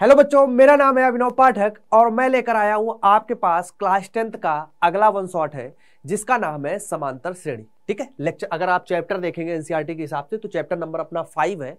Hello बच्चों मेरा नाम है अभिनव पाठक और मैं लेकर आया हूँ आपके पास क्लास टेंथ का अगला वन शॉट है जिसका नाम है समांतर श्रेणी ठीक है लेक्चर अगर आप चैप्टर देखेंगे एनसीईआरटी e के हिसाब से तो चैप्टर नंबर अपना फाइव है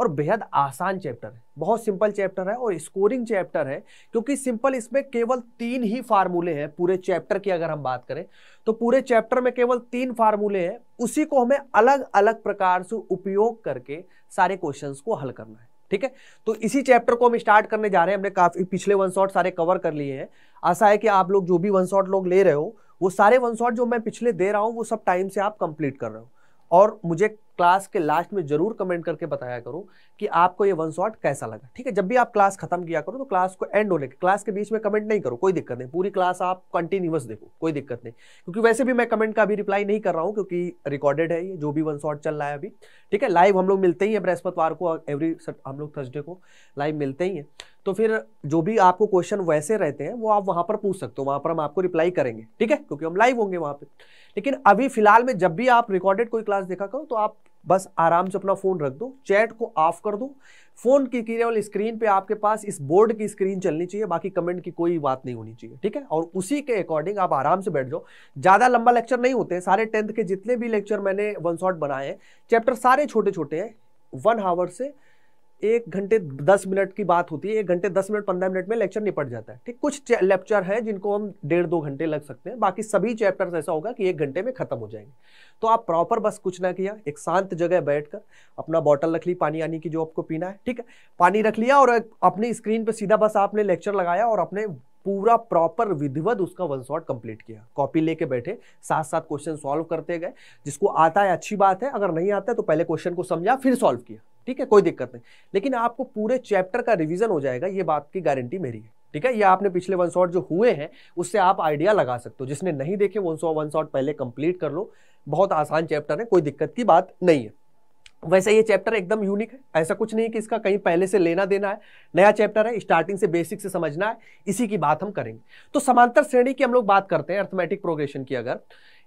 और बेहद आसान चैप्टर है बहुत सिंपल चैप्टर है और स्कोरिंग चैप्टर है क्योंकि सिंपल इसमें केवल तीन ही फार्मूले हैं पूरे चैप्टर की अगर हम बात करें तो पूरे चैप्टर में केवल तीन फार्मूले हैं उसी को हमें अलग अलग प्रकार से उपयोग करके सारे क्वेश्चंस को हल करना है ठीक है तो इसी चैप्टर को हम स्टार्ट करने जा रहे हैं हमने काफी पिछले वन शॉट सारे कवर कर लिए हैं आशा है कि आप लोग जो भी वन शॉट लोग ले रहे हो वो सारे वन शॉट जो मैं पिछले दे रहा हूँ वो सब टाइम से आप कंप्लीट कर रहे हो और मुझे क्लास के लास्ट में जरूर कमेंट करके बताया करो कि आपको ये वन शॉट कैसा लगा ठीक है जब भी आप क्लास खत्म किया करो तो क्लास को एंड होने के क्लास के बीच में कमेंट नहीं करो कोई दिक्कत नहीं पूरी क्लास आप कंटिन्यूस देखो कोई दिक्कत नहीं क्योंकि वैसे भी मैं कमेंट का अभी रिप्लाई नहीं कर रहा हूँ क्योंकि रिकॉर्डेड है ये जो भी वन शॉट चल रहा है अभी ठीक है लाइव हम लोग मिलते ही हैं बृहस्पतिवार को एवरी हम लोग थर्सडे को लाइव मिलते ही हैं तो फिर जो भी आपको क्वेश्चन वैसे रहते हैं वो आप वहाँ पर पूछ सकते हो वहाँ पर हम आपको रिप्लाई करेंगे ठीक है क्योंकि हम लाइव होंगे वहाँ पर लेकिन अभी फिलहाल में जब भी आप रिकॉर्डेड कोई क्लास देखा करो तो आप बस आराम से अपना फ़ोन रख दो चैट को ऑफ कर दो फ़ोन की केवल स्क्रीन पे आपके पास इस बोर्ड की स्क्रीन चलनी चाहिए बाकी कमेंट की कोई बात नहीं होनी चाहिए ठीक है और उसी के अकॉर्डिंग आप आराम से बैठ जाओ ज़्यादा लंबा लेक्चर नहीं होते सारे टेंथ के जितने भी लेक्चर मैंने वन शॉट बनाए हैं चैप्टर सारे छोटे छोटे हैं वन आवर से एक घंटे दस मिनट की बात होती है एक घंटे दस मिनट पंद्रह मिनट में लेक्चर निपट जाता है ठीक कुछ लेक्चर हैं जिनको हम डेढ़ दो घंटे लग सकते हैं बाकी सभी चैप्टर्स ऐसा होगा कि एक घंटे में खत्म हो जाएंगे तो आप प्रॉपर बस कुछ ना किया एक शांत जगह बैठकर अपना बॉटल रख ली पानी आनी की जो आपको पीना है ठीक है पानी रख लिया और अपनी स्क्रीन पर सीधा बस आपने लेक्चर लगाया और अपने पूरा प्रॉपर विधिवत उसका वन शॉट कंप्लीट किया कॉपी लेके बैठे साथ साथ क्वेश्चन सॉल्व करते गए जिसको आता है अच्छी बात है अगर नहीं आता है तो पहले क्वेश्चन को समझा फिर सॉल्व किया ठीक है कोई दिक्कत नहीं लेकिन आपको पूरे चैप्टर का रिविजन हो जाएगा ये बात की गारंटी मेरी है ठीक है ये आपने पिछले वन शॉट जो हुए हैं उससे आप आइडिया लगा सकते हो जिसने नहीं देखे वन सौ वन शॉट पहले कंप्लीट कर लो बहुत आसान चैप्टर है कोई दिक्कत की बात नहीं है वैसे ये चैप्टर एकदम यूनिक है ऐसा कुछ नहीं कि इसका कहीं पहले से लेना देना है नया चैप्टर है स्टार्टिंग से बेसिक से समझना है इसी की बात हम करेंगे तो समांतर श्रेणी की हम लोग बात करते हैं अर्थमेटिक प्रोग्रेशन की अगर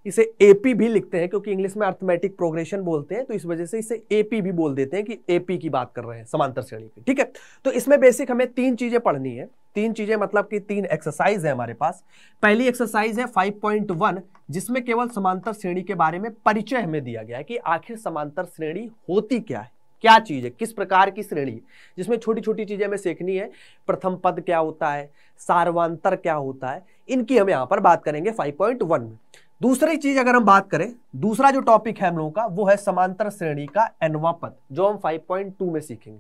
इसे एपी भी लिखते हैं क्योंकि इंग्लिश में अर्थमेटिक प्रोग्रेशन बोलते हैं तो इस वजह से इसे एपी भी बोल देते हैं कि एपी की बात कर रहे हैं समांतर श्रेणी की ठीक है तो इसमें बेसिक हमें तीन चीजें पढ़नी है तीन चीजें मतलब कि तीन एक्सरसाइज है हमारे पास पहली एक्सरसाइज है 5.1 जिसमें केवल समांतर श्रेणी के बारे में परिचय हमें दिया गया है कि आखिर समांतर श्रेणी होती क्या है क्या चीज़ है किस प्रकार की श्रेणी जिसमें छोटी छोटी चीज़ें हमें सीखनी है प्रथम पद क्या होता है सार्वांतर क्या होता है इनकी हम यहाँ पर बात करेंगे फाइव पॉइंट वन में दूसरी चीज अगर हम बात करें दूसरा जो टॉपिक है हम लोगों का वो है समांतर श्रेणी का एनवा पद जो हम 5.2 में सीखेंगे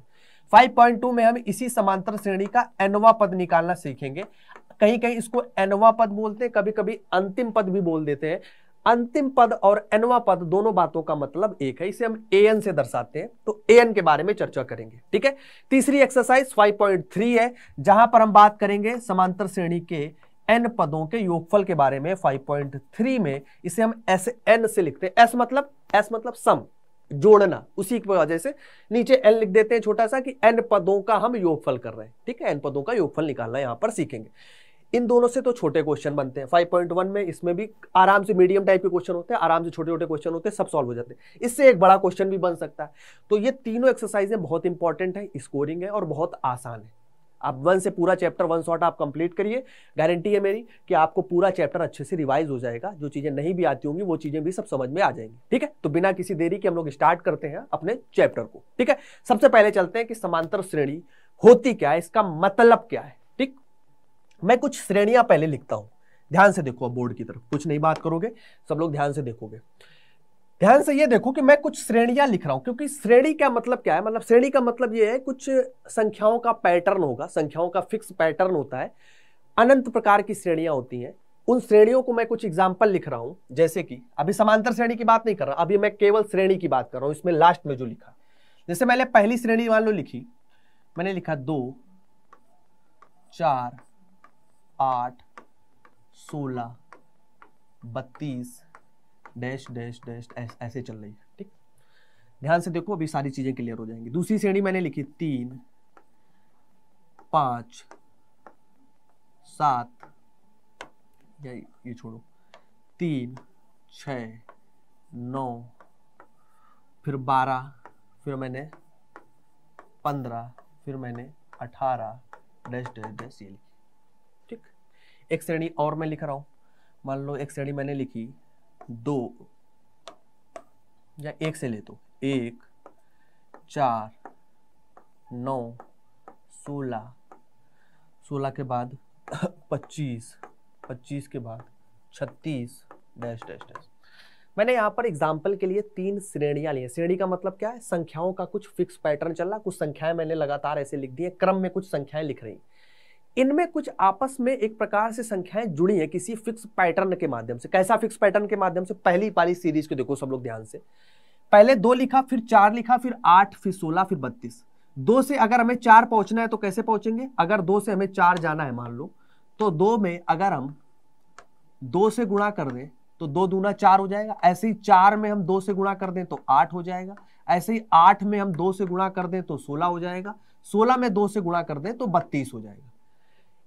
5.2 में हम इसी समांतर श्रेणी का एनवा पद निकालना सीखेंगे कहीं कहीं इसको एनवा पद बोलते हैं कभी कभी अंतिम पद भी बोल देते हैं अंतिम पद और एनवा पद दोनों बातों का मतलब एक है इसे हम ए एन से दर्शाते हैं तो ए एन के बारे में चर्चा करेंगे ठीक है तीसरी एक्सरसाइज 5.3 है जहां पर हम बात करेंगे समांतर श्रेणी के एन पदों के योगफल के बारे में 5.3 में इसे हम एस एन से लिखते हैं एस मतलब एस मतलब सम जोड़ना उसी की वजह से नीचे एन लिख देते हैं छोटा सा कि एन पदों का हम योगफल कर रहे हैं ठीक है एन पदों का योगफल निकालना यहां पर सीखेंगे इन दोनों से तो छोटे क्वेश्चन बनते हैं 5.1 में इसमें भी आराम से मीडियम टाइप के क्वेश्चन होते हैं आराम से छोटे छोटे क्वेश्चन होते हैं सब सॉल्व हो जाते हैं इससे एक बड़ा क्वेश्चन भी बन सकता है तो ये तीनों एक्सरसाइजें बहुत इंपॉर्टेंट है स्कोरिंग है और बहुत आसान है आप वन से पूरा चैप्टर वन शॉट आप कंप्लीट करिए गारंटी है मेरी कि आपको पूरा चैप्टर अच्छे से रिवाइज हो जाएगा जो चीज़ें नहीं भी आती होंगी वो चीज़ें भी सब समझ में आ जाएंगी ठीक है तो बिना किसी देरी के हम लोग स्टार्ट करते हैं अपने चैप्टर को ठीक है सबसे पहले चलते हैं कि समांतर श्रेणी होती क्या है इसका मतलब क्या है ठीक मैं कुछ श्रेणियां पहले लिखता हूं ध्यान से देखो बोर्ड की तरफ कुछ नहीं बात करोगे सब लोग ध्यान से देखोगे ध्यान से ये देखो कि मैं कुछ श्रेणियां लिख रहा हूं क्योंकि श्रेणी का मतलब क्या है मतलब श्रेणी का मतलब ये है कुछ संख्याओं का पैटर्न होगा संख्याओं का फिक्स पैटर्न होता है अनंत प्रकार की श्रेणियां होती हैं उन श्रेणियों को मैं कुछ एग्जाम्पल लिख रहा हूं जैसे कि अभी समांतर श्रेणी की बात नहीं कर रहा अभी मैं केवल श्रेणी की बात कर रहा हूं इसमें लास्ट में जो लिखा जैसे मैंने पहली श्रेणी वालों लिखी मैंने लिखा दो चार आठ सोलह बत्तीस डैश डैश डैश ऐसे चल रही है ठीक ध्यान से देखो अभी सारी चीज़ें क्लियर हो जाएंगी दूसरी श्रेणी मैंने लिखी तीन पाँच सात या ये छोड़ो तीन छ नौ फिर बारह फिर मैंने पंद्रह फिर मैंने अठारह डैश डैश डैश ये लिखी ठीक एक श्रेणी और मैं लिख रहा हूँ मान लो एक श्रेणी मैंने लिखी दो या एक से ले दो तो। एक चार नौ सोलह सोलह के बाद पच्चीस पच्चीस के बाद छत्तीस डैश डैश डैश मैंने यहाँ पर एग्जाम्पल के लिए तीन श्रेणियाँ ली हैं श्रेणी का मतलब क्या है संख्याओं का कुछ फिक्स पैटर्न चल रहा कुछ संख्याएं मैंने लगातार ऐसे लिख दी है क्रम में कुछ संख्याएं लिख रही इनमें कुछ आपस में एक प्रकार से संख्याएं जुड़ी हैं किसी फिक्स पैटर्न के माध्यम से कैसा फिक्स पैटर्न के माध्यम से पहली पाली सीरीज को देखो सब लोग ध्यान से पहले दो लिखा फिर चार लिखा फिर आठ फिर सोलह फिर बत्तीस दो से अगर हमें चार पहुंचना है तो कैसे पहुंचेंगे अगर दो से हमें चार जाना है मान लो तो दो में अगर हम दो से गुणा कर दें तो दो दूना चार हो जाएगा ऐसे ही चार में हम दो से गुणा कर दें तो आठ हो जाएगा ऐसे ही आठ में हम दो से गुणा कर दें तो सोलह हो जाएगा सोलह में दो से गुणा कर दें तो बत्तीस हो जाएगा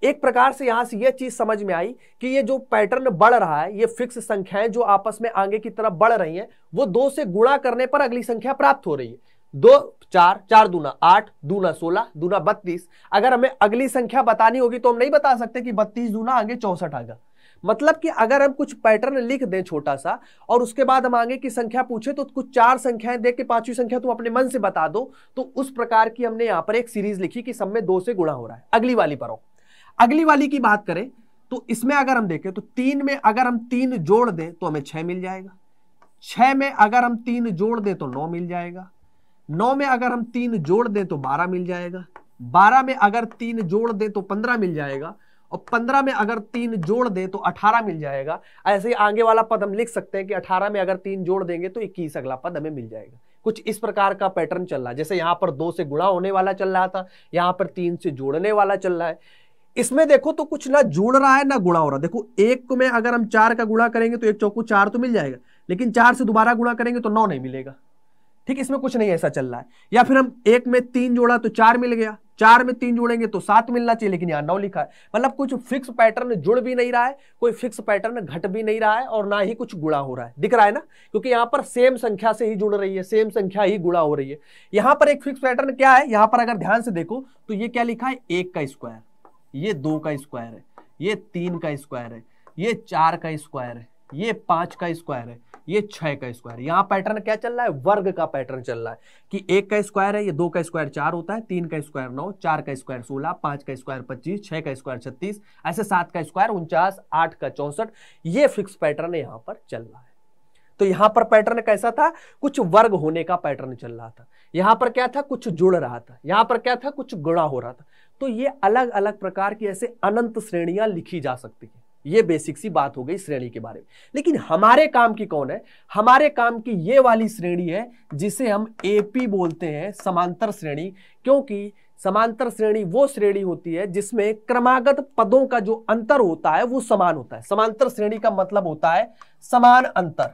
एक प्रकार से यहां से यह चीज समझ में आई कि ये जो पैटर्न बढ़ रहा है ये फिक्स संख्याएं जो आपस में आगे की तरफ बढ़ रही हैं वो दो से गुणा करने पर अगली संख्या प्राप्त हो रही है दो चार चार दूना आठ दूना सोलह दूना बत्तीस अगर हमें अगली संख्या बतानी होगी तो हम नहीं बता सकते कि बत्तीस दूना आगे चौसठ आगा मतलब कि अगर हम कुछ पैटर्न लिख दें छोटा सा और उसके बाद हम आगे की संख्या पूछे तो कुछ चार संख्याएं देख के पांचवी संख्या तुम अपने मन से बता दो तो उस प्रकार की हमने यहां पर एक सीरीज लिखी कि सब में दो से गुणा हो रहा है अगली वाली पर आओ अगली वाली की बात करें तो इसमें अगर हम देखें तो तीन में अगर हम तीन जोड़ दें तो हमें छह मिल जाएगा छह में अगर हम तीन जोड़ दें तो नौ मिल जाएगा नौ में अगर हम तीन जोड़ दें तो बारह मिल जाएगा बारह में अगर तीन जोड़ दें तो पंद्रह मिल जाएगा और पंद्रह में अगर तीन जोड़ दें तो अठारह मिल जाएगा ऐसे ही आगे वाला पद हम लिख सकते हैं कि अठारह में अगर तीन जोड़ देंगे तो इक्कीस अगला पद हमें मिल जाएगा कुछ इस प्रकार का पैटर्न चल रहा है जैसे यहाँ पर दो से गुणा होने वाला चल रहा था यहाँ पर तीन से जोड़ने वाला चल रहा है इसमें देखो तो कुछ ना जुड़ रहा है ना गुणा हो रहा देखो एक में अगर हम चार का गुणा करेंगे तो एक चौकू चार तो मिल जाएगा लेकिन चार से दोबारा गुणा करेंगे तो नौ नहीं मिलेगा ठीक इसमें कुछ नहीं ऐसा चल रहा है या फिर हम एक में तीन जोड़ा तो चार मिल गया चार में तीन जोड़ेंगे तो सात मिलना चाहिए लेकिन यहाँ नौ लिखा है मतलब कुछ फिक्स पैटर्न जुड़ भी नहीं रहा है कोई फिक्स पैटर्न घट भी नहीं रहा है और ना ही कुछ गुणा हो रहा है दिख रहा है ना क्योंकि यहाँ पर सेम संख्या से ही जुड़ रही है सेम संख्या ही गुणा हो रही है यहाँ पर एक फिक्स पैटर्न क्या है यहाँ पर अगर ध्यान से देखो तो ये क्या लिखा है एक का स्क्वायर ये दो का स्क्वायर है ये तीन का स्क्वायर है ये चार का स्क्वायर है ये पांच का स्क्वायर है ये छह का स्क्वायर यहाँ पैटर्न क्या चल रहा है वर्ग का पैटर्न चल रहा है कि एक का स्क्वायर है ये दो का स्क्वायर चार होता है तीन का स्क्वायर नौ चार का स्क्वायर सोलह पांच का स्क्वायर पच्चीस छह का स्क्वायर छत्तीस ऐसे सात का स्क्वायर उनचास आठ का चौसठ ये फिक्स पैटर्न यहाँ पर चल रहा है तो यहाँ पर पैटर्न कैसा था कुछ वर्ग होने का पैटर्न चल रहा था यहाँ पर क्या था कुछ जुड़ रहा था यहाँ पर क्या था कुछ गुणा हो रहा था तो ये अलग अलग प्रकार की ऐसे अनंत श्रेणियां लिखी जा सकती हैं ये बेसिक सी बात हो गई श्रेणी के बारे में लेकिन हमारे काम की कौन है हमारे काम की ये वाली श्रेणी है जिसे हम एपी बोलते हैं समांतर श्रेणी क्योंकि समांतर श्रेणी वो श्रेणी होती है जिसमें क्रमागत पदों का जो अंतर होता है वो समान होता है समांतर श्रेणी का मतलब होता है समान अंतर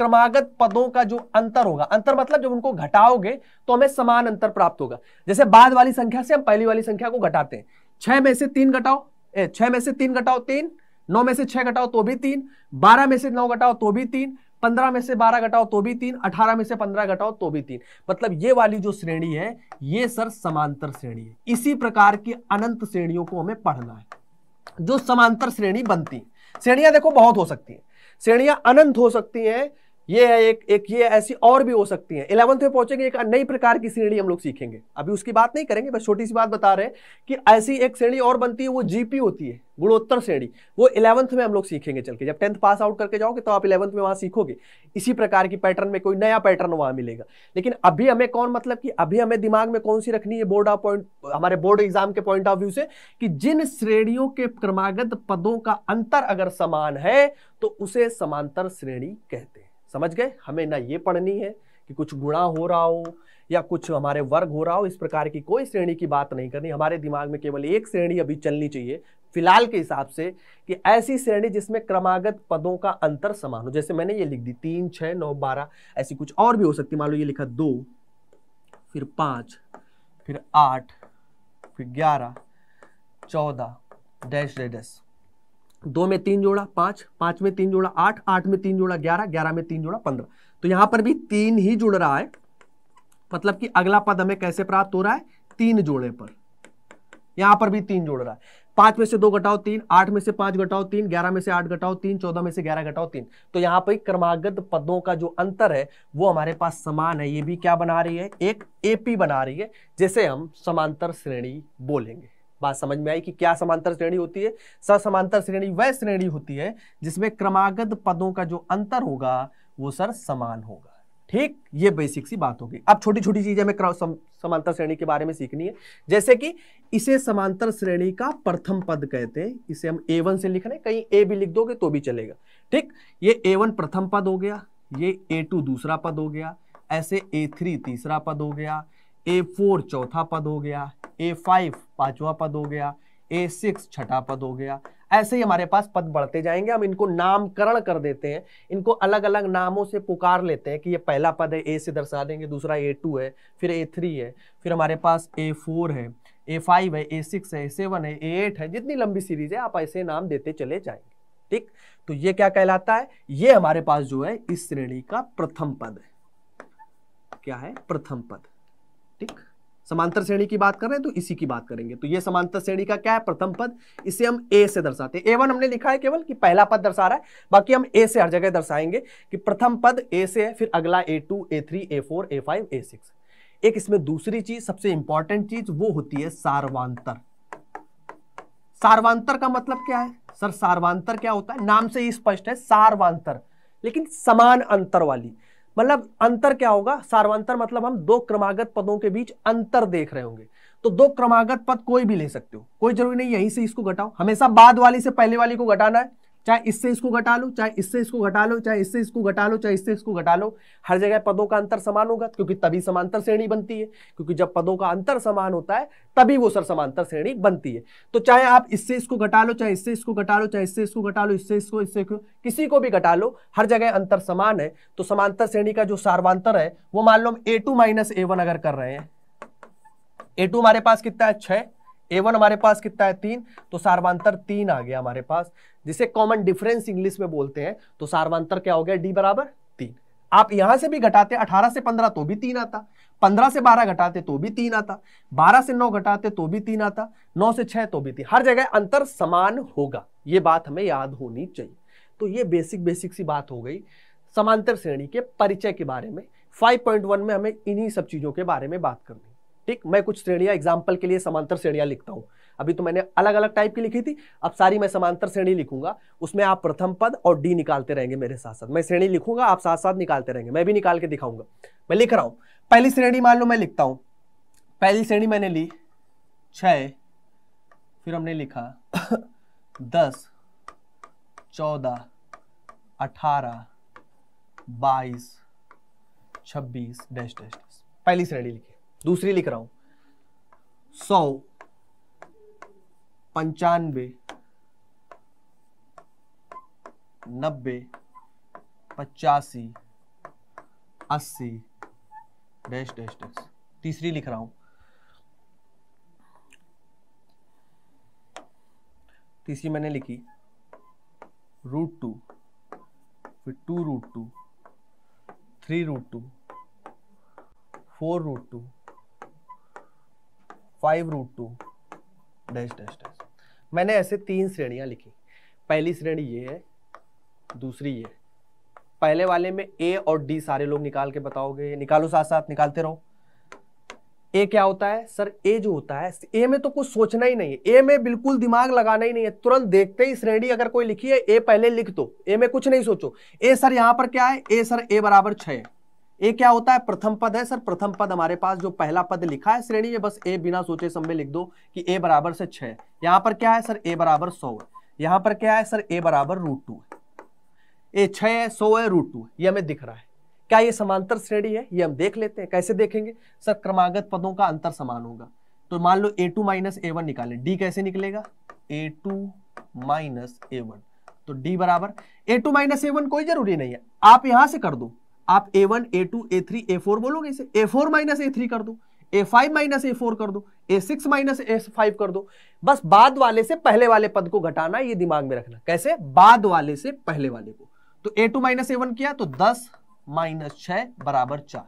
क्रमागत पदों का जो अंतर होगा अंतर मतलब जब उनको घटाओगे तो हमें समान अंतर प्राप्त होगा जैसे बाद वाली संख्या से हम पहली वाली संख्या को घटाते हैं छह में से तीन घटाओ छह में से तीन घटाओ तीन नौ में से छह घटाओ तो भी तीन बारह में से नौ घटाओ तो भी तीन पंद्रह में से बारह घटाओ तो भी तीन अठारह में से पंद्रह घटाओ तो भी तीन मतलब ये वाली जो श्रेणी है ये सर समांतर श्रेणी है इसी प्रकार की अनंत श्रेणियों को हमें पढ़ना है जो समांतर श्रेणी बनती है श्रेणियां देखो बहुत हो सकती है श्रेणियां अनंत हो सकती हैं ये है एक एक ये ऐसी और भी हो सकती है इलेवंथ में पहुंचेंगे एक नई प्रकार की श्रेणी हम लोग सीखेंगे अभी उसकी बात नहीं करेंगे बस छोटी सी बात बता रहे हैं कि ऐसी एक श्रेणी और बनती है वो जीपी होती है गुणोत्तर श्रेणी वो इलेवंथ में हम लोग सीखेंगे चल के जब टेंथ पास आउट करके जाओगे तो आप इलेवंथ में वहां सीखोगे इसी प्रकार की पैटर्न में कोई नया पैटर्न वहाँ मिलेगा लेकिन अभी हमें कौन मतलब कि अभी हमें दिमाग में कौन सी रखनी है बोर्ड ऑफ पॉइंट हमारे बोर्ड एग्जाम के पॉइंट ऑफ व्यू से कि जिन श्रेणियों के क्रमागत पदों का अंतर अगर समान है तो उसे समांतर श्रेणी कहते हैं समझ गए हमें ना ये पढ़नी है कि कुछ गुणा हो रहा हो या कुछ हमारे वर्ग हो रहा हो इस प्रकार की कोई श्रेणी की बात नहीं करनी हमारे दिमाग में केवल एक श्रेणी अभी चलनी चाहिए फिलहाल के हिसाब से कि ऐसी श्रेणी जिसमें क्रमागत पदों का अंतर समान हो जैसे मैंने ये लिख दी तीन छः नौ बारह ऐसी कुछ और भी हो सकती मान लो ये लिखा दो फिर पाँच फिर आठ फिर ग्यारह चौदह डैश डैश दो में तीन जोड़ा पांच पांच में तीन जोड़ा आठ आठ में तीन जोड़ा ग्यारह ग्यारह में तीन जोड़ा पंद्रह तो यहां पर भी तीन ही जुड़ रहा है मतलब कि अगला पद हमें कैसे प्राप्त हो रहा है तीन जोड़े पर यहां पर भी तीन जोड़ रहा है पांच में से दो घटाओ तीन आठ में से पांच घटाओ तीन ग्यारह में से आठ घटाओ तीन चौदह में से ग्यारह घटाओ तीन तो यहाँ पर क्रमागत पदों का जो अंतर है वो हमारे पास समान है ये भी क्या बना रही है एक एपी बना रही है जैसे हम समांतर श्रेणी बोलेंगे बात समझ में आई कि क्या समांतर श्रेणी होती है ससमांतर श्रेणी वह श्रेणी होती है जिसमें क्रमागत पदों का जो अंतर होगा वो सर समान होगा ठीक ये बेसिक सी बात होगी अब छोटी छोटी चीजें हमें समांतर श्रेणी के बारे में सीखनी है जैसे कि इसे समांतर श्रेणी का प्रथम पद कहते हैं इसे हम ए वन से लिख रहे हैं कहीं ए भी लिख दोगे तो भी चलेगा ठीक ये ए वन प्रथम पद हो गया ये ए टू दूसरा पद हो गया ऐसे ए थ्री तीसरा पद हो गया ए फोर चौथा पद हो गया ए फाइव पांचवा पद हो गया ए सिक्स छठा पद हो गया ऐसे ही हमारे पास पद बढ़ते जाएंगे हम इनको नामकरण कर देते हैं इनको अलग अलग नामों से पुकार लेते हैं कि ये पहला पद है ए से दर्शा देंगे दूसरा ए टू है फिर ए थ्री है फिर हमारे पास ए फोर है ए फाइव है ए सिक्स है ए सेवन है ए एट है जितनी लंबी सीरीज है आप ऐसे नाम देते चले जाएंगे ठीक तो ये क्या कहलाता है ये हमारे पास जो है इस श्रेणी का प्रथम पद है क्या है प्रथम पद ठीक समांतर श्रेणी की बात कर रहे हैं तो इसी की बात करेंगे तो ये समांतर श्रेणी का क्या है प्रथम पद इसे हम ए से दर्शाते हैं ए हमने लिखा है केवल कि पहला पद दर्शा रहा है बाकी हम ए से हर जगह दर्शाएंगे कि प्रथम पद ए से है फिर अगला A two A three A four A five A six एक इसमें दूसरी चीज सबसे इंपॉर्टेंट चीज वो होती है सार्वांतर सार्वांतर का मतलब क्या है सर सार्वांतर क्या होता है नाम से ही स्पष्ट है सार्वांतर लेकिन समान अंतर वाली मतलब अंतर क्या होगा सार्वांतर मतलब हम दो क्रमागत पदों के बीच अंतर देख रहे होंगे तो दो क्रमागत पद कोई भी ले सकते हो कोई जरूरी नहीं यहीं से इसको घटाओ हमेशा बाद वाली से पहले वाली को घटाना है चाहे इससे इसको घटा लो चाहे इससे इसको घटा लो चाहे इससे इसको घटा लो चाहे इससे इसको घटा लो हर जगह पदों का अंतर समान होगा क्योंकि तभी समांतर श्रेणी बनती है क्योंकि जब पदों का अंतर समान होता है तभी वो सर समांतर श्रेणी बनती है तो चाहे आप इससे इसको घटा लो चाहे इससे इसको घटा लो चाहे इससे इसको घटा लो इससे इसको इससे किसी को भी घटा लो हर जगह अंतर समान है तो समांतर श्रेणी का जो सार्वांतर है वो मान लो हम A two minus A one अगर कर रहे हैं ए टू हमारे पास कितना है छह ए वन हमारे पास कितना है तीन तो सार्वांतर तीन आ गया हमारे पास जिसे कॉमन डिफरेंस इंग्लिश में बोलते हैं तो सार्वांतर क्या हो गया डी बराबर तीन आप यहां से भी घटाते 18 से 15 तो भी तीन आता 15 से 12 घटाते तो भी तीन आता 12 से 9 घटाते तो भी तीन आता 9 से 6 तो भी तीन हर जगह अंतर समान होगा ये बात हमें याद होनी चाहिए तो ये बेसिक बेसिक सी बात हो गई समांतर श्रेणी के परिचय के बारे में 5.1 में हमें इन्हीं सब चीज़ों के बारे में बात करनी ठीक मैं कुछ श्रेणियां एग्जाम्पल के लिए समांतर श्रेणियां लिखता हूँ अभी तो मैंने अलग अलग टाइप की लिखी थी अब सारी मैं समांतर श्रेणी लिखूंगा उसमें आप प्रथम पद और डी निकालते रहेंगे मेरे साथ साथ मैं श्रेणी लिखूंगा आप साथ साथ निकालते रहेंगे मैं भी निकाल के दिखाऊंगा मैं लिख रहा हूं पहली श्रेणी मान लो मैं लिखता हूं पहली श्रेणी मैंने ली छ फिर हमने लिखा दस चौदह अठारह बाईस छब्बीस डैश डैश पहली श्रेणी लिखी दूसरी लिख रहा हूं सौ पंचानबे नब्बे पचासी अस्सी डैश डैश डैश तीसरी लिख रहा हूं तीसरी मैंने लिखी रूट टू फिर two root two three root two four root two five root two dash dash dash मैंने ऐसे तीन श्रेणियाँ लिखी पहली श्रेणी ये है दूसरी ये पहले वाले में ए और डी सारे लोग निकाल के बताओगे निकालो साथ साथ निकालते रहो ए क्या होता है सर ए जो होता है ए में तो कुछ सोचना ही नहीं है ए में बिल्कुल दिमाग लगाना ही नहीं है तुरंत देखते ही श्रेणी अगर कोई लिखी है ए पहले लिख दो ए में कुछ नहीं सोचो ए सर यहां पर क्या है ए सर ए बराबर छः ए क्या होता है प्रथम पद है सर प्रथम पद हमारे पास जो पहला पद लिखा है श्रेणी में बस ए बिना सोचे समय लिख दो कि ए बराबर से छह यहाँ पर क्या है सर ए बराबर सौ है पर क्या है सर ए बराबर रूट टू है ए छ है सौ है रूट टू ये हमें दिख रहा है क्या ये समांतर श्रेणी है ये हम देख लेते हैं कैसे देखेंगे सर क्रमागत पदों का अंतर समान होगा तो मान लो A two minus A one निकाले डी कैसे निकलेगा ए टू माइनस ए वन तो डी बराबर A two minus A one कोई जरूरी नहीं है आप यहां से कर दो आप A one A two A three A four बोलोगे इसे A four minus A three कर दो ए फाइव माइनस ए फोर कर दो A six minus A five कर दो बस बाद वाले से पहले वाले पद को घटाना ये दिमाग में रखना कैसे बाद वाले से पहले वाले को तो ए टू माइनस ए वन किया तो दस माइनस छह बराबर चार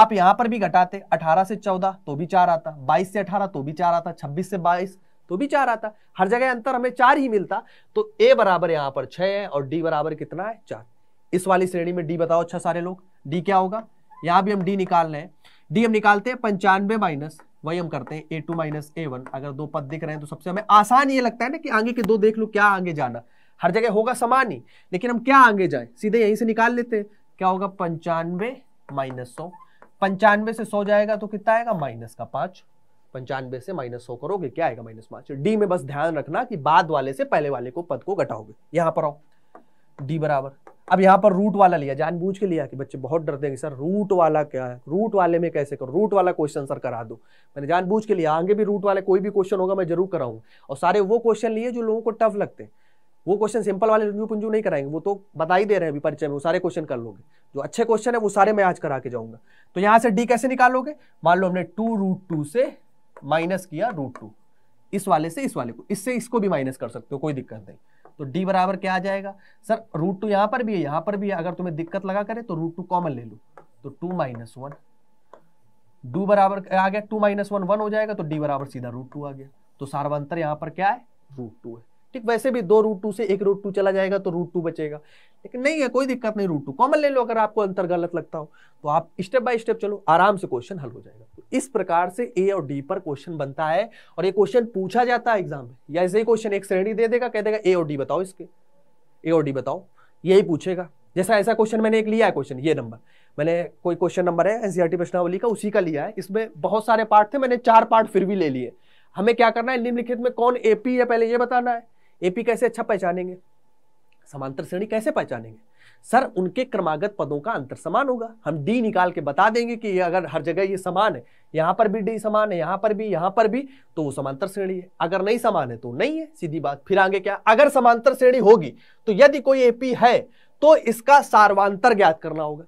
आप यहां पर भी घटाते अठारह से चौदह तो भी चार आता बाईस से अठारह तो भी चार आता छब्बीस से बाईस तो भी चार आता हर जगह अंतर हमें चार ही मिलता तो ए बराबर यहां पर छह है और डी बराबर कितना है चार इस वाली श्रेणी में डी बताओ अच्छा सारे लोग डी क्या होगा यहां भी हम डी निकाल रहे हैं डी हम निकालते हैं पंचानवे माइनस वही हम करते हैं A two minus A one अगर दो पद दिख रहे हैं तो सबसे हमें आसान ये लगता है ना कि आगे के दो देख लो क्या आगे जाना हर जगह होगा समान ही लेकिन हम क्या आगे जाए सीधे यहीं से निकाल लेते हैं क्या होगा पंचानवे माइनस सौ पंचानवे से सौ जाएगा तो कितना आएगा माइनस का पांच पंचानवे से माइनस सौ करोगे क्या आएगा माइनस पांच डी में बस ध्यान रखना कि बाद वाले से पहले वाले को पद को घटाओगे यहां पर आओ डी बराबर अब यहाँ पर रूट वाला लिया जानबूझ के लिया कि बच्चे बहुत डरते हैं सर रूट वाला क्या है रूट वाले में कैसे करो रूट वाला क्वेश्चन सर करा दो मैंने जानबूझ के लिया आगे भी रूट वाले कोई भी क्वेश्चन होगा मैं जरूर कराऊंगा और सारे वो क्वेश्चन लिए जो लोगों को टफ लगते हैं वो क्वेश्चन सिंपल वाले रंजू पुंजू नहीं कराएंगे वो तो बता ही दे रहे हैं अभी परिचय में वो सारे क्वेश्चन कर लोगे जो अच्छे क्वेश्चन है वो सारे मैं आज करा के जाऊंगा तो यहाँ से डी कैसे निकालोगे मान लो हमने टू रूट टू से माइनस किया रूट टू इस वाले से इस वाले को इससे इसको भी माइनस कर सकते हो कोई दिक्कत नहीं तो डी बराबर क्या आ जाएगा सर रूट टू यहाँ पर भी है यहां पर भी है अगर तुम्हें दिक्कत लगा करे तो रूट टू कॉमन ले लो तो टू माइनस वन डू बराबर आ गया टू माइनस वन वन हो जाएगा तो डी बराबर सीधा रूट टू आ गया तो सार्वंतर यहां पर क्या है रूट टू है ठीक वैसे भी दो रूट टू से एक रूट टू चला जाएगा तो रूट टू बचेगा लेकिन नहीं है कोई दिक्कत नहीं रूट टू कॉमन ले लो अगर आपको अंतर गलत लगता हो तो आप स्टेप बाय स्टेप चलो आराम से क्वेश्चन हल हो जाएगा इस प्रकार से ए और डी पर क्वेश्चन बनता है और ये क्वेश्चन पूछा जाता है एग्जाम में या ऐसे ही क्वेश्चन एक श्रेणी दे देगा कह देगा ए और डी बताओ इसके ए और डी बताओ यही पूछेगा जैसा ऐसा क्वेश्चन मैंने एक लिया है क्वेश्चन ये नंबर मैंने कोई क्वेश्चन नंबर है एनसीईआरटी e प्रश्नावली का उसी का लिया है इसमें बहुत सारे पार्ट थे मैंने चार पार्ट फिर भी ले लिए हमें क्या करना है निम्नलिखित में कौन एपी है पहले ये बताना है एपी कैसे अच्छा पहचानेंगे समांतर श्रेणी कैसे पहचानेंगे सर उनके क्रमागत पदों का अंतर समान होगा हम डी निकाल के बता देंगे कि अगर हर जगह ये समान है यहाँ पर भी डी समान है यहाँ पर भी यहाँ पर भी तो वो समांतर श्रेणी है अगर नहीं समान है तो नहीं है सीधी बात फिर आगे क्या अगर समांतर श्रेणी होगी तो यदि कोई एपी है तो इसका सार्वांतर ज्ञात करना होगा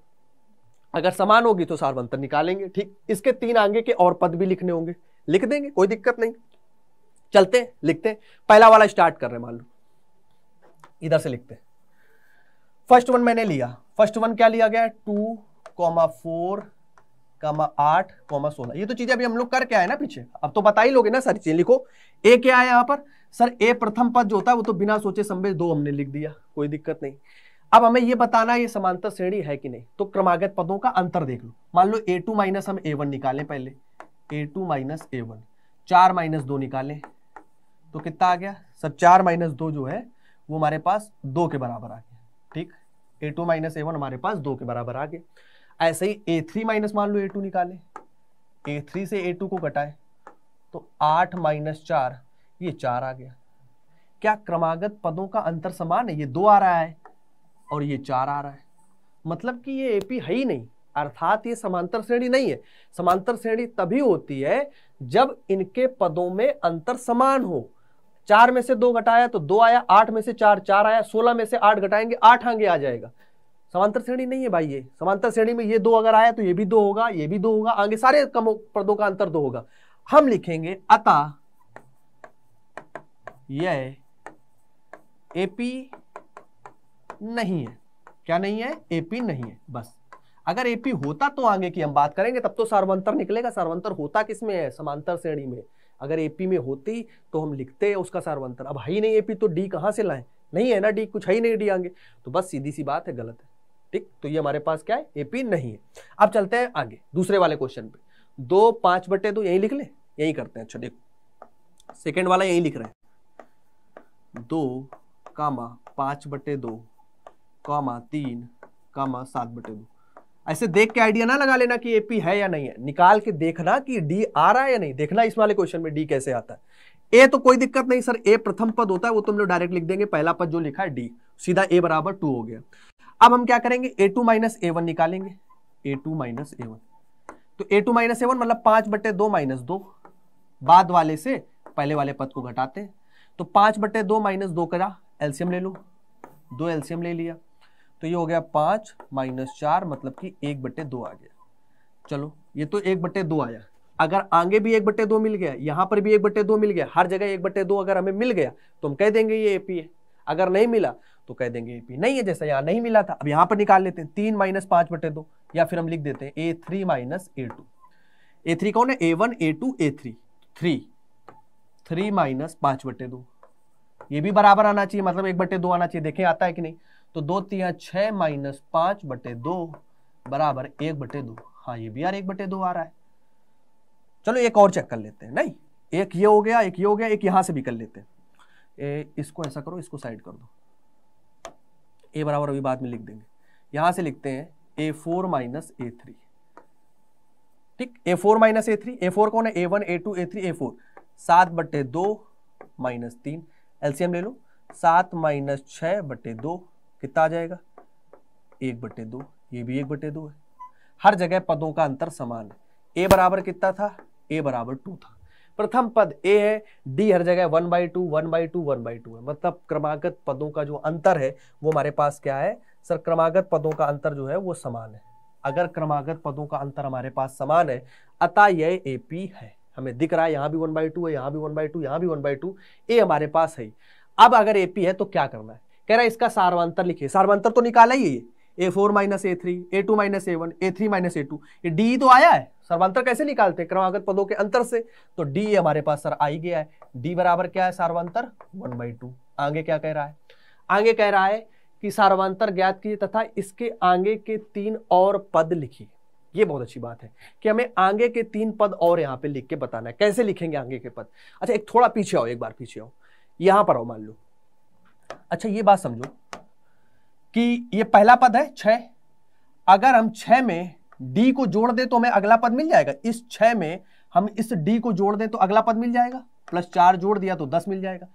अगर समान होगी तो सार्वांतर निकालेंगे ठीक इसके तीन आगे के और पद भी लिखने होंगे लिख देंगे कोई दिक्कत नहीं चलते लिखते हैं पहला वाला स्टार्ट कर रहे हैं मान लो इधर से लिखते हैं फर्स्ट वन मैंने लिया फर्स्ट वन क्या लिया गया टू कॉमा फोर कॉमा आठ कॉमा सोलह ये तो चीजें अभी हम लोग करके आए ना पीछे अब तो बता ही लोगे ना सारी चीजें लिखो ए क्या है यहाँ पर सर ए प्रथम पद जो होता है वो तो बिना सोचे समझे दो हमने लिख दिया कोई दिक्कत नहीं अब हमें ये बताना ये समांतर श्रेणी है कि नहीं तो क्रमागत पदों का अंतर देख लो मान लो ए टू माइनस हम ए वन निकालें पहले A two minus A one चार माइनस दो निकालें तो कितना आ गया सर चार माइनस दो जो है वो हमारे पास दो के बराबर आ गया ठीक a two minus A one हमारे पास दो के बराबर आ गए ऐसे ही ए थ्री माइनस मान लो ए टू निकाले ए थ्री से ए टू को कटाए तो आठ माइनस चार ये चार आ गया क्या क्रमागत पदों का अंतर समान है ये दो आ रहा है और ये चार आ रहा है मतलब कि ये एपी है ही नहीं अर्थात ये समांतर श्रेणी नहीं है समांतर श्रेणी तभी होती है जब इनके पदों में अंतर समान हो चार में से दो घटाया तो दो आया आठ में से चार चार आया सोलह में से आठ घटाएंगे आठ आगे आ जाएगा समांतर श्रेणी नहीं है भाई ये समांतर श्रेणी में ये दो अगर आया तो ये भी दो होगा ये भी दो होगा आगे सारे कम पदों का अंतर दो होगा हम लिखेंगे अतः यह एपी नहीं है क्या नहीं है एपी नहीं है बस अगर एपी होता तो आगे की हम बात करेंगे तब तो सर्वंतर निकलेगा सर्वंतर होता किसमें है समांतर श्रेणी में अगर एपी में होती तो हम लिखते हैं उसका सार्वंतर अब है ही नहीं एपी तो डी कहाँ से लाएं नहीं है ना डी कुछ है ही नहीं डी आगे तो बस सीधी सी बात है गलत है ठीक तो ये हमारे पास क्या है एपी नहीं है अब चलते हैं आगे दूसरे वाले क्वेश्चन पे दो पाँच बटे दो यही लिख ले यही करते हैं अच्छा देखो सेकेंड वाला यही लिख रहे हैं दो कामा पाँच बटे दो कामा तीन कामा सात बटे दो ऐसे देख के आइडिया ना लगा लेना कि एपी है या नहीं है निकाल के देखना कि डी आ रहा है या नहीं देखना इस वाले क्वेश्चन में डी कैसे आता है ए तो कोई दिक्कत नहीं सर ए प्रथम पद होता है वो तुम तो लोग डायरेक्ट लिख देंगे पहला पद जो लिखा है डी सीधा ए बराबर टू हो गया अब हम क्या करेंगे a two minus A one निकालेंगे a two minus A one तो ए टू माइनस ए वन मतलब पांच बटे दो माइनस दो बाद वाले से पहले वाले पद को घटाते हैं तो पांच बटे दो माइनस दो करा एल्सियम ले लो दो एल्सियम ले लिया तो ये हो गया पांच माइनस चार मतलब कि एक बट्टे दो आ गया चलो ये तो एक बट्टे दो आया अगर आगे भी एक बट्टे दो मिल गया यहाँ पर भी एक बट्टे दो मिल गया हर जगह एक बट्टे दो अगर हमें मिल गया तो हम कह देंगे ये ए है अगर नहीं मिला तो कह देंगे एपी नहीं है जैसा यहाँ नहीं मिला था अब यहाँ पर निकाल लेते हैं तीन माइनस पांच बटे दो या फिर हम लिख देते हैं a three minus a two A three कौन है a one A two A three three three minus पांच बटे दो ये भी बराबर आना चाहिए मतलब एक बटे दो आना चाहिए देखें आता है कि नहीं तो दो तिया छः माइनस पांच बटे दो बराबर एक बटे दो हाँ ये भी यार एक बटे दो आ रहा है चलो एक और चेक कर लेते हैं नहीं एक ये हो गया एक ये हो गया एक यहां से भी कर लेते हैं इसको ऐसा करो इसको साइड कर दो ए बराबर अभी बाद में लिख देंगे यहां से लिखते हैं a four minus A three ठीक a four minus A three A four कौन है a one A two A three A four सात बटे दो माइनस तीन एलसीएम ले लो सात माइनस छ बटे दो कितना आ जाएगा एक बटे दो ये भी एक बटे दो है हर जगह पदों का अंतर समान है ए बराबर कितना था ए बराबर टू था प्रथम पद ए है डी हर जगह one by two one by two one by two है मतलब क्रमागत पदों का जो अंतर है वो हमारे पास क्या है सर क्रमागत पदों का अंतर जो है वो समान है अगर क्रमागत पदों का अंतर हमारे पास समान है अतः यह ए पी है हमें दिख रहा है यहाँ भी वन बाई टू है यहाँ भी वन बाई टू यहाँ भी वन बाई टू ए हमारे पास है अब अगर ए पी है तो क्या करना है कह रहा है इसका सार्वांतर लिखिए सार्वांतर तो निकाला ही है a four minus A three a two minus A one a three minus a two ये डी तो आया है सर्वांतर कैसे निकालते हैं क्रमागत पदों के अंतर से तो डी हमारे पास सर आई गया है डी बराबर क्या है सार्वांतर वन बाई टू आगे क्या कह रहा है आगे कह रहा है कि सार्वांतर ज्ञात कीजिए तथा इसके आगे के तीन और पद लिखिए ये बहुत अच्छी बात है कि हमें आगे के तीन पद और यहाँ पे लिख के बताना है कैसे लिखेंगे आगे के पद अच्छा एक थोड़ा पीछे आओ एक बार पीछे आओ यहाँ पर आओ मान लो अच्छा ये बात समझो कि ये पहला पद है छह अगर हम छह में डी को जोड़ दें तो हमें अगला पद मिल जाएगा इस छह में हम इस डी को जोड़ दें तो अगला पद मिल जाएगा प्लस चार जोड़ दिया तो दस मिल जाएगा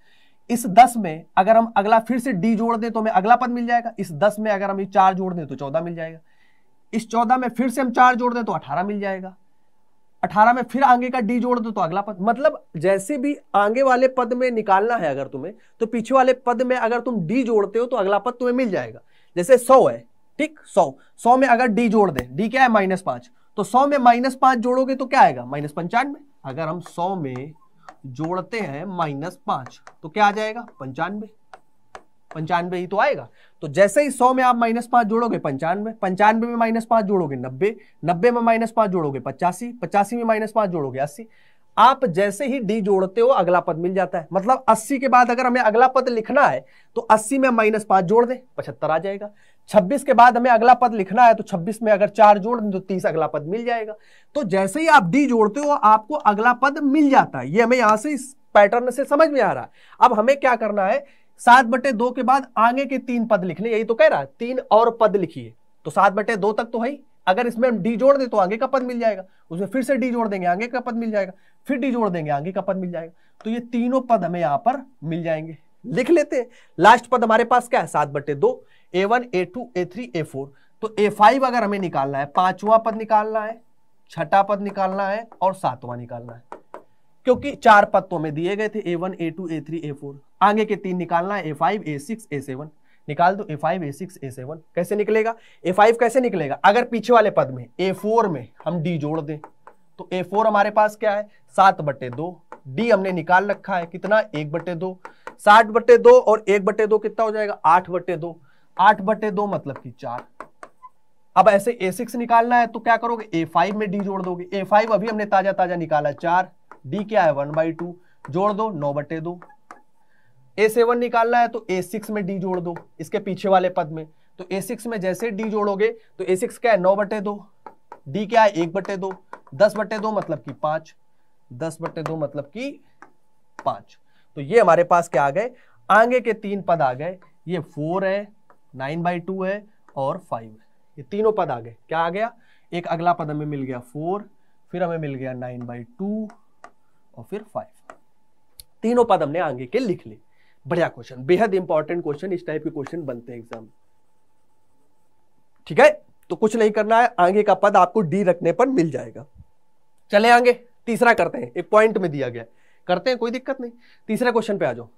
इस दस में अगर हम अगला फिर से डी जोड़ दें तो हमें अगला पद मिल जाएगा इस दस में अगर हम ये चार जोड़ दें तो चौदह मिल जाएगा इस चौदह में फिर से हम चार जोड़ दें तो अठारह मिल जाएगा अठारह में फिर आगे का डी जोड़ दो तो अगला पद मतलब जैसे भी आगे वाले पद में निकालना है अगर तुम्हें तो पीछे वाले पद में अगर तुम डी जोड़ते हो तो अगला पद तुम्हें मिल जाएगा जैसे सौ है ठीक सौ सौ में अगर डी जोड़ दे डी क्या है माइनस पांच तो सौ में माइनस पांच जोड़ोगे तो क्या आएगा माइनस पंचानवे अगर हम सौ में जोड़ते हैं माइनस पांच तो क्या आ जाएगा पंचानवे पंचानवे ही तो आएगा तो जैसे ही सौ में आप माइनस पांच जोड़ोगे पंचानवे पंचानवे में माइनस पांच जोड़ोगे नब्बे नब्बे में माइनस पांच जोड़ोगे पचासी पचासी में माइनस पांच जोड़ोगे अस्सी आप जैसे ही डी जोड़ते हो अगला पद मिल जाता है मतलब अस्सी के बाद अगर हमें अगला पद लिखना है तो अस्सी में माइनस पांच जोड़ दे पचहत्तर आ जाएगा छब्बीस के बाद हमें अगला पद लिखना है तो छब्बीस में अगर चार जोड़ दें तो तीस अगला पद मिल जाएगा तो जैसे ही आप डी जोड़ते हो आपको अगला पद मिल जाता है ये हमें यहां से इस पैटर्न से समझ में आ रहा है अब हमें क्या करना है सात बटे दो के बाद आगे के तीन पद लिखने यही तो कह रहा है तीन और पद लिखिए तो सात बटे दो तक तो है अगर इसमें हम डी जोड़ दे तो आगे का पद मिल जाएगा उसमें फिर से डी जोड़ देंगे आगे का पद मिल जाएगा फिर डी जोड़ देंगे आगे का पद मिल जाएगा तो ये तीनों पद हमें यहाँ पर मिल जाएंगे लिख लेते हैं लास्ट पद हमारे पास क्या है सात बटे दो a one A two A three A four तो ए फाइव अगर हमें निकालना है पांचवा पद निकालना है छठा पद निकालना है और सातवां निकालना है क्योंकि चार पत्तों में दिए गए थे a one A two A three A four आगे के तीन निकालना है a five A six a seven निकाल दो ए five A six a seven कैसे निकलेगा ए फाइव कैसे निकलेगा अगर पीछे वाले पद में ए फोर में हम डी जोड़ दें तो ए फोर हमारे पास क्या है सात बटे दो डी हमने निकाल रखा है कितना एक बटे दो साठ बटे दो और एक बटे दो कितना हो जाएगा आठ बटे दो आठ बटे दो मतलब कि चार अब ऐसे ए सिक्स निकालना है तो क्या करोगे ए फाइव में डी जोड़ दोगे ए फाइव अभी हमने ताजा ताजा निकाला चार डी क्या है वन बाई टू जोड़ दो नौ बटे दो ए सेवन निकालना है तो ए सिक्स में डी जोड़ दो इसके पीछे वाले पद में तो ए सिक्स में जैसे डी जोड़ोगे तो ए सिक्स क्या है नौ बटे दो डी क्या है एक बटे दो दस बटे दो मतलब कि पांच दस बटे दो मतलब की पांच तो ये हमारे पास क्या आ गए आगे के तीन पद आ गए ये फोर है नाइन बाई टू है और फाइव है ये तीनों पद आ गए क्या आ गया एक अगला पद हमें मिल गया फोर फिर हमें मिल गया नाइन बाई टू और फिर फाइव तीनों पद हमने आगे के लिख ली बढ़िया क्वेश्चन बेहद इंपॉर्टेंट क्वेश्चन इस टाइप के क्वेश्चन बनते हैं एग्जाम ठीक है तो कुछ नहीं करना है आगे का पद आपको डी रखने पर मिल जाएगा चले आगे तीसरा करते हैं एक पॉइंट में दिया गया करते हैं कोई दिक्कत नहीं तीसरे क्वेश्चन पे आ जाओ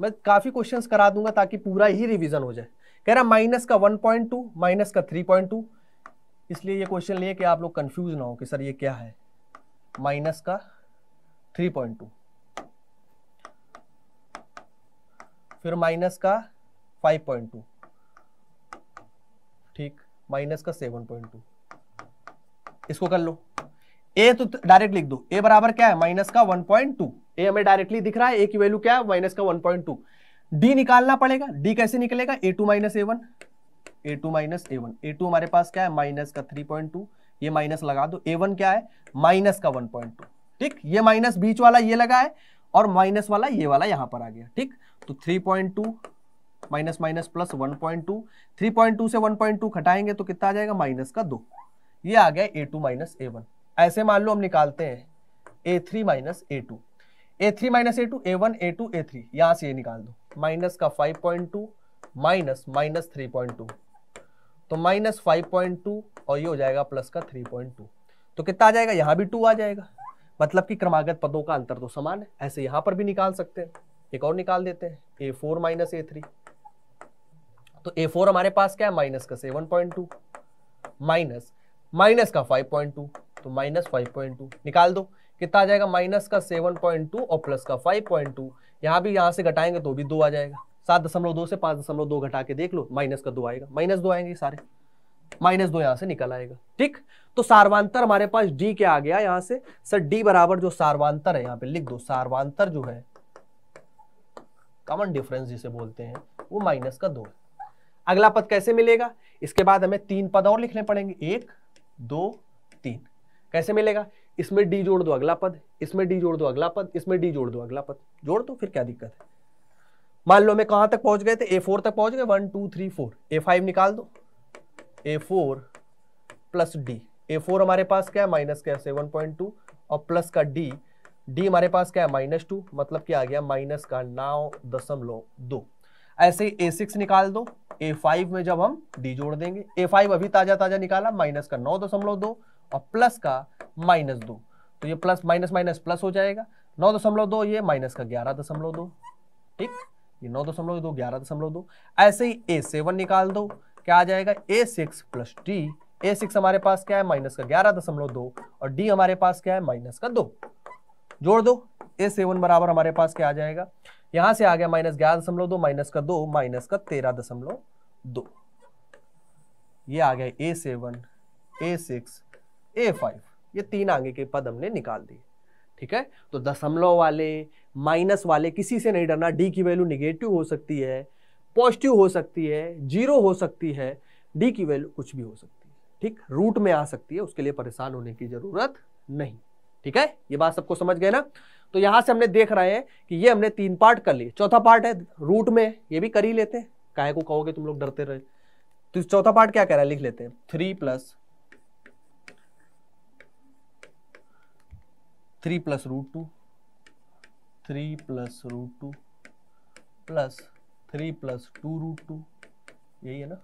मैं काफी क्वेश्चंस करा दूंगा ताकि पूरा ही रिवीजन हो जाए कह रहा माइनस का 1.2 माइनस का 3.2 इसलिए ये क्वेश्चन लिए कि आप लोग कंफ्यूज ना हो कि सर ये क्या है माइनस का 3.2 फिर माइनस का 5.2 ठीक माइनस का 7.2 इसको कर लो ए तो डायरेक्ट लिख दो ए बराबर क्या है माइनस का 1.2 ए हमें डायरेक्टली दिख रहा है ए की वैल्यू क्या है माइनस का 1.2 डी निकालना पड़ेगा डी कैसे निकलेगा ए टू माइनस ए वन ए टू माइनस ए वन ए टू हमारे पास क्या है माइनस का 3.2 ये माइनस लगा दो ए वन क्या है माइनस का वन पॉइंट टू ठीक ये माइनस बीच वाला ये लगा है और माइनस वाला ये वाला यहां पर आ गया ठीक तो three point two minus minus plus one point two three point two से वन पॉइंट टू घटाएंगे तो कितना आ जाएगा माइनस का दो ये आ गया a two minus A one ऐसे मान लो हम निकालते हैं a three minus a two A three minus a two A one A two A three यहाँ से ये निकाल दो माइनस का five point two minus minus three point two तो माइनस फाइव पॉइंट टू और ये हो जाएगा प्लस का थ्री पॉइंट टू तो कितना आ जाएगा यहाँ भी टू आ जाएगा मतलब कि क्रमागत पदों का अंतर तो समान है ऐसे यहाँ पर भी निकाल सकते हैं एक और निकाल देते हैं a four minus A three तो ए फोर हमारे पास क्या है माइनस का seven point two minus minus का फाइव पॉइंट टू तो माइनस फाइव पॉइंट टू निकाल दो कितना आ जाएगा माइनस का सेवन पॉइंट टू और प्लस का फाइव पॉइंट टू यहाँ भी यहाँ से घटाएंगे तो भी दो आ जाएगा सात दशमलव दो से पांच दशमलव दो घटा के देख लो माइनस का दो आएगा माइनस दो आएंगे सारे माइनस दो यहां से निकल आएगा ठीक तो सार्वांतर हमारे पास डी क्या आ गया यहां से सर डी बराबर जो सार्वांतर है यहाँ पे लिख दो सार्वांतर जो है कॉमन डिफरेंस जिसे बोलते हैं वो माइनस का दो है अगला पद कैसे मिलेगा इसके बाद हमें तीन पद और लिखने पड़ेंगे एक दो तीन कैसे मिलेगा इसमें डी जोड़ दो अगला पद इसमें डी जोड़ दो अगला पद इसमें डी जोड़ दो अगला पद जोड़ दो फिर क्या दिक्कत है मान लो मैं कहां तक पहुंच गए थे ए फोर तक पहुंच गए वन टू थ्री फोर ए फाइव निकाल दो a four plus d a four हमारे पास क्या है माइनस क्या है सेवन पॉइंट टू और प्लस का डी डी हमारे पास क्या है माइनस टू मतलब क्या आ गया माइनस का नौ दशमलव दो ऐसे ही ए सिक्स निकाल दो ए फाइव में जब हम डी जोड़ देंगे ए फाइव अभी ताजा ताजा निकाला माइनस का नौ दशमलव दो और प्लस का माइनस दो तो ये प्लस माइनस माइनस प्लस हो जाएगा नौ दशमलव दो ये माइनस का ग्यारह दशमलव दो ठीक ये नौ दशमलव दो ग्यारह दशमलव दो ऐसे ही ए सेवन निकाल दो क्या आ जाएगा a six plus d a six हमारे पास क्या है माइनस का ग्यारह दशमलव दो और डी हमारे पास क्या है माइनस का दो जोड़ दो ए सेवन बराबर हमारे पास क्या आ जाएगा यहां से आ गया माइनस ग्यारह दशमलव दो माइनस का दो माइनस का तेरह दशमलव दो ये आ गया a seven a six a five ये तीन आगे के पद हमने निकाल दिए ठीक है तो दशमलव वाले माइनस वाले किसी से नहीं डरना डी की वैल्यू निगेटिव हो सकती है पॉजिटिव हो सकती है जीरो हो सकती है डी की वैल्यू कुछ भी हो सकती है ठीक रूट में आ सकती है उसके लिए परेशान होने की जरूरत नहीं ठीक है ये बात सबको समझ गए ना तो यहां से हमने देख रहे हैं कि ये हमने तीन पार्ट कर लिए चौथा पार्ट है रूट में ये भी कर ही लेते हैं काहे को कहोगे तुम लोग डरते रहे तो चौथा पार्ट क्या कह रहा है लिख लेते हैं three plus three plus root two three plus root two plus three plus two root two यही है ना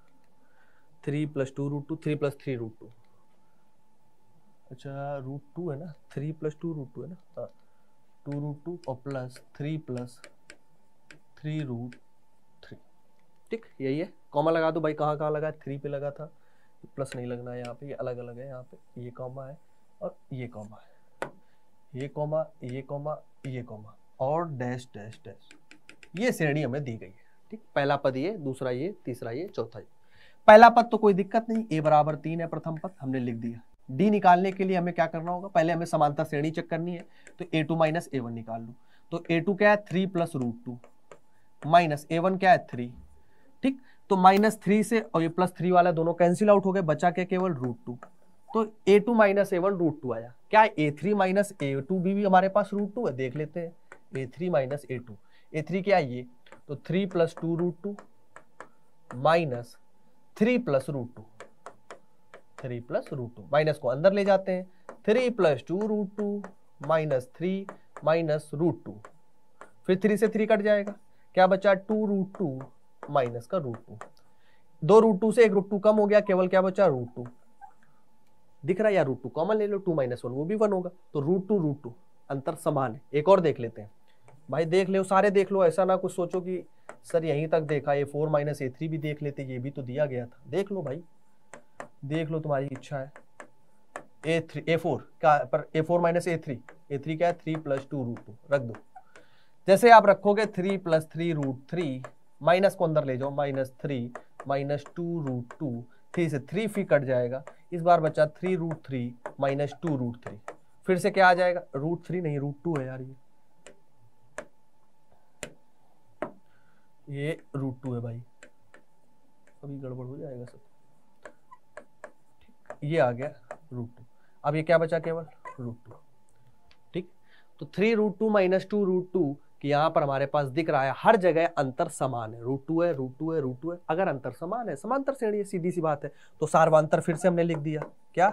three plus two root two three plus three root two अच्छा रूट टू है ना three plus two root two है ना हाँ two root two और plus three plus three root three ठीक यही है कॉमा लगा दो भाई कहाँ कहाँ लगा है थ्री पे लगा था प्लस नहीं लगना है यहाँ पे ये अलग अलग है यहाँ पे ये कॉमा है और ये कॉमा है ये कॉमा ये कॉमा ये कॉमा और डैश डैश डैश ये श्रेणी हमें दी गई है ठीक पहला पद ये दूसरा ये तीसरा ये चौथा ये पहला पद तो कोई दिक्कत नहीं ए बराबर तीन है प्रथम पद हमने लिख दिया डी निकालने के लिए हमें क्या करना होगा पहले हमें समानता श्रेणी चेक करनी है तो ए टू माइनस ए वन निकाल लू तो ए टू क्या है three plus root two minus ए वन क्या है थ्री ठीक तो माइनस थ्री से और ये प्लस थ्री वाला दोनों कैंसिल आउट हो गए बचा के केवल रूट टू तो ए टू माइनस ए वन रूट टू आया क्या a three minus a two भी, हमारे पास रूट टू है देख लेते हैं a three minus a two A three क्या ये तो three plus two root two minus three plus root two three plus root two minus को अंदर ले जाते हैं three plus two root two minus three minus root two फिर three से थ्री कट जाएगा क्या बचा टू रूट टू माइनस का रूट टू दो रूट टू से एक रूट टू कम हो गया केवल क्या बचा रूट टू दिख रहा है या रूट टू कॉमन ले लो टू माइनस वन वो भी वन होगा तो रूट टू रूट टू अंतर समान है एक और देख लेते हैं भाई देख लो सारे देख लो ऐसा ना कुछ सोचो कि सर यहीं तक देखा ये फोर माइनस ए थ्री भी देख लेते ये भी तो दिया गया था देख लो भाई देख लो तुम्हारी इच्छा है ए थ्री ए फोर क्या पर a four minus A three a three क्या है three plus two root two रख दो जैसे आप रखोगे three plus three root three minus को अंदर ले जाओ minus three minus two root two three से थ्री फी कट जाएगा इस बार बचा three root three minus two root three फिर से क्या आ जाएगा रूट थ्री नहीं रूट टू है यार ये ये रूट टू है भाई अभी गड़बड़ हो जाएगा सब ये आ गया रूट टू अब ये क्या बचा केवल रूट टू ठीक तो three root two minus two root two कि यहाँ पर हमारे पास दिख रहा है हर जगह अंतर समान है रूट टू है रूट टू है रूट टू है अगर अंतर समान है समांतर श्रेणी है सीधी सी बात है तो सार्वांतर फिर से हमने लिख दिया क्या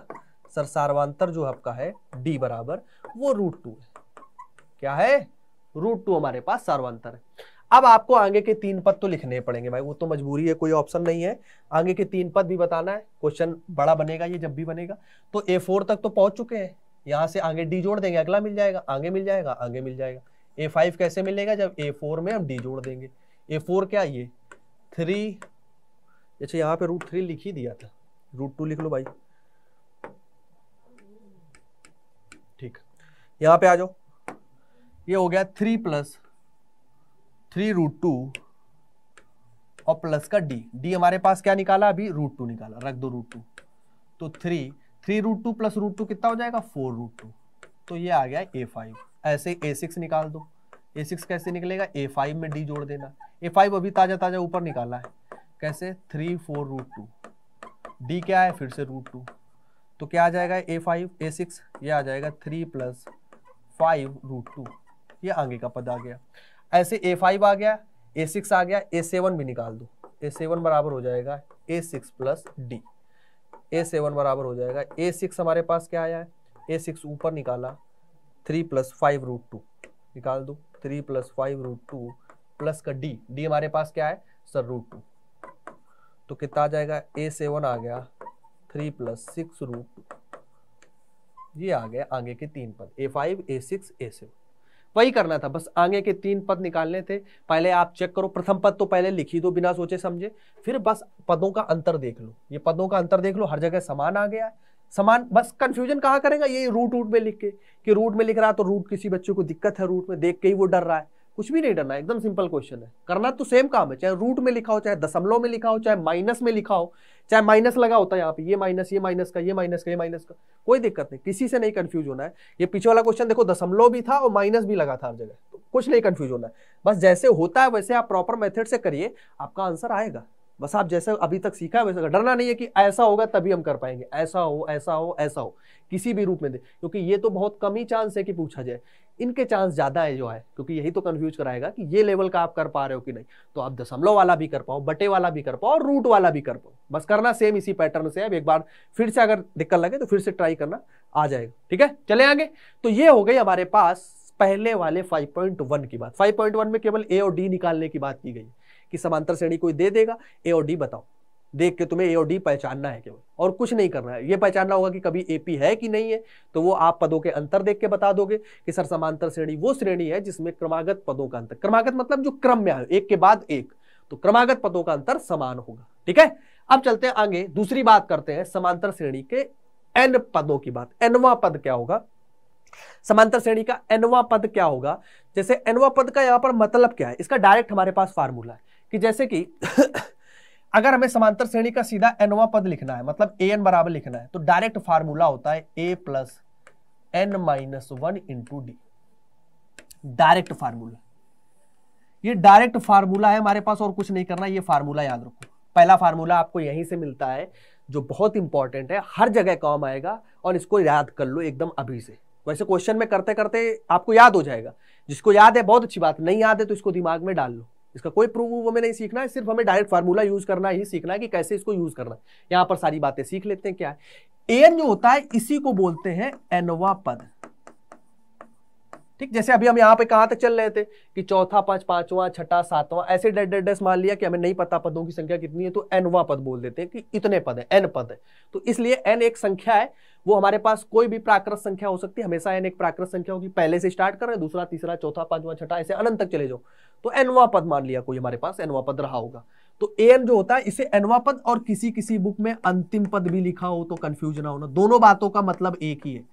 सर सार्वांतर जो आपका है डी बराबर वो रूट टू है क्या है रूट टू हमारे पास सार्वांतर है अब आपको आगे के तीन पद तो लिखने पड़ेंगे भाई वो तो मजबूरी है कोई ऑप्शन नहीं है आगे के तीन पद भी बताना है क्वेश्चन बड़ा बनेगा ये जब भी बनेगा तो ए फोर तक तो पहुंच चुके हैं यहाँ से आगे डी जोड़ देंगे अगला मिल जाएगा आगे मिल जाएगा आगे मिल जाएगा ए फाइव कैसे मिलेगा जब ए फोर में हम डी जोड़ देंगे ए फोर क्या ये थ्री अच्छा यहाँ पे रूट थ्री लिख ही दिया था रूट टू लिख लो भाई ठीक यहाँ पे आ जाओ ये हो गया three plus three root two और प्लस का डी डी हमारे पास क्या निकाला अभी रूट टू निकाला रख दो रूट टू तो three three root two plus root two कितना हो जाएगा फोर रूट टू तो ये आ गया ए फाइव ऐसे ए सिक्स निकाल दो ए सिक्स कैसे निकलेगा ए फाइव में डी जोड़ देना ए फाइव अभी ताज़ा ताज़ा ऊपर निकाला है कैसे three four root two d क्या है फिर से रूट टू तो क्या आ जाएगा ए फाइव ए सिक्स ये आ जाएगा three plus five root two ये आगे का पद आ गया ऐसे ए फाइव आ गया ए सिक्स आ गया ए सेवन भी निकाल दो ए सेवन बराबर हो जाएगा a six plus d a seven बराबर हो जाएगा ए सिक्स हमारे पास क्या आया है ए सिक्स ऊपर निकाला three plus five root two निकाल दो three plus five root two plus का डी डी हमारे पास क्या है सर रूट टू तो कितना आ जाएगा ए सेवन आ गया three plus six root two ये आ गया आगे के तीन पद a five A six a seven वही करना था बस आगे के तीन पद निकालने थे पहले आप चेक करो प्रथम पद तो पहले लिखी दो बिना सोचे समझे फिर बस पदों का अंतर देख लो ये पदों का अंतर देख लो हर जगह समान आ गया है समान बस कंफ्यूजन कहाँ करेगा ये रूट रूट में लिख के कि रूट में लिख रहा है तो रूट किसी बच्चे को दिक्कत है रूट में देख के ही वो डर रहा है कुछ भी नहीं डरना एकदम सिंपल क्वेश्चन है करना तो सेम काम है चाहे रूट में लिखा हो चाहे दशमलव में लिखा हो चाहे माइनस में लिखा हो चाहे माइनस लगा होता है यहाँ पे ये माइनस ये माइनस का ये माइनस का ये माइनस का कोई दिक्कत नहीं किसी से नहीं कंफ्यूज होना है ये पीछे वाला क्वेश्चन देखो दशमलव भी था और माइनस भी लगा था हर जगह तो कुछ नहीं कंफ्यूज होना है बस जैसे होता है वैसे आप प्रॉपर मेथड से करिए आपका आंसर आएगा बस आप जैसे अभी तक सीखा है वैसे डरना नहीं है कि ऐसा होगा तभी हम कर पाएंगे ऐसा हो ऐसा हो ऐसा हो किसी भी रूप में दे क्योंकि ये तो बहुत कम ही चांस है कि पूछा जाए इनके चांस ज़्यादा है जो है क्योंकि यही तो कन्फ्यूज कराएगा कि ये लेवल का आप कर पा रहे हो कि नहीं तो आप दशमलव वाला भी कर पाओ बटे वाला भी कर पाओ और रूट वाला भी कर पाओ बस करना सेम इसी पैटर्न से अब एक बार फिर से अगर दिक्कत लगे तो फिर से ट्राई करना आ जाएगा ठीक है चले आगे तो ये हो गई हमारे पास पहले वाले 5.1 की बात 5.1 में केवल ए और डी निकालने की बात की गई कि समांतर श्रेणी कोई दे देगा ए और डी बताओ देख के तुम्हें ए और डी पहचानना है केवल और कुछ नहीं करना है ये पहचानना होगा कि कभी ए पी है कि नहीं है तो वो आप पदों के अंतर देख के बता दोगे कि सर समांतर श्रेणी वो श्रेणी है जिसमें क्रमागत पदों का अंतर क्रमागत मतलब जो क्रम में आए एक के बाद एक तो क्रमागत पदों का अंतर समान होगा ठीक है अब चलते हैं आगे दूसरी बात करते हैं समांतर श्रेणी के एन पदों की बात एनवा पद क्या होगा समांतर श्रेणी का एनवा पद क्या होगा जैसे एनवा पद का यहां पर मतलब क्या है इसका डायरेक्ट हमारे पास फार्मूला है कि जैसे कि अगर हमें समांतर श्रेणी का सीधा एनवा पद लिखना है मतलब ए एन बराबर लिखना है तो डायरेक्ट फार्मूला होता है ए plus N minus one into d direct formula ये डायरेक्ट फार्मूला है हमारे पास और कुछ नहीं करना ये फार्मूला याद रखो पहला फार्मूला आपको यहीं से मिलता है जो बहुत इंपॉर्टेंट है हर जगह काम आएगा और इसको याद कर लो एकदम अभी से वैसे क्वेश्चन में करते करते आपको याद हो जाएगा जिसको याद है बहुत अच्छी बात नहीं याद है तो इसको दिमाग में डाल लो इसका कोई प्रूव हमें नहीं सीखना है सिर्फ हमें डायरेक्ट फार्मूला यूज करना ही सीखना है कि कैसे इसको यूज करना है यहां पर सारी बातें सीख लेते हैं क्या है एन जो होता है इसी को बोलते हैं एनवा पद ठीक जैसे अभी हम यहाँ पे कहाँ तक चल रहे थे कि चौथा पांच पांचवा छठा सातवां ऐसे डेड डेड डेस मान लिया कि हमें नहीं पता पदों की संख्या कितनी है तो एनवा पद बोल देते हैं कि इतने पद है एन पद है तो इसलिए एन एक संख्या है वो हमारे पास कोई भी प्राकृत संख्या हो सकती है हमेशा एन एक प्राकृत संख्या होगी पहले से स्टार्ट कर रहे हैं दूसरा तीसरा चौथा पांचवा छठा ऐसे अनंत तक चले जाओ तो एनवा पद मान लिया कोई हमारे पास एनवा पद रहा होगा तो ए एन जो होता है इसे एनवा पद और किसी किसी बुक में अंतिम पद भी लिखा हो तो कंफ्यूज ना होना दोनों बातों का मतलब एक ही है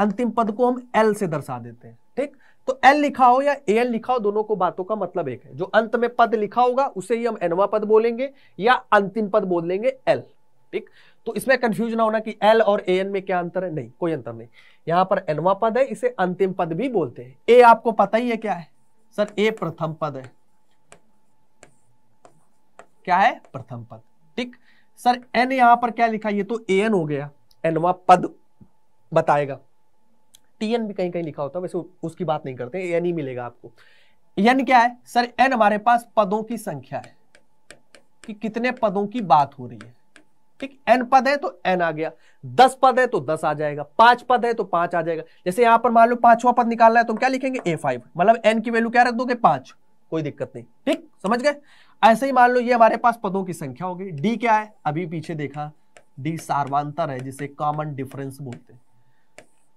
अंतिम पद को हम एल से दर्शा देते हैं ठीक तो एल लिखा हो या ए एल लिखा हो दोनों को बातों का मतलब एक है जो अंत में पद लिखा होगा उसे ही हम एनवा पद बोलेंगे या अंतिम पद बोलेंगे एल ठीक तो इसमें कंफ्यूज ना होना कि एल और ए एन में क्या अंतर है नहीं कोई अंतर नहीं यहां पर एनवा पद है इसे अंतिम पद भी बोलते हैं ए आपको पता ही है क्या है सर ए प्रथम पद है क्या है प्रथम पद ठीक सर एन यहां पर क्या लिखा ये तो ए एन हो गया एनवा पद बताएगा टीएन भी कहीं कहीं लिखा होता है वैसे उसकी बात नहीं करते एन ही मिलेगा आपको एन क्या है सर एन हमारे पास पदों की संख्या है कि कितने पदों की बात हो रही है ठीक एन पद है तो एन आ गया दस पद है तो दस आ जाएगा पांच पद है तो पांच आ जाएगा जैसे यहां पर मान लो पांचवा पद निकालना है तो क्या लिखेंगे ए फाइव मतलब एन की वैल्यू क्या रख दोगे पांच कोई दिक्कत नहीं ठीक समझ गए ऐसे ही मान लो ये हमारे पास पदों की संख्या होगी डी क्या है अभी पीछे देखा डी सार्वांतर है जिसे कॉमन डिफरेंस बोलते हैं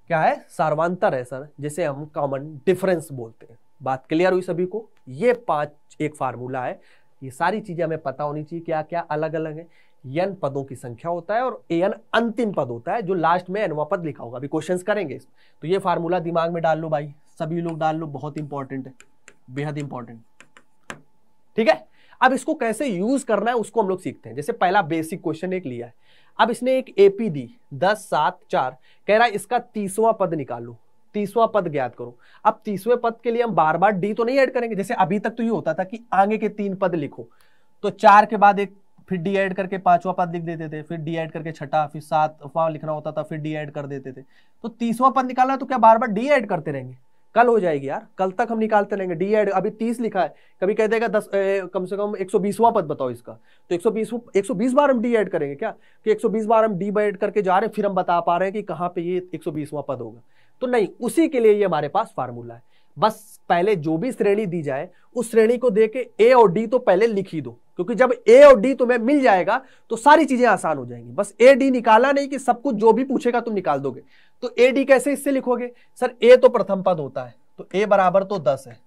क्या है सार्वांतर है सर जिसे हम कॉमन डिफरेंस बोलते हैं बात क्लियर हुई सभी को ये पांच एक फार्मूला है ये सारी चीजें हमें पता होनी चाहिए क्या क्या अलग अलग है यन पदों की संख्या होता है और ए एन अंतिम पद होता है जो लास्ट में एनवा पद लिखा होगा अभी क्वेश्चन करेंगे तो ये फार्मूला दिमाग में डाल लो भाई सभी लोग डाल लो बहुत इंपॉर्टेंट है बेहद इंपॉर्टेंट ठीक है अब इसको कैसे यूज करना है उसको हम लोग सीखते हैं जैसे पहला बेसिक क्वेश्चन एक लिया है अब इसने एक एपी दी दस सात चार कह रहा है इसका तीसवा पद निकालो तीसवा पद ज्ञात करो अब तीसवें पद के लिए हम बार बार डी तो नहीं ऐड करेंगे जैसे अभी तक तो ये होता था कि आगे के तीन पद लिखो तो चार के बाद एक फिर डी ऐड करके पांचवा पद लिख देते थे फिर डी ऐड करके छठा फिर सात लिखना होता था फिर डी ऐड कर देते थे तो तीसवा पद निकालना तो क्या बार बार डी ऐड करते रहेंगे कल हो जाएगी यार कल तक हम निकालते रहेंगे डी एड अभी तीस लिखा है कभी कह देगा दस ए, कम से कम एक सौ बीसवा पद बताओ इसका तो एक सौ बीस एक सौ बीस बार हम डी एड करेंगे क्या कि एक सौ बीस बार हम डी एड करके जा रहे हैं फिर हम बता पा रहे हैं कि कहाँ पे ये एक सौ बीसवा पद होगा तो नहीं उसी के लिए ये हमारे पास फार्मूला है बस पहले जो भी श्रेणी दी जाए उस श्रेणी को दे के ए और डी तो पहले लिख ही दो क्योंकि जब ए और डी तुम्हें मिल जाएगा तो सारी चीजें आसान हो जाएंगी बस ए डी निकाला नहीं कि सब कुछ जो भी पूछेगा तुम निकाल दोगे तो ए डी कैसे इससे लिखोगे सर ए तो प्रथम पद होता है तो ए बराबर तो दस है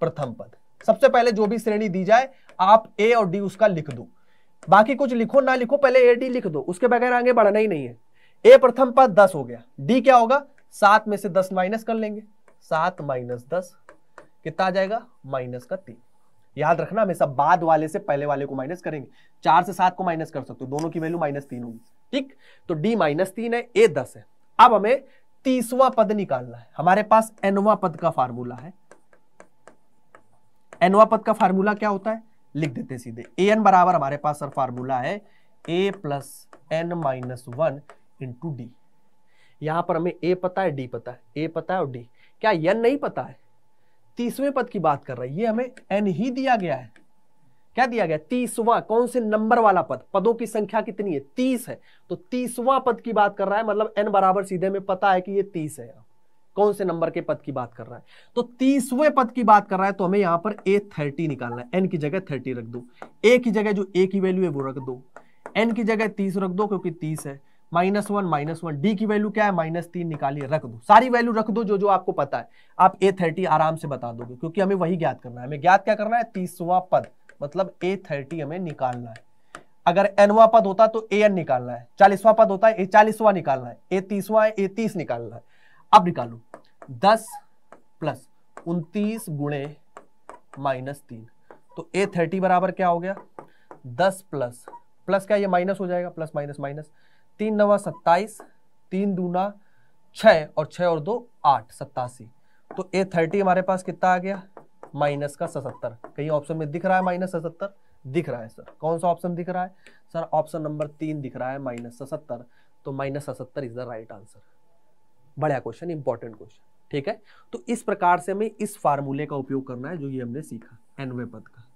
प्रथम पद सबसे पहले जो भी श्रेणी दी जाए आप ए और डी उसका लिख दो बाकी कुछ लिखो ना लिखो पहले ए डी लिख दो उसके बगैर आगे बढ़ना ही नहीं है ए प्रथम पद दस हो गया डी क्या होगा सात में से दस माइनस कर लेंगे सात माइनस दस कितना आ जाएगा माइनस का तीन याद रखना हमेशा बाद वाले से पहले वाले को माइनस करेंगे चार से सात को माइनस कर सकते हो दोनों की वैल्यू माइनस तीन होगी ठीक तो डी माइनस तीन है ए दस है अब हमें तीसवा पद निकालना है हमारे पास एनवा पद का फार्मूला है एनवा पद का फार्मूला क्या होता है लिख देते सीधे ए एन बराबर हमारे पास सर फार्मूला है ए plus N minus one into d यहां पर हमें ए पता है डी पता है ए पता है और डी क्या एन नहीं पता है तीसवें पद की बात कर रहा है ये हमें एन ही दिया गया है क्या दिया गया तीसवा कौन से नंबर वाला पद पदों की संख्या कितनी है तीस है तो तीसवा पद की बात कर रहा है मतलब एन बराबर सीधे में पता है कि ये तीस है कौन से नंबर के पद की बात कर रहा है तो तीसवें पद की बात कर रहा है तो हमें यहां पर ए थर्टी निकालना है एन की जगह थर्टी रख दो ए की जगह जो ए की वैल्यू है वो रख दो एन की जगह तीस रख दो क्योंकि तीस है minus one minus one d की वैल्यू क्या है माइनस तीन निकालिए रख दो सारी वैल्यू रख दो जो जो आपको पता है आप ए थर्टी आराम से बता दोगे क्योंकि हमें वही ज्ञात करना है हमें ज्ञात क्या करना है तीसवा पद मतलब ए थर्टी हमें निकालना है अगर एनवा पद होता तो ए एन निकालना है चालीसवा पद होता है ए चालीसवा निकालना है ए तीसवा है ए तीस निकालना है अब निकालो दस प्लस उनतीस गुणे माइनस तीन तो ए थर्टी बराबर क्या हो गया दस प्लस प्लस क्या ये माइनस हो जाएगा प्लस माइनस माइनस तीन नवा सत्ताईस तीन दूना छः और छः और दो आठ सत्तासी तो ए थर्टी हमारे पास कितना आ गया माइनस का सतहत्तर कहीं ऑप्शन में दिख रहा है माइनस सतहत्तर दिख रहा है सर कौन सा ऑप्शन दिख रहा है सर ऑप्शन नंबर तीन दिख रहा है माइनस सतहत्तर तो माइनस सतहत्तर इज द राइट आंसर बढ़िया क्वेश्चन इंपॉर्टेंट क्वेश्चन ठीक है तो इस प्रकार से हमें इस फार्मूले का उपयोग करना है जो ये हमने सीखा एनवे पद का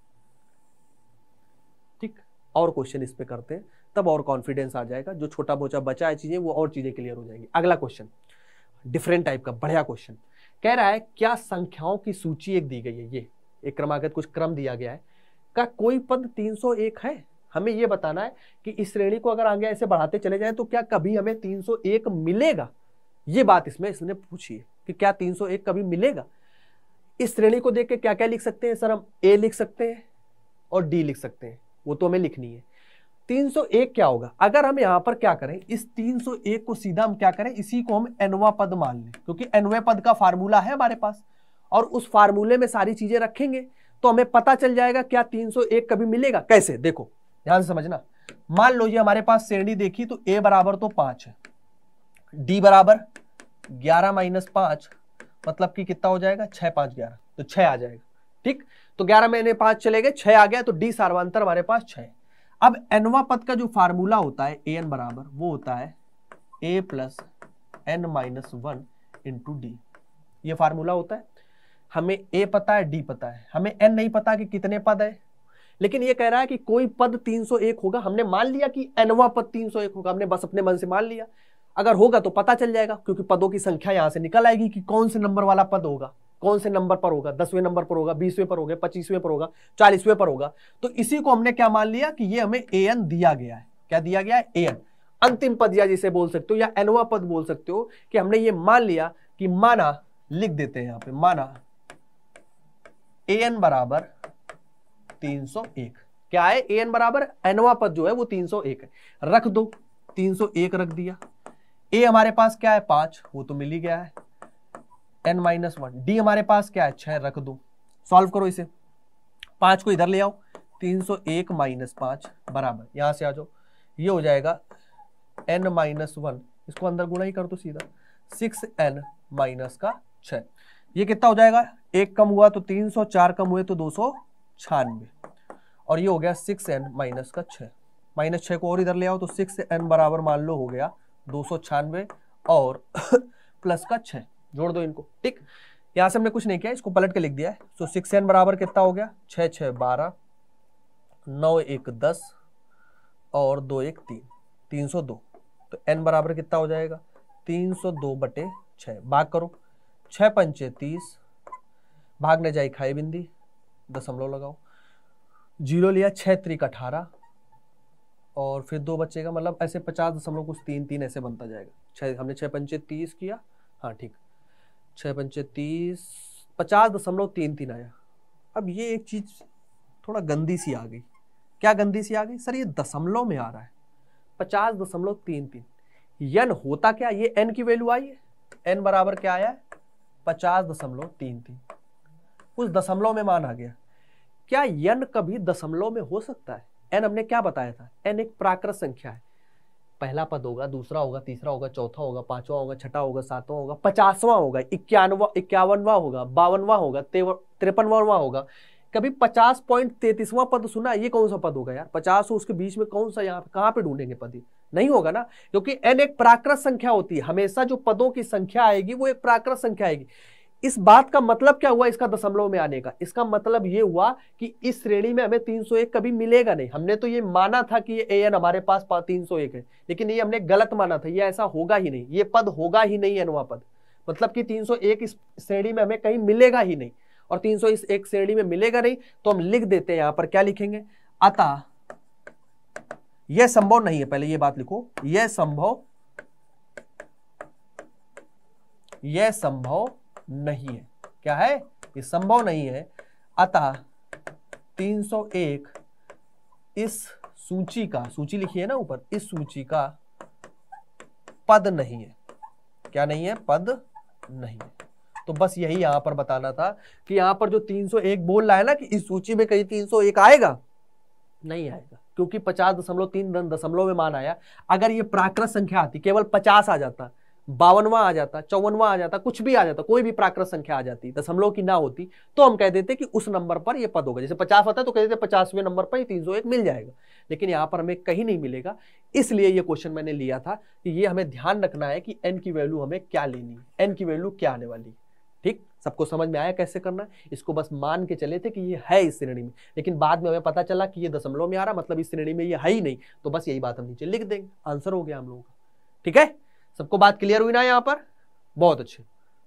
ठीक और क्वेश्चन इस पे करते हैं तब और कॉन्फिडेंस आ जाएगा जो छोटा मोटा बचा है चीजें वो और चीजें क्लियर हो जाएंगी अगला क्वेश्चन डिफरेंट टाइप का बढ़िया क्वेश्चन कह रहा है क्या संख्याओं की सूची एक दी गई है ये एक क्रमागत कुछ क्रम दिया गया है का कोई पद 301 है हमें यह बताना है कि इस श्रेणी को अगर आगे ऐसे बढ़ाते चले जाएं तो क्या कभी हमें 301 मिलेगा ये बात इसमें इसने पूछी है कि क्या 301 कभी मिलेगा इस श्रेणी को देख के क्या क्या लिख सकते हैं सर हम ए लिख सकते हैं और डी लिख सकते हैं वो तो हमें लिखनी है 301 क्या होगा अगर हम यहां पर क्या करें इस 301 को सीधा हम क्या करें इसी को हम एनवा पद मान लें क्योंकि एनवे पद का फार्मूला है हमारे पास और उस फार्मूले में सारी चीजें रखेंगे तो हमें पता चल जाएगा क्या 301 कभी मिलेगा कैसे देखो ध्यान से समझना मान लो ये हमारे पास श्रेणी देखी तो ए बराबर तो पांच है डी बराबर ग्यारह माइनस पांच मतलब कि कितना हो जाएगा छह पांच ग्यारह तो छह आ जाएगा ठीक तो ग्यारह महीने पांच चले गए छह आ गया तो डी सार्वांतर हमारे पास छह अब एनवा पद का जो फार्मूला होता है ए एन बराबर वो होता है ए plus N minus one into d ये फार्मूला होता है हमें ए पता है डी पता है हमें एन नहीं पता कि कितने पद है लेकिन ये कह रहा है कि कोई पद 301 होगा हमने मान लिया कि एनवा पद 301 होगा हमने बस अपने मन से मान लिया अगर होगा तो पता चल जाएगा क्योंकि पदों की संख्या यहां से निकल आएगी कि कौन से नंबर वाला पद होगा कौन से नंबर पर होगा दसवें नंबर पर होगा बीसवें पर होगा पच्चीसवें पर होगा चालीसवें पर होगा तो इसी को हमने क्या मान लिया कि ये हमें ए एन दिया गया है क्या दिया गया है ए एन अंतिम पद या जिसे बोल सकते हो या एनवा पद बोल सकते हो कि हमने ये मान लिया कि माना लिख देते हैं यहां पे माना ए एन बराबर तीन सौ एक क्या है ए एन बराबर एनवा पद जो है वो तीन सौ एक है रख दो तीन सौ एक रख दिया ए हमारे पास क्या है पांच वो तो मिल ही गया है एन माइनस वन डी हमारे पास क्या है छह रख दो सॉल्व करो इसे पांच को इधर ले आओ तीन सौ एक माइनस पांच बराबर यहां से आ जाओ ये हो जाएगा एन माइनस वन इसको अंदर गुणा ही कर दो सीधा सिक्स एन माइनस का छ ये कितना हो जाएगा एक कम हुआ तो तीन सौ चार कम हुए तो दो सौ छियानवे और ये हो गया सिक्स एन माइनस का छ माइनस छ को और इधर ले आओ तो सिक्स एन बराबर मान लो हो गया दो सौ छियानवे और प्लस का छ जोड़ दो इनको ठीक यहां से हमने कुछ नहीं किया इसको पलट के लिख दिया है सो सिक्स एन बराबर कितना हो गया छ छ बारह नौ एक दस और दो एक तीन तीन सौ दो तो एन बराबर कितना हो जाएगा तीन सौ दो बटे छः भाग करो छ पंचे तीस भाग न जाए खाई बिंदी दशमलव लगाओ जीरो लिया छः त्रिक अठारह और फिर दो बचेगा मतलब ऐसे पचास दशमलव कुछ तीन तीन ऐसे बनता जाएगा छः हमने छः पंचे तीस किया हाँ ठीक छः पंचे तीस पचास दशमलव तीन तीन आया अब ये एक चीज़ थोड़ा गंदी सी आ गई क्या गंदी सी आ गई सर ये दशमलव में आ रहा है पचास दशमलव तीन तीन यन होता क्या ये एन की वैल्यू आई है एन बराबर क्या आया है पचास दशमलव तीन तीन उस दशमलव में मान आ गया क्या यन कभी दशमलव में हो सकता है एन हमने क्या बताया था एन एक प्राकृत संख्या है पहला पद होगा दूसरा होगा तीसरा होगा चौथा होगा पांचवा होगा छठा होगा सातवां होगा पचासवां होगा इक्यानवा इक्यावनवा होगा बावनवा होगा तिरपनवा होगा कभी पचास पॉइंट तैतीसवां पद सुना ये कौन सा पद होगा यार पचास हो उसके बीच में कौन सा यहाँ पे कहाँ पे ढूंढेंगे पद ये नहीं होगा ना क्योंकि एन एक प्राकृत संख्या होती है हमेशा जो पदों की संख्या आएगी वो एक प्राकृत संख्या आएगी इस बात का मतलब क्या हुआ इसका दशमलव में आने का इसका मतलब ये हुआ कि इस श्रेणी में हमें 301 कभी मिलेगा नहीं हमने तो ये माना था कि ये ए एन हमारे पास 301 है लेकिन ये हमने गलत माना था ये ऐसा होगा ही नहीं ये पद होगा ही नहीं एनवा पद मतलब कि 301 इस श्रेणी में हमें कहीं मिलेगा ही नहीं और तीन इस एक श्रेणी में मिलेगा नहीं तो हम लिख देते हैं यहां पर क्या लिखेंगे अतः यह संभव नहीं है पहले यह बात लिखो यह संभव यह संभव नहीं है क्या है ये संभव नहीं है अतः 301 इस सूची का सूची लिखी है ना ऊपर इस सूची का पद नहीं है क्या नहीं है पद नहीं है तो बस यही यहां पर बताना था कि यहां पर जो 301 बोल रहा है ना कि इस सूची में कहीं 301 आएगा नहीं आएगा क्योंकि पचास दशमलव तीन दशमलव में मान आया अगर ये प्राकृत संख्या आती केवल पचास आ जाता बावनवा आ जाता चौवनवा आ जाता कुछ भी आ जाता कोई भी प्राकृत संख्या आ जाती दशमलव की ना होती तो हम कह देते कि उस नंबर पर यह पद होगा जैसे पचास होता है तो कह देते पचासवें नंबर पर ही तीन सौ एक मिल जाएगा लेकिन यहाँ पर हमें कहीं नहीं मिलेगा इसलिए ये क्वेश्चन मैंने लिया था कि ये हमें ध्यान रखना है कि एन की वैल्यू हमें क्या लेनी है एन की वैल्यू क्या आने वाली है ठीक सबको समझ में आया कैसे करना है इसको बस मान के चले थे कि ये है इस श्रेणी में लेकिन बाद में हमें पता चला कि ये दशमलव में आ रहा मतलब इस श्रेणी में ये है ही नहीं तो बस यही बात हम नीचे लिख देंगे आंसर हो गया हम लोगों का ठीक है सबको बात क्लियर हुई ना यहाँ पर बहुत अच्छे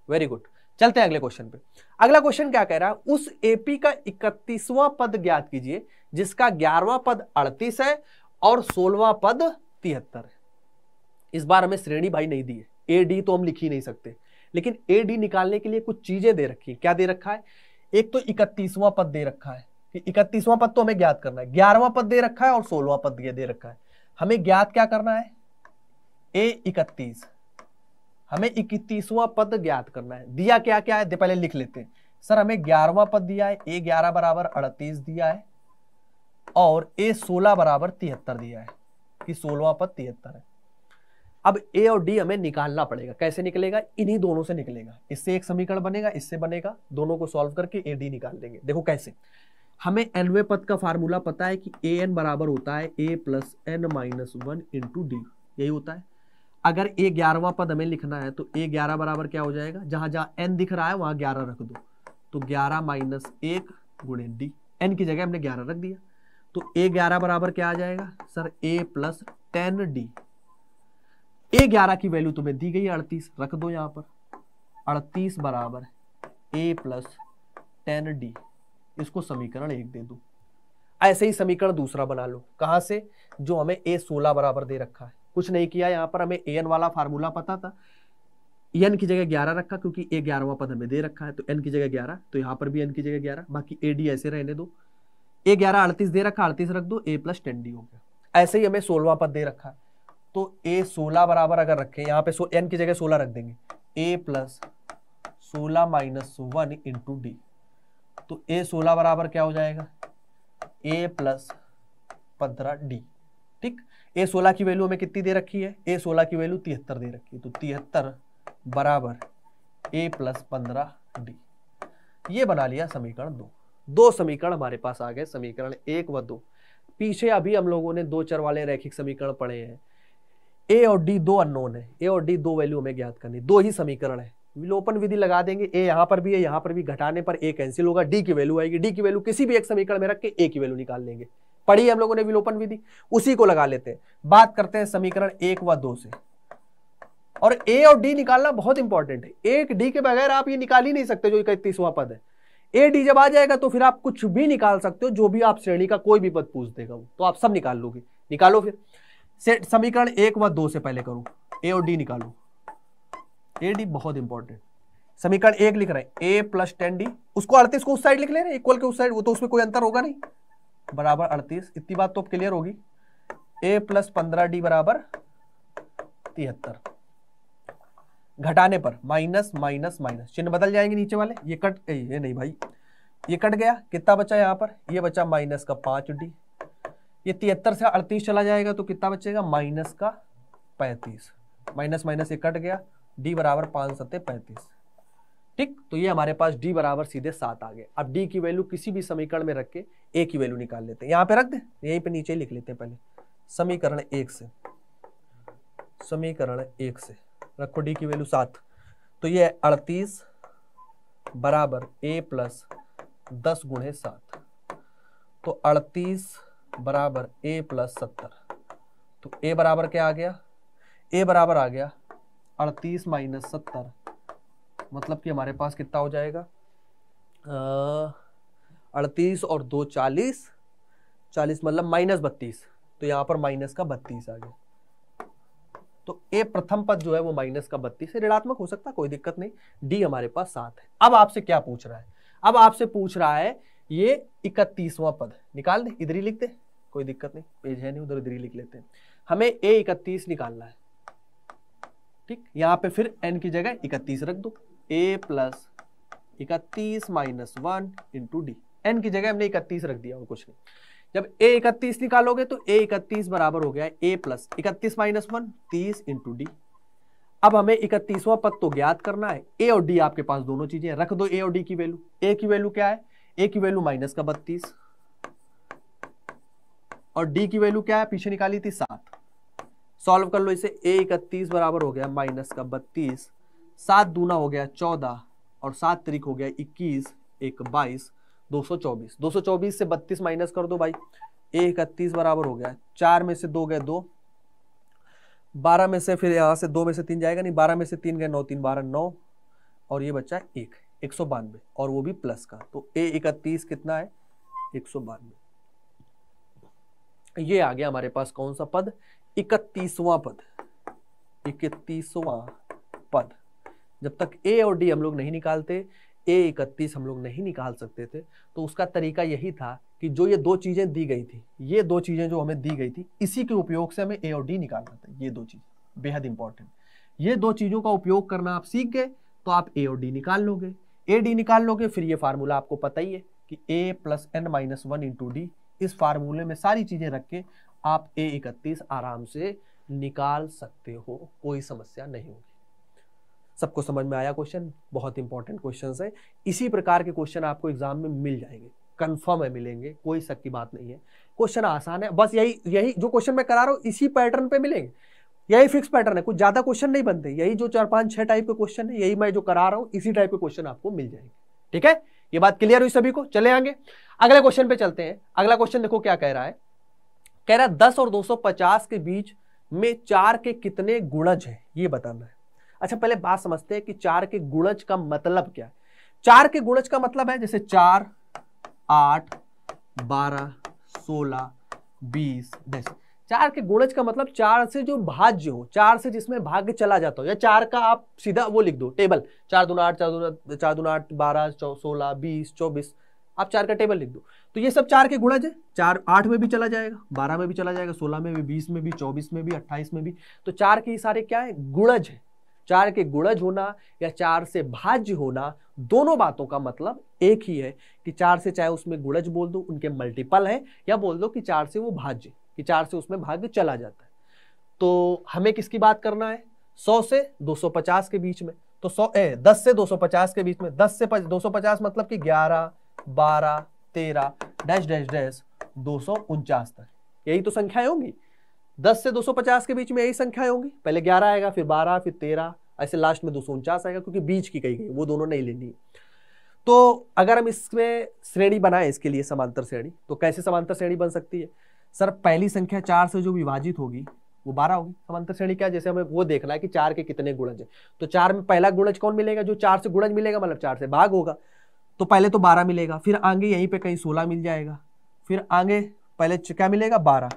वेरी गुड चलते हैं अगले क्वेश्चन पे अगला क्वेश्चन क्या कह रहा है उस एपी का इकतीसवा पद ज्ञात कीजिए जिसका ग्यारहवा पद अड़तीस है और सोलवा पद तिहत्तर है इस बार हमें श्रेणी भाई नहीं दिए ए डी तो हम लिख ही नहीं सकते लेकिन ए डी निकालने के लिए कुछ चीजें दे रखी है क्या दे रखा है एक तो इकतीसवां पद दे रखा है कि इकतीसवां पद तो हमें ज्ञात करना है ग्यारहवां पद दे रखा है और सोलवा पद दे रखा है हमें ज्ञात क्या करना है ए इकतीस हमें इकतीसवां पद ज्ञात करना है दिया क्या क्या है पहले लिख लेते हैं सर हमें ग्यारहवा पद दिया है ए ग्यारह बराबर अड़तीस दिया है और ए सोलह बराबर तिहत्तर दिया है कि सोलवा पद तिहत्तर है अब ए और डी हमें निकालना पड़ेगा कैसे निकलेगा इन्हीं दोनों से निकलेगा इससे एक समीकरण बनेगा इससे बनेगा दोनों को सॉल्व करके ए डी निकाल देंगे देखो कैसे हमें एनवे पद का फार्मूला पता है कि ए एन बराबर होता है ए plus N minus one into D यही होता है अगर ए ग्यारहवा पद हमें लिखना है तो ए ग्यारह बराबर क्या हो जाएगा जहां जहां एन दिख रहा है वहां ग्यारह रख दो तो ग्यारह माइनस एक गुणे डी एन की जगह हमने ग्यारह रख दिया तो ए ग्यारह बराबर क्या आ जाएगा sir a plus ten d a ग्यारह की वैल्यू तुम्हें दी गई अड़तीस रख दो यहां पर अड़तीस बराबर ए प्लस टेन डी इसको समीकरण एक दे दो ऐसे ही समीकरण दूसरा बना लो कहा से जो हमें ए सोलह बराबर दे रखा है कुछ नहीं किया यहाँ पर हमें ए एन वाला फार्मूला पता था एन की जगह ग्यारह रखा क्योंकि ए ग्यारहवा पद हमें दे रखा है तो एन की जगह ग्यारह तो यहाँ पर भी एन की जगह ग्यारह बाकी ए डी ऐसे रहने दो ए ग्यारह अड़तीस दे रखा अड़तीस रख दो ए प्लस टेन डी हो गया ऐसे ही हमें सोलवा पद दे रखा तो ए सोलह बराबर अगर रखें यहाँ पे एन की जगह सोलह रख देंगे ए प्लस सोलह माइनस वन इंटू डी तो ए सोलह बराबर क्या हो जाएगा ए प्लस पंद्रह डी ठीक ए सोलह की वैल्यू हमें कितनी दे रखी है ए सोलह की वैल्यू तिहत्तर दे रखी है तो तिहत्तर बराबर ए प्लस पंद्रह डी ये बना लिया समीकरण दो दो समीकरण हमारे पास आ गए समीकरण एक व दो पीछे अभी हम लोगों ने दो चर वाले रैखिक समीकरण पढ़े हैं ए और डी दो अननोन है ए और डी दो वैल्यू हमें ज्ञात करनी दो ही समीकरण है विलोपन विधि लगा देंगे ए यहाँ पर भी है यहाँ पर भी घटाने पर ए कैंसिल होगा डी की वैल्यू आएगी डी की वैल्यू किसी भी एक समीकरण में रख के ए की वैल्यू निकाल लेंगे पढ़ी हम लोगों ने विलोपन विधि उसी को लगा लेते हैं बात करते हैं समीकरण एक व दो से और ए और डी निकालना बहुत इंपॉर्टेंट है एक डी के बगैर आप ये निकाल ही नहीं सकते जो इकतीसवा पद है ए डी जब आ जाएगा तो फिर आप कुछ भी निकाल सकते हो जो भी आप श्रेणी का कोई भी पद पूछ देगा वो तो आप सब निकाल लोगे निकालो फिर समीकरण एक व दो से पहले करो ए और डी निकालो ए डी बहुत इंपॉर्टेंट समीकरण एक लिख रहे हैं ए प्लस टेन डी उसको अड़तीस को उस साइड लिख ले रहे हैं इक्वल के उस साइड वो तो उसमें कोई अंतर होगा नहीं बराबर अड़तीस इतनी बात तो क्लियर होगी ए प्लस पंद्रह डी बराबर तिहत्तर घटाने पर माइनस माइनस माइनस चिन्ह बदल जाएंगे नीचे वाले ये कट ये नहीं भाई ये कट गया कितना बचा यहाँ पर ये बचा माइनस का पांच डी ये तिहत्तर से अड़तीस चला जाएगा तो कितना बचेगा माइनस का पैंतीस माइनस माइनस ये कट गया डी बराबर पांच सत्य पैंतीस ठीक तो ये हमारे पास डी बराबर सीधे सात आ गए अब डी की वैल्यू किसी भी समीकरण में रख के ए की वैल्यू निकाल लेते हैं यहाँ पे रख दे यहीं पे नीचे लिख लेते हैं पहले समीकरण एक से समीकरण एक से रखो डी की वैल्यू सात तो ये अड़तीस बराबर ए प्लस दस गुणे सात तो अड़तीस बराबर ए प्लस सत्तर तो ए बराबर क्या आ गया ए बराबर आ गया अड़तीस माइनस सत्तर मतलब कि हमारे पास कितना हो जाएगा अड़तीस और दो चालीस चालीस मतलब माइनस बत्तीस तो यहाँ पर माइनस का बत्तीस आ गया तो ए प्रथम पद जो है वो माइनस का बत्तीस है ऋणात्मक हो सकता कोई दिक्कत नहीं डी हमारे पास सात है अब आपसे क्या पूछ रहा है अब आपसे पूछ रहा है ये इकतीसवां पद निकाल दे इधर ही लिख दे कोई दिक्कत नहीं पेज है नहीं उधर इधर ही लिख लेते हैं हमें ए इकतीस निकालना है ठीक यहाँ पे फिर एन की जगह इकतीस रख दो ए प्लस इकतीस minus one into d n की जगह हमने इकतीस रख दिया और कुछ नहीं जब ए इकतीस निकालोगे तो ए इकतीस बराबर हो गया ए प्लस इकतीस माइनस वन तीस इंटू डी अब हमें इकतीसवा पद तो ज्ञात करना है ए और डी आपके पास दोनों चीजें रख दो ए और डी की वैल्यू ए की वैल्यू क्या है ए की वैल्यू माइनस का बत्तीस और डी की वैल्यू क्या है पीछे निकाली थी सात सॉल्व कर लो इसे ए इकतीस बराबर हो गया माइनस का बत्तीस सात दूना हो गया चौदह और सात तरीक हो गया इक्कीस एक बाईस दो सौ चौबीस दो सौ चौबीस से बत्तीस माइनस कर दो भाई एक इकतीस बराबर हो गया चार में से दो गए दो बारह में से फिर यहाँ से दो में से तीन जाएगा नहीं बारह में से तीन गए नौ तीन बारह नौ और ये बच्चा एक एक सौ बानवे और वो भी प्लस का तो ए इकतीस कितना है एक सौ बानवे ये आ गया हमारे पास कौन सा पद इकतीसवां पद इकतीसवां पद जब तक ए और डी हम लोग नहीं निकालते ए इकतीस हम लोग नहीं निकाल सकते थे तो उसका तरीका यही था कि जो ये दो चीज़ें दी गई थी ये दो चीज़ें जो हमें दी गई थी इसी के उपयोग से हमें ए और डी निकालना था ये दो चीज़ बेहद इंपॉर्टेंट ये दो चीज़ों का उपयोग करना आप सीख गए तो आप ए और डी निकाल लोगे ए डी निकाल लोगे फिर ये फार्मूला आपको पता ही है कि a plus N minus one into d इस फार्मूले में सारी चीज़ें रख के आप ए इकतीस आराम से निकाल सकते हो कोई समस्या नहीं होगी सबको समझ में आया क्वेश्चन बहुत इंपॉर्टेंट क्वेश्चन है इसी प्रकार के क्वेश्चन आपको एग्जाम में मिल जाएंगे कंफर्म है मिलेंगे कोई शक की बात नहीं है क्वेश्चन आसान है बस यही यही जो क्वेश्चन मैं करा रहा हूँ इसी पैटर्न पे मिलेंगे यही फिक्स पैटर्न है कुछ ज्यादा क्वेश्चन नहीं बनते यही जो चार पांच छह टाइप के क्वेश्चन है यही मैं जो करा रहा हूँ इसी टाइप के क्वेश्चन आपको मिल जाएंगे ठीक है ये बात क्लियर हुई सभी को चले आगे अगले क्वेश्चन पे चलते हैं अगला क्वेश्चन देखो क्या कह रहा है कह रहा है दस और दो के बीच में चार के कितने गुणज है ये बताना है अच्छा पहले बात समझते हैं कि चार के गुणज का मतलब क्या है चार के गुणज का मतलब है जैसे चार आठ बारह सोलह बीस जैसे चार के गुणज का मतलब चार से जो भाज्य हो चार से जिसमें भाग्य चला जाता हो या चार का आप सीधा वो लिख दो टेबल चार दून आठ चार दून चार दून आठ बारह सोलह बीस चौबीस आप चार का टेबल लिख दो तो ये सब चार के गुणज है चार आठ में भी चला जाएगा बारह में भी चला जाएगा सोलह में भी बीस में भी चौबीस में भी अट्ठाईस में भी तो चार के ही सारे क्या है गुणज है चार के गुणज होना या चार से भाज्य होना दोनों बातों का मतलब एक ही है कि चार से चाहे उसमें गुणज बोल दो उनके मल्टीपल है या बोल दो कि चार से वो भाज्य कि चार से उसमें भाग्य चला जाता है तो हमें किसकी बात करना है सौ से पचास के बीच में तो सौ ए, दस से पचास के बीच में दस से दो सौ पचास मतलब कि ग्यारह बारह तेरह डैश डैश डैश दो सौ उनचास तक यही तो संख्याएं होंगी दस से पचास के बीच में यही संख्याएं होंगी पहले ग्यारह आएगा फिर बारह फिर तेरह ऐसे लास्ट में दो आएगा क्योंकि बीच की कही गई वो दोनों नहीं लेनी तो अगर हम इसमें श्रेणी बनाए इसके लिए समांतर श्रेणी तो कैसे समांतर श्रेणी बन सकती है सर पहली संख्या चार से जो विभाजित होगी वो बारह होगी समांतर श्रेणी क्या जैसे हमें वो देखना है कि चार के कितने गुणज है तो चार में पहला गुणज कौन मिलेगा जो चार से गुणज मिलेगा मतलब चार से भाग होगा तो पहले तो बारह मिलेगा फिर आगे यहीं पे कहीं सोलह मिल जाएगा फिर आगे पहले क्या मिलेगा बारह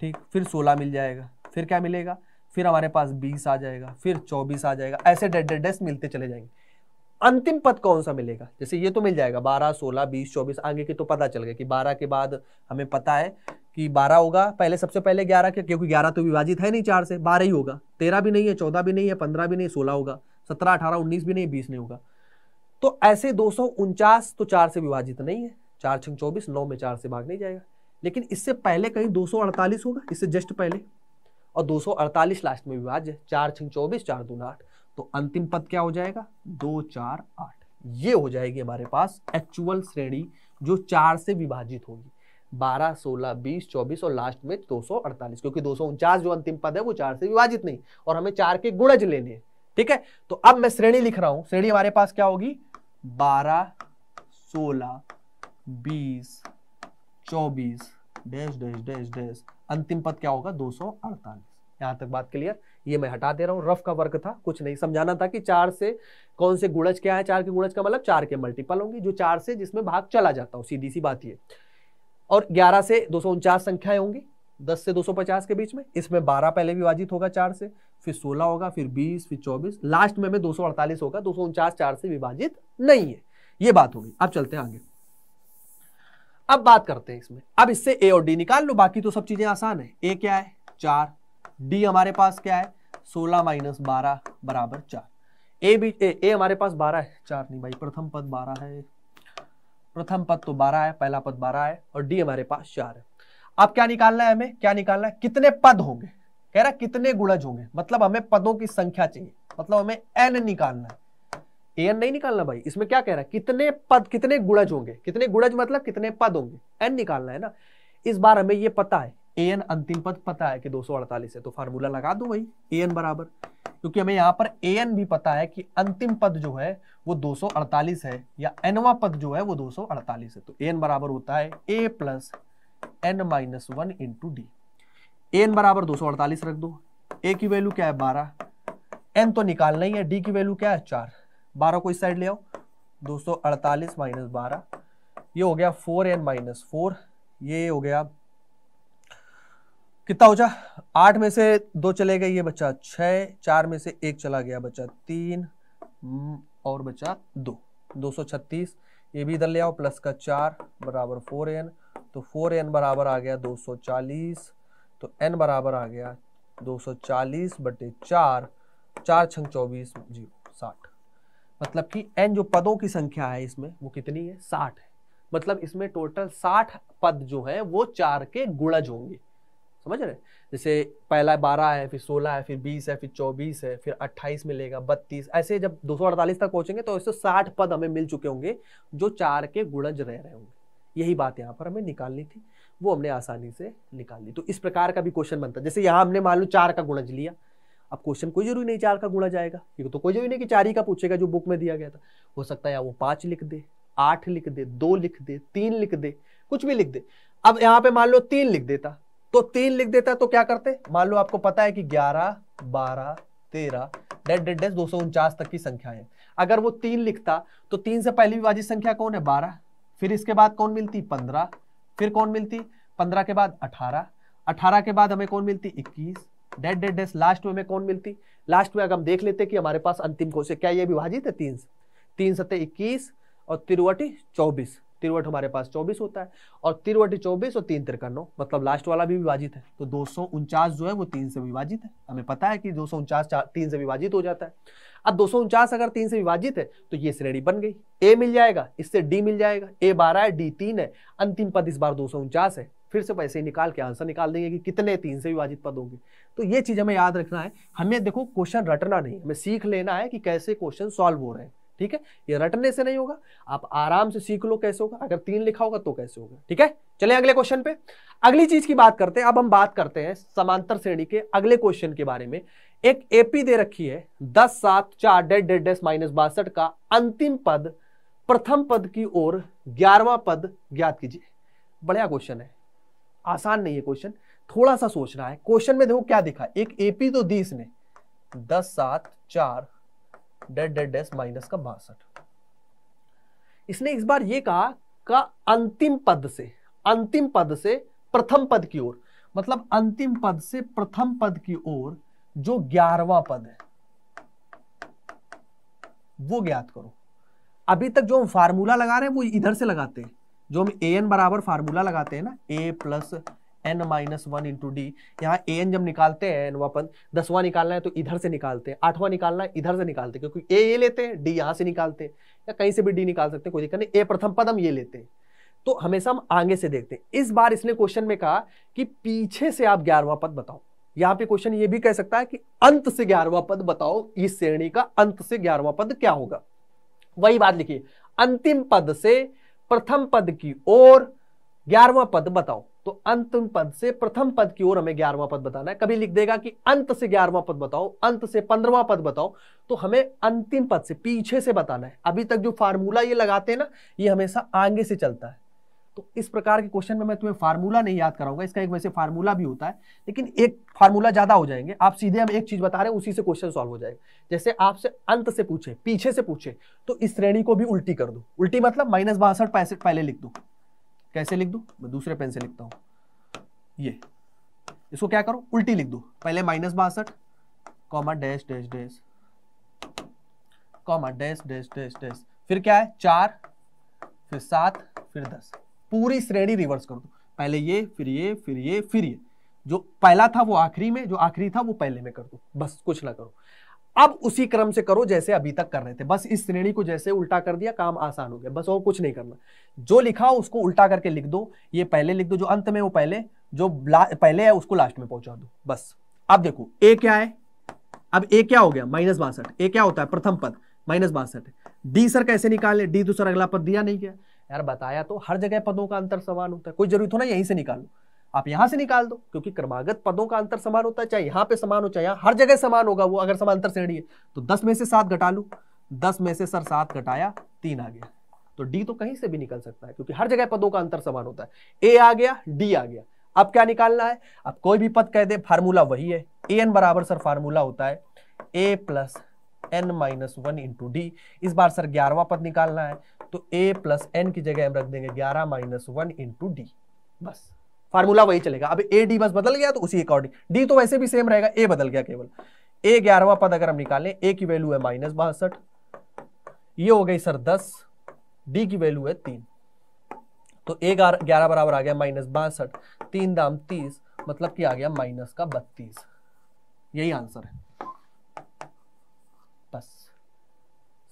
ठीक फिर सोलह मिल जाएगा फिर क्या मिलेगा फिर हमारे पास बीस आ जाएगा फिर चौबीस आ जाएगा ऐसे डेड डेड डेस्ट मिलते चले जाएंगे अंतिम पद कौन सा मिलेगा जैसे ये तो मिल जाएगा बारह सोलह बीस चौबीस आगे की तो पता चल गया कि बारह के बाद हमें पता है कि बारह होगा पहले सबसे पहले ग्यारह के क्योंकि ग्यारह तो विभाजित है नहीं चार से बारह ही होगा तेरह भी नहीं है चौदह भी नहीं है पंद्रह भी नहीं सोलह होगा सत्रह अठारह उन्नीस भी नहीं बीस नहीं होगा तो ऐसे दो तो चार से विभाजित नहीं है चार छः चौबीस नौ में चार से भाग नहीं जाएगा लेकिन इससे पहले कहीं 248 होगा इससे जस्ट पहले और 248 लास्ट में विभाज्य चार छिंग चौबीस चार दून आठ तो अंतिम पद क्या हो जाएगा दो चार आठ ये हो जाएगी हमारे पास एक्चुअल श्रेणी जो चार से विभाजित होगी बारह सोलह बीस चौबीस और लास्ट में दो सौ अड़तालीस क्योंकि दो सौ उनचास जो अंतिम पद है वो चार से विभाजित नहीं और हमें चार के गुणज लेने हैं ठीक है तो अब मैं श्रेणी लिख रहा हूं श्रेणी हमारे पास क्या होगी बारह सोलह बीस चौबीस डैश डैश डैश डैश अंतिम पद क्या होगा दो सौ अड़तालीस यहाँ तक बात क्लियर ये मैं हटा दे रहा हूँ रफ का वर्क था कुछ नहीं समझाना था कि चार से कौन से गुणज क्या है चार के गुणज का मतलब चार के मल्टीपल होंगे जो चार से जिसमें भाग चला जाता हो सीधी सी बात ये और ग्यारह से दो संख्याएं होंगी दस से 250 के बीच में इसमें बारह पहले विभाजित होगा चार से फिर सोलह होगा फिर बीस फिर चौबीस लास्ट में दो सौ अड़तालीस होगा दो सौ चार से विभाजित नहीं है ये बात होगी अब चलते हैं आगे अब बात करते हैं इसमें अब इससे ए और डी निकाल लो बाकी तो सब चीजें आसान है ए क्या है चार डी हमारे पास क्या है सोलह माइनस बारह बराबर चार ए बी ए, ए हमारे पास बारह है चार नहीं भाई प्रथम पद बारह है प्रथम पद तो बारह है पहला पद बारह है और डी हमारे पास चार है अब क्या निकालना है हमें क्या निकालना है कितने पद होंगे कह रहा कितने गुणज होंगे मतलब हमें पदों की संख्या चाहिए मतलब हमें एन निकालना है एन नहीं निकालना भाई इसमें क्या कह रहा है कितने पद कितने गुणज होंगे कितने गुणज मतलब कितने पद होंगे एन निकालना है ना इस बार हमें ये पता है ए एन अंतिम पद पता है कि 248 है तो फार्मूला लगा दो भाई ए एन बराबर क्योंकि हमें यहाँ पर ए एन भी पता है कि अंतिम पद जो है वो 248 है या एनवा पद जो है वो 248 है तो ए एन बराबर होता है ए plus N minus one into d a N बराबर दो रख दो ए की वैल्यू क्या है बारह एन तो निकालना ही है डी की वैल्यू क्या है चार बारह को इस साइड ले आओ दो सौ अड़तालीस माइनस बारह ये हो गया फोर एन माइनस फोर ये हो गया कितना हो जा आठ में से दो चले गए ये बच्चा छ चार में से एक चला गया बच्चा तीन हम्म, और बच्चा दो दो सौ छत्तीस ये भी इधर ले आओ प्लस का चार बराबर फोर एन तो फोर एन बराबर आ गया दो सौ चालीस तो एन बराबर आ गया दो सौ चालीस बटे चार चार छंग चौबीस जीरो मतलब कि एन जो पदों की संख्या है इसमें वो कितनी है साठ है मतलब इसमें टोटल साठ पद जो है वो चार के गुणज होंगे समझ रहे जैसे पहला बारह है फिर सोलह है फिर बीस है फिर चौबीस है फिर अट्ठाईस मिलेगा बत्तीस ऐसे जब दो सौ अड़तालीस तक पहुंचेंगे तो इससे साठ पद हमें मिल चुके होंगे जो चार के गुणज रह रहे होंगे यही बात यहाँ पर हमें निकालनी थी वो हमने आसानी से निकाल ली तो इस प्रकार का भी क्वेश्चन बनता है जैसे यहाँ हमने मान लो चार का गुणज लिया अब क्वेश्चन कोई जरूरी नहीं चार का गुणा जाएगा ये तो कोई जरूरी नहीं कि चार ही का पूछेगा जो बुक में दिया गया था हो सकता है या वो पांच लिख दे आठ लिख दे दो लिख दे तीन लिख दे कुछ भी लिख दे अब यहाँ पे मान लो तीन लिख देता तो तीन लिख देता तो क्या करते मान लो आपको पता है कि ग्यारह बारह तेरह डेढ़ डेढ़ डेढ़ दो सौ उनचास तक की संख्या है अगर वो तीन लिखता तो तीन से पहली विभाजित संख्या कौन है बारह फिर इसके बाद कौन मिलती पंद्रह फिर कौन मिलती पंद्रह के बाद अठारह अठारह के बाद हमें कौन मिलती इक्कीस डेड डेड डेस लास्ट में हमें कौन मिलती लास्ट में अगर हम देख लेते कि हमारे पास अंतिम कोश है क्या ये विभाजित है तीन से तीन सत्य इक्कीस और तिरुवटी चौबीस तिरुवट हमारे पास चौबीस होता है और तिरुवटी चौबीस और तीन तिरका नौ मतलब लास्ट वाला भी विभाजित है तो दो जो है वो तीन से विभाजित है हमें पता है कि दो सौ तीन से विभाजित हो जाता है अब दो अगर तीन से विभाजित है तो ये श्रेणी बन गई ए मिल जाएगा इससे डी मिल जाएगा ए बारह है डी तीन है अंतिम पद इस बार दो है फिर से पैसे निकाल के आंसर निकाल देंगे कि कितने तीन से विभाजित पद होंगे तो ये चीज़ हमें याद रखना है हमें देखो क्वेश्चन रटना नहीं हमें सीख लेना है कि कैसे क्वेश्चन सॉल्व हो रहे हैं ठीक है ये रटने से नहीं होगा आप आराम से सीख लो कैसे होगा अगर तीन लिखा होगा तो कैसे होगा ठीक है चले अगले क्वेश्चन पे अगली चीज की बात करते हैं अब हम बात करते हैं समांतर श्रेणी के अगले क्वेश्चन के बारे में एक एपी दे रखी है दस सात चार डेढ़ डेढ़ डेस माइनस बासठ का अंतिम पद प्रथम पद की ओर ग्यारहवा पद ज्ञात कीजिए बढ़िया क्वेश्चन है आसान नहीं है क्वेश्चन थोड़ा सा सोचना है क्वेश्चन में देखो क्या दिखा एक एपी तो दी इसने दस सात चार डेड डेड डेस माइनस का बासठ इसने इस बार ये कहा का अंतिम पद से अंतिम पद से प्रथम पद की ओर मतलब अंतिम पद से प्रथम पद की ओर जो ग्यारहवा पद है वो ज्ञात करो अभी तक जो हम फार्मूला लगा रहे हैं वो इधर से लगाते हैं जो हम ए एन बराबर फार्मूला लगाते हैं ना a plus N minus one into d यहाँ ए एन जब निकालते हैं अपन दसवां निकालना है तो इधर से निकालते हैं आठवां निकालना है इधर से निकालते हैं क्योंकि ए ये लेते हैं डी यहाँ से निकालते हैं या कहीं से भी डी निकाल सकते हैं कोई दिक्कत नहीं ए प्रथम पद हम ये लेते हैं तो हमेशा हम आगे से देखते हैं इस बार इसने क्वेश्चन में कहा कि पीछे से आप ग्यारहवा पद बताओ यहाँ पे क्वेश्चन ये भी कह सकता है कि अंत से ग्यारहवा पद बताओ इस श्रेणी का अंत से ग्यारहवा पद क्या होगा वही बात लिखिए अंतिम पद से प्रथम पद की ओर ग्यारहवां पद बताओ तो अंतिम पद से प्रथम पद की ओर हमें ग्यारहवा पद बताना है कभी लिख देगा कि अंत से ग्यारहवा पद बताओ अंत से पंद्रवा पद बताओ तो हमें अंतिम पद से पीछे से बताना है अभी तक जो फार्मूला ये लगाते हैं ना ये हमेशा आगे से चलता है तो इस प्रकार के क्वेश्चन में मैं तुम्हें फार्मूला नहीं याद कराऊंगा इसका एक वैसे फार्मूला भी होता है लेकिन एक फार्मूला ज्यादा हो जाएंगे आप सीधे हम एक चीज बता रहे हैं उसी से क्वेश्चन सॉल्व हो जाएगा जैसे आपसे अंत से पूछे पीछे से पूछे तो इस श्रेणी को भी उल्टी कर दो उल्टी मतलब माइनस बासठ पैंसठ पहले लिख दो कैसे लिख दो मैं दूसरे पेन से लिखता हूं ये इसको क्या करो उल्टी लिख दो पहले माइनस बासठ comma dash dash dash comma dash dash dash dash फिर क्या है चार फिर सात फिर दस पूरी श्रेणी रिवर्स कर दो पहले ये फिर ये फिर ये फिर ये जो पहला था वो आखिरी में जो आखिरी था वो पहले में कर दो बस कुछ ना करो अब उसी क्रम से करो जैसे अभी तक कर रहे थे बस इस श्रेणी को जैसे उल्टा कर दिया काम आसान हो गया बस और कुछ नहीं करना जो लिखा हो उसको उल्टा करके लिख दो ये पहले लिख दो जो अंत में वो पहले जो पहले है उसको लास्ट में पहुंचा दो बस अब देखो ए क्या है अब ए क्या हो गया माइनस बासठ ए क्या होता है प्रथम पद माइनस बासठ डी सर कैसे निकाले डी तो सर अगला पद दिया नहीं गया यार बताया तो हर जगह पदों का अंतर समान होता है कोई जरूरत हो ना यहीं से निकाल लो आप यहां से निकाल दो क्योंकि क्रमागत पदों का अंतर समान होता है चाहे यहां पे समान हो चाहे यहां हर जगह समान होगा वो अगर समांतर श्रेणी है तो दस में से सात घटा लू दस में से सर सात घटाया तीन आ गया तो डी तो कहीं से भी निकल सकता है क्योंकि हर जगह पदों का अंतर समान होता है ए आ गया डी आ गया अब क्या निकालना है अब कोई भी पद कह दे फार्मूला वही है ए एन बराबर सर फार्मूला होता है ए plus N minus one into d इस बार सर ग्यारहवा पद निकालना है तो ए प्लस एन की जगह हम रख देंगे ग्यारह माइनस वन इंटू डी बस फार्मूला वही चलेगा अब ए डी बस बदल गया तो उसी अकॉर्डिंग डी तो वैसे भी सेम रहेगा ए बदल गया केवल ए ग्यारहवा पद अगर हम निकालें ए की वैल्यू है माइनस बासठ ये हो गई सर दस डी की वैल्यू है तीन तो ए ग्यारह बराबर आ गया माइनस बासठ तीन दाम तीस मतलब कि आ गया माइनस का बत्तीस यही आंसर है बस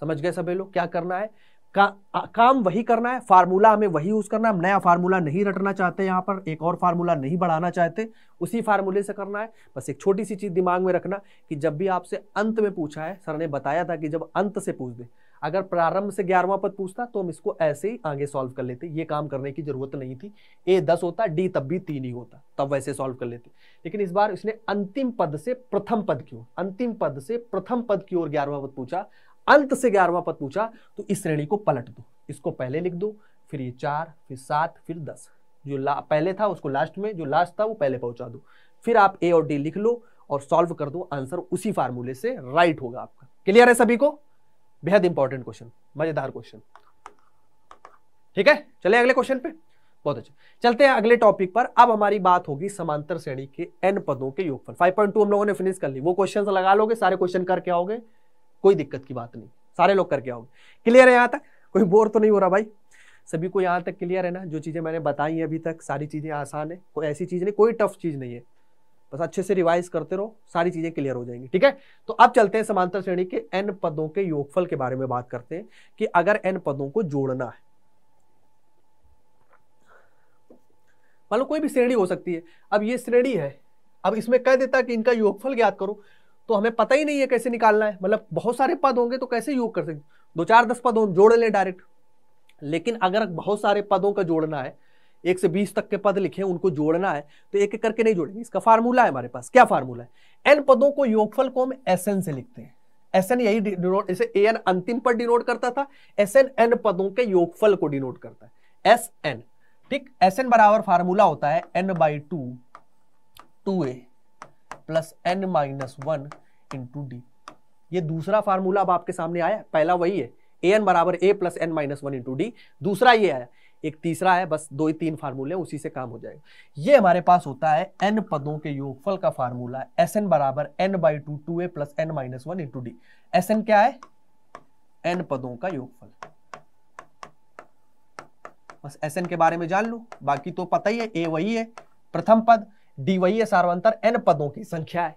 समझ गए सभी लोग क्या करना है का काम वही करना है फार्मूला हमें वही यूज़ करना है नया फार्मूला नहीं रटना चाहते यहाँ पर एक और फार्मूला नहीं बढ़ाना चाहते उसी फार्मूले से करना है बस एक छोटी सी चीज़ दिमाग में रखना कि जब भी आपसे अंत में पूछा है सर ने बताया था कि जब अंत से पूछ दे अगर प्रारंभ से ग्यारहवां पद पूछता तो हम इसको ऐसे ही आगे सॉल्व कर लेते ये काम करने की जरूरत नहीं थी ए दस होता डी तब भी तीन ही होता तब वैसे सॉल्व कर लेते लेकिन इस बार इसने अंतिम पद से प्रथम पद की ओर अंतिम पद से प्रथम पद की ओर ग्यारहवा पद पूछा अंत से ग्यारहवा पद पूछा तो इस श्रेणी को पलट दो इसको पहले लिख दो फिर ये चार फिर सात फिर दस जो पहले था उसको लास्ट में जो लास्ट था वो पहले पहुंचा दो फिर आप ए और डी लिख लो और सॉल्व कर दो आंसर उसी फार्मूले से राइट होगा आपका क्लियर है सभी को बेहद इंपॉर्टेंट क्वेश्चन मजेदार क्वेश्चन ठीक है चले अगले क्वेश्चन पे बहुत अच्छा चलते हैं अगले टॉपिक पर अब हमारी बात होगी समांतर श्रेणी के एन पदों के योगफल 5.2 हम लोगों ने फिनिश कर ली वो क्वेश्चन लगा लोगे सारे क्वेश्चन करके आओगे कोई दिक्कत की बात नहीं सारे लोग करके आओगे क्लियर है यहाँ तक कोई बोर तो नहीं हो रहा भाई सभी को यहाँ तक क्लियर है ना जो चीज़ें मैंने बताई अभी तक सारी चीज़ें आसान है कोई ऐसी चीज़ नहीं कोई टफ चीज़ नहीं है बस अच्छे से रिवाइज करते रहो सारी चीज़ें क्लियर हो जाएंगी ठीक है तो अब चलते हैं समांतर श्रेणी के एन पदों के योगफल के बारे में बात करते हैं कि अगर एन पदों को जोड़ना है मान लो कोई भी श्रेणी हो सकती है अब ये श्रेणी है अब इसमें कह देता कि इनका योगफल ज्ञात करो तो हमें पता ही नहीं है कैसे निकालना है मतलब बहुत सारे पद होंगे तो कैसे योग कर सकते दो चार दस पद हों जोड़ लें डायरेक्ट लेकिन अगर बहुत सारे पदों का जोड़ना है एक से बीस तक के पद लिखे उनको जोड़ना है तो एक एक करके नहीं जोड़ेंगे इसका फार्मूला है हमारे पास क्या फार्मूला है एन पदों को योगफल को हम एस एन से लिखते हैं एस एन यही डिनोट इसे ए एन अंतिम पद डिनोट करता था एस एन एन पदों के योगफल को डिनोट करता है एस एन ठीक एस एन बराबर फार्मूला होता है N by two two A plus N minus one into d ये दूसरा फार्मूला अब आपके सामने आया पहला वही है ए एन बराबर ए plus N minus one into d दूसरा ये आया एक तीसरा है बस दो ही तीन फार्मूले उसी से काम हो जाएगा ये हमारे पास होता है एन पदों के योगफल का फार्मूला एस एन बराबर N by two two A plus N minus one into d s n क्या है एन पदों का योगफल बस एस एन के बारे में जान लो बाकी तो पता ही है ए वही है प्रथम पद डी एस आर एन पदों की संख्या है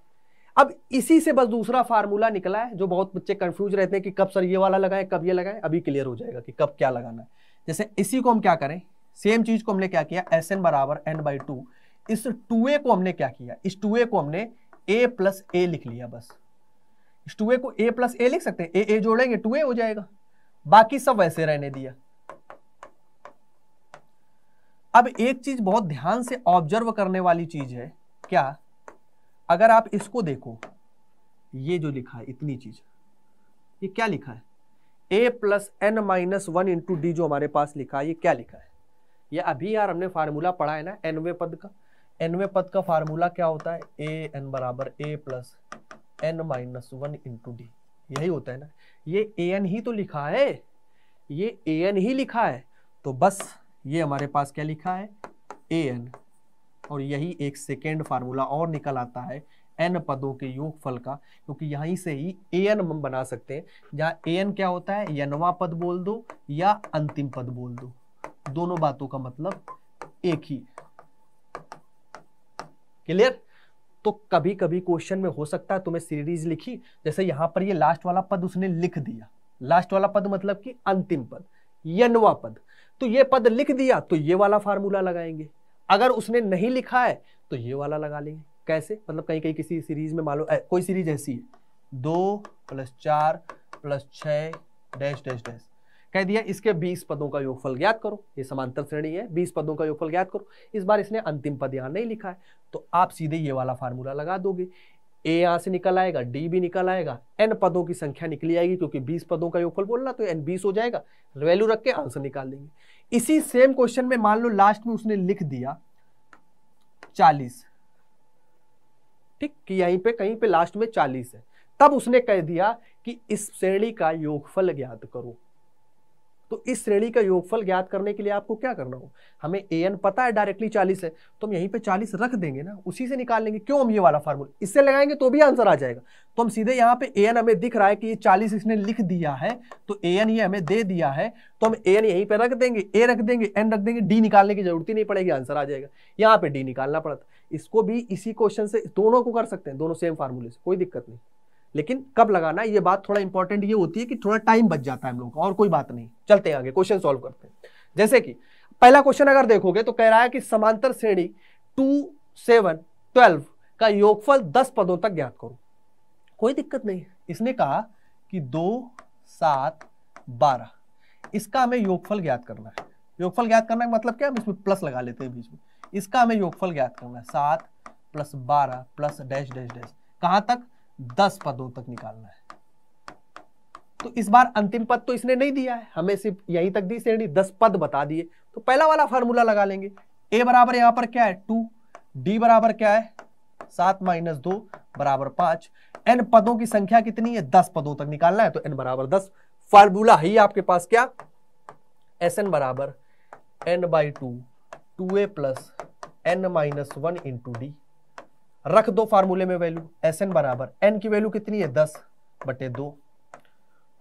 अब इसी से बस दूसरा फार्मूला निकला है जो बहुत बच्चे कंफ्यूज रहते हैं कि कब सर ये वाला लगाए कब ये लगाए अभी क्लियर हो जाएगा कि कब क्या लगाना है जैसे इसी को हम क्या करें सेम चीज को हमने क्या किया एस एन बराबर एन बाई टू इस टू ए को हमने क्या किया इस टू ए को हमने ए प्लस ए लिख लिया बस इस टू ए को ए प्लस ए लिख सकते हैं ए ए जोड़ेंगे टू ए हो जाएगा बाकी सब वैसे रहने दिया अब एक चीज बहुत ध्यान से ऑब्जर्व करने वाली चीज है क्या अगर आप इसको देखो ये जो लिखा है इतनी चीज ये क्या लिखा है ए plus N minus one into d जो हमारे पास लिखा है ये क्या लिखा है ये अभी यार हमने फार्मूला पढ़ा है ना एनवे पद का एनवे पद का फार्मूला क्या होता है ए एन बराबर ए plus N minus one into D यही होता है ना ये ए एन ही तो लिखा है ये ए एन ही लिखा है तो बस ये हमारे पास क्या लिखा है ए एन और यही एक सेकेंड फार्मूला और निकल आता है एन पदों के योगफल का क्योंकि तो यहीं से ही ए एन हम बना सकते हैं जहाँ ए एन क्या होता है यनवा पद बोल दो या अंतिम पद बोल दो दोनों बातों का मतलब एक ही क्लियर तो कभी कभी क्वेश्चन में हो सकता है तुम्हें सीरीज लिखी जैसे यहां पर ये लास्ट वाला पद उसने लिख दिया लास्ट वाला पद मतलब कि अंतिम पद यनवा पद तो ये पद लिख दिया तो ये वाला फार्मूला लगाएंगे अगर उसने नहीं लिखा है तो ये वाला लगा लेंगे कैसे मतलब कहीं कहीं किसी सीरीज में मालूम कोई सीरीज ऐसी है दो प्लस चार प्लस छ डैश डैश डैश कह दिया इसके 20 पदों का योगफल ज्ञात करो ये समांतर श्रेणी है 20 पदों का योगफल ज्ञात करो इस बार इसने अंतिम पद यहाँ नहीं लिखा है तो आप सीधे ये वाला फार्मूला लगा दोगे ए यहाँ से निकल आएगा डी भी निकल आएगा एन पदों की संख्या निकली आएगी क्योंकि 20 पदों का योगफल बोलना तो एन 20 हो जाएगा वैल्यू रख के आंसर निकाल देंगे इसी सेम क्वेश्चन में मान लो लास्ट में उसने लिख दिया 40 ठीक कि यहीं पे कहीं पे लास्ट में 40 है तब उसने कह दिया कि इस श्रेणी का योगफल ज्ञात करो तो इस श्रेणी का योगफल ज्ञात करने के लिए आपको क्या करना हो हमें ए एन पता है डायरेक्टली चालीस है तो हम यहीं पे चालीस रख देंगे ना उसी से निकाल लेंगे क्यों हम ये वाला फार्मूला इससे लगाएंगे तो भी आंसर आ जाएगा तो हम सीधे यहाँ पे ए एन हमें दिख रहा है कि ये चालीस इसने लिख दिया है तो ए एन ये हमें दे दिया है तो हम ए एन यहीं पर रख देंगे ए रख देंगे एन रख देंगे डी निकालने की जरूरत ही नहीं पड़ेगी आंसर आ जाएगा यहाँ पे डी निकालना पड़ता इसको भी इसी क्वेश्चन से दोनों को कर सकते हैं दोनों सेम फार्मूले से कोई दिक्कत नहीं लेकिन कब लगाना ये बात थोड़ा इंपॉर्टेंट ये होती है कि थोड़ा टाइम बच जाता है हम लोग का और कोई बात नहीं चलते हैं आगे क्वेश्चन सॉल्व करते हैं जैसे कि पहला क्वेश्चन अगर देखोगे तो कह रहा है कि समांतर श्रेणी टू सेवन ट्वेल्व का योगफल दस पदों तक ज्ञात करो कोई दिक्कत नहीं इसने कहा कि दो सात बारह इसका हमें योगफल ज्ञात करना है योगफल ज्ञात करना का मतलब क्या हम इसमें प्लस लगा लेते हैं बीच में इसका हमें योगफल ज्ञात करना है सात प्लस बारह प्लस डैश डैश डैश कहां तक दस पदों तक निकालना है तो इस बार अंतिम पद तो इसने नहीं दिया है हमें सिर्फ यहीं तक दी श्रेणी दस पद बता दिए तो पहला वाला फार्मूला लगा लेंगे ए बराबर यहां पर क्या है टू डी बराबर क्या है सात माइनस दो बराबर पांच एन पदों की संख्या कितनी है दस पदों तक निकालना है तो एन बराबर दस फार्मूला है आपके पास क्या एस एन बराबर N by two two A plus N minus one into D रख दो फार्मूले में वैल्यू एस एन बराबर एन की वैल्यू कितनी है दस बटे दो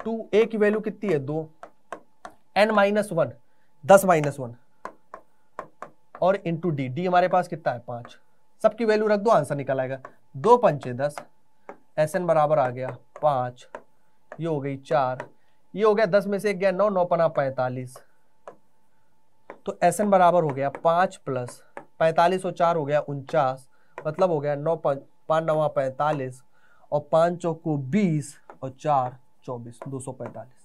टू ए की वैल्यू कितनी है दो एन माइनस वन दस माइनस वन और इंटू डी डी हमारे पास कितना है पांच सबकी वैल्यू रख दो आंसर निकल आएगा दो पंचे दस एस एन बराबर आ गया पांच ये हो गई चार ये हो गया दस में से एक गया नौ नौ पना पैंतालीस तो एस एन बराबर हो गया पांच प्लस पैंतालीस और चार हो गया उनचास मतलब हो गया नौ पाँच पाँच नवा पैंतालीस और पाँच चौको बीस और चार चौबीस दो सौ पैंतालीस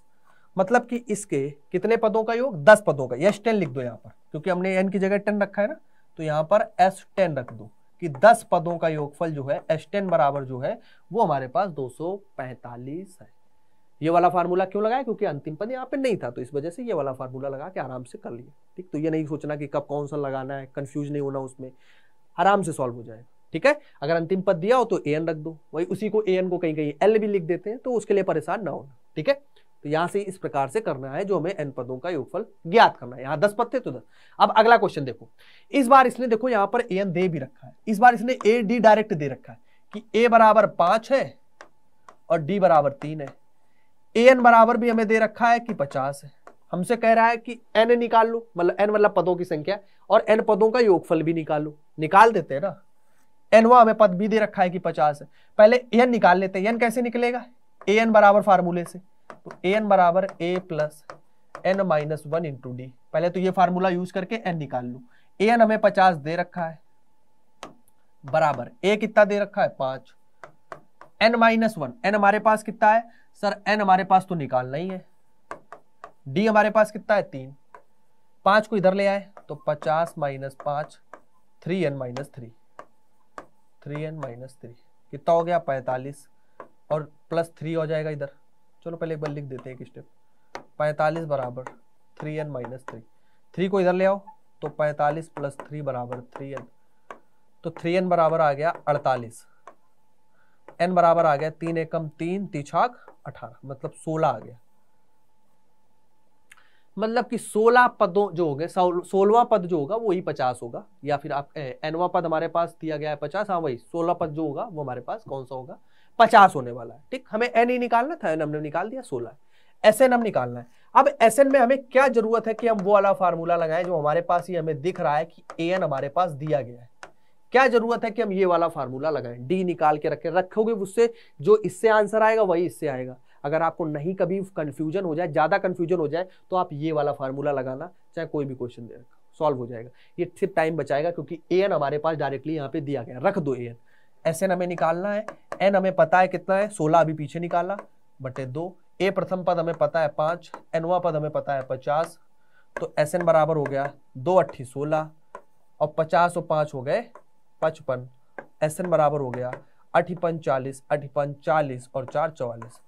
मतलब कि इसके कितने पदों का योग दस पदों का यस टेन लिख दो यहाँ पर क्योंकि हमने एन की जगह टेन रखा है ना तो यहाँ पर एस टेन रख दो कि दस पदों का योगफल जो है एस टेन बराबर जो है वो हमारे पास दो सौ पैंतालीस है ये वाला फार्मूला क्यों लगाया क्योंकि अंतिम पद यहाँ पे नहीं था तो इस वजह से ये वाला फार्मूला लगा के आराम से कर लिया ठीक तो ये नहीं सोचना कि कब कौन सा लगाना है कन्फ्यूज नहीं होना उसमें आराम से सॉल्व हो जाएगा ठीक है अगर अंतिम पद दिया हो तो ए रख दो वही उसी को ए को कहीं कहीं एल भी लिख देते हैं तो उसके लिए परेशान ना होना ठीक है तो यहां से इस प्रकार से करना है जो हमें एन पदों का योगफल ज्ञात करना है यहाँ दस पद थे तो दस अब अगला क्वेश्चन देखो इस बार इसने देखो यहाँ पर ए एन दे भी रखा है इस बार इसने ए डी डायरेक्ट दे रखा है कि ए बराबर पांच है और डी बराबर तीन है ए एन बराबर भी हमें दे रखा है कि पचास है हमसे कह रहा है कि एन निकाल लो मतलब एन मतलब पदों की संख्या और एन पदों का योगफल भी निकाल लो निकाल देते हैं ना एनवा हमें पद भी दे रखा है कि पचास है पहले एन निकाल लेते हैं एन कैसे निकलेगा ए एन बराबर फार्मूले से तो ए एन बराबर ए plus N minus one into D पहले तो ये फार्मूला यूज करके एन निकाल लू ए एन हमें पचास दे रखा है बराबर ए कितना दे रखा है पांच एन माइनस वन एन हमारे पास कितना है सर एन हमारे पास तो निकालना ही है डी हमारे पास कितना है तीन पांच को इधर ले आए तो पचास माइनस पांच three N minus three three N minus three कितना हो गया पैंतालीस और प्लस थ्री हो जाएगा इधर चलो पहले एक बार लिख देते हैं एक स्टेप पैंतालीस बराबर three N minus three three को इधर ले आओ तो पैंतालीस प्लस थ्री बराबर थ्री एन तो थ्री एन बराबर आ गया अड़तालीस एन बराबर आ गया तीन एकम तीन तीछाक अठारह मतलब सोलह आ गया मतलब कि 16 पदों जो हो गए सोलवा पद जो होगा वही 50 होगा या फिर आप एनवा पद हमारे पास दिया गया है 50 हाँ वही 16 पद जो होगा वो हमारे पास कौन सा होगा 50 होने वाला है ठीक हमें एन ही निकालना था एन हमने निकाल दिया 16 एस एन हम निकालना है अब एस एन में हमें क्या जरूरत है कि हम वो वाला फार्मूला लगाएं जो हमारे पास ही हमें दिख रहा है कि ए एन हमारे पास दिया गया है क्या जरूरत है कि हम ये वाला फार्मूला लगाएं डी निकाल के रखें रखोगे उससे जो इससे आंसर आएगा वही इससे आएगा अगर आपको नहीं कभी कन्फ्यूजन हो जाए ज़्यादा कन्फ्यूजन हो जाए तो आप ये वाला फार्मूला लगाना चाहे कोई भी क्वेश्चन दे सॉल्व हो जाएगा ये सिर्फ टाइम बचाएगा क्योंकि ए एन हमारे पास डायरेक्टली यहाँ पे दिया गया रख दो ए एन एस एन हमें निकालना है एन हमें पता है कितना है सोलह अभी पीछे निकाला बटे दो ए प्रथम पद हमें पता है पाँच एनवा पद हमें पता है पचास तो एस एन बराबर हो गया दो अट्ठी सोलह और पचास और पाँच हो गए पचपन एस एन बराबर हो गया अठीपन चालीस अठीपन चालीस और चार चौवालीस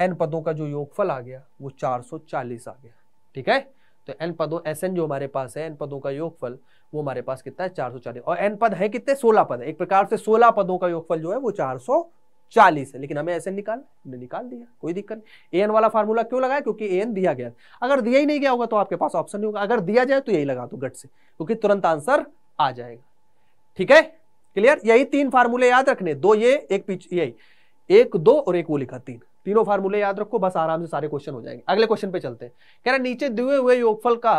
एन पदों का जो योगफल आ गया वो 440 आ गया ठीक है तो एन पदों एस एन जो हमारे पास है एन पदों का योगफल वो हमारे पास कितना है चार और एन पद है कितने सोलह पद है एक प्रकार से सोलह पदों का योगफल जो है वो चालीस है लेकिन हमें एस एन ने निकाल दिया कोई दिक्कत नहीं ए एन वाला फार्मूला क्यों लगाया क्योंकि ए एन दिया गया अगर दिया ही नहीं गया होगा तो आपके पास ऑप्शन नहीं होगा अगर दिया जाए तो यही लगा दो गट से क्योंकि तुरंत आंसर आ जाएगा ठीक है क्लियर यही तीन फार्मूले याद रखने दो ये एक पीछे यही एक दो और एक वो लिखा तीन तीनों फार्मूले याद रखो बस आराम से सारे क्वेश्चन हो जाएंगे अगले क्वेश्चन पे चलते हैं कह रहा नीचे दिए हुए योगफल का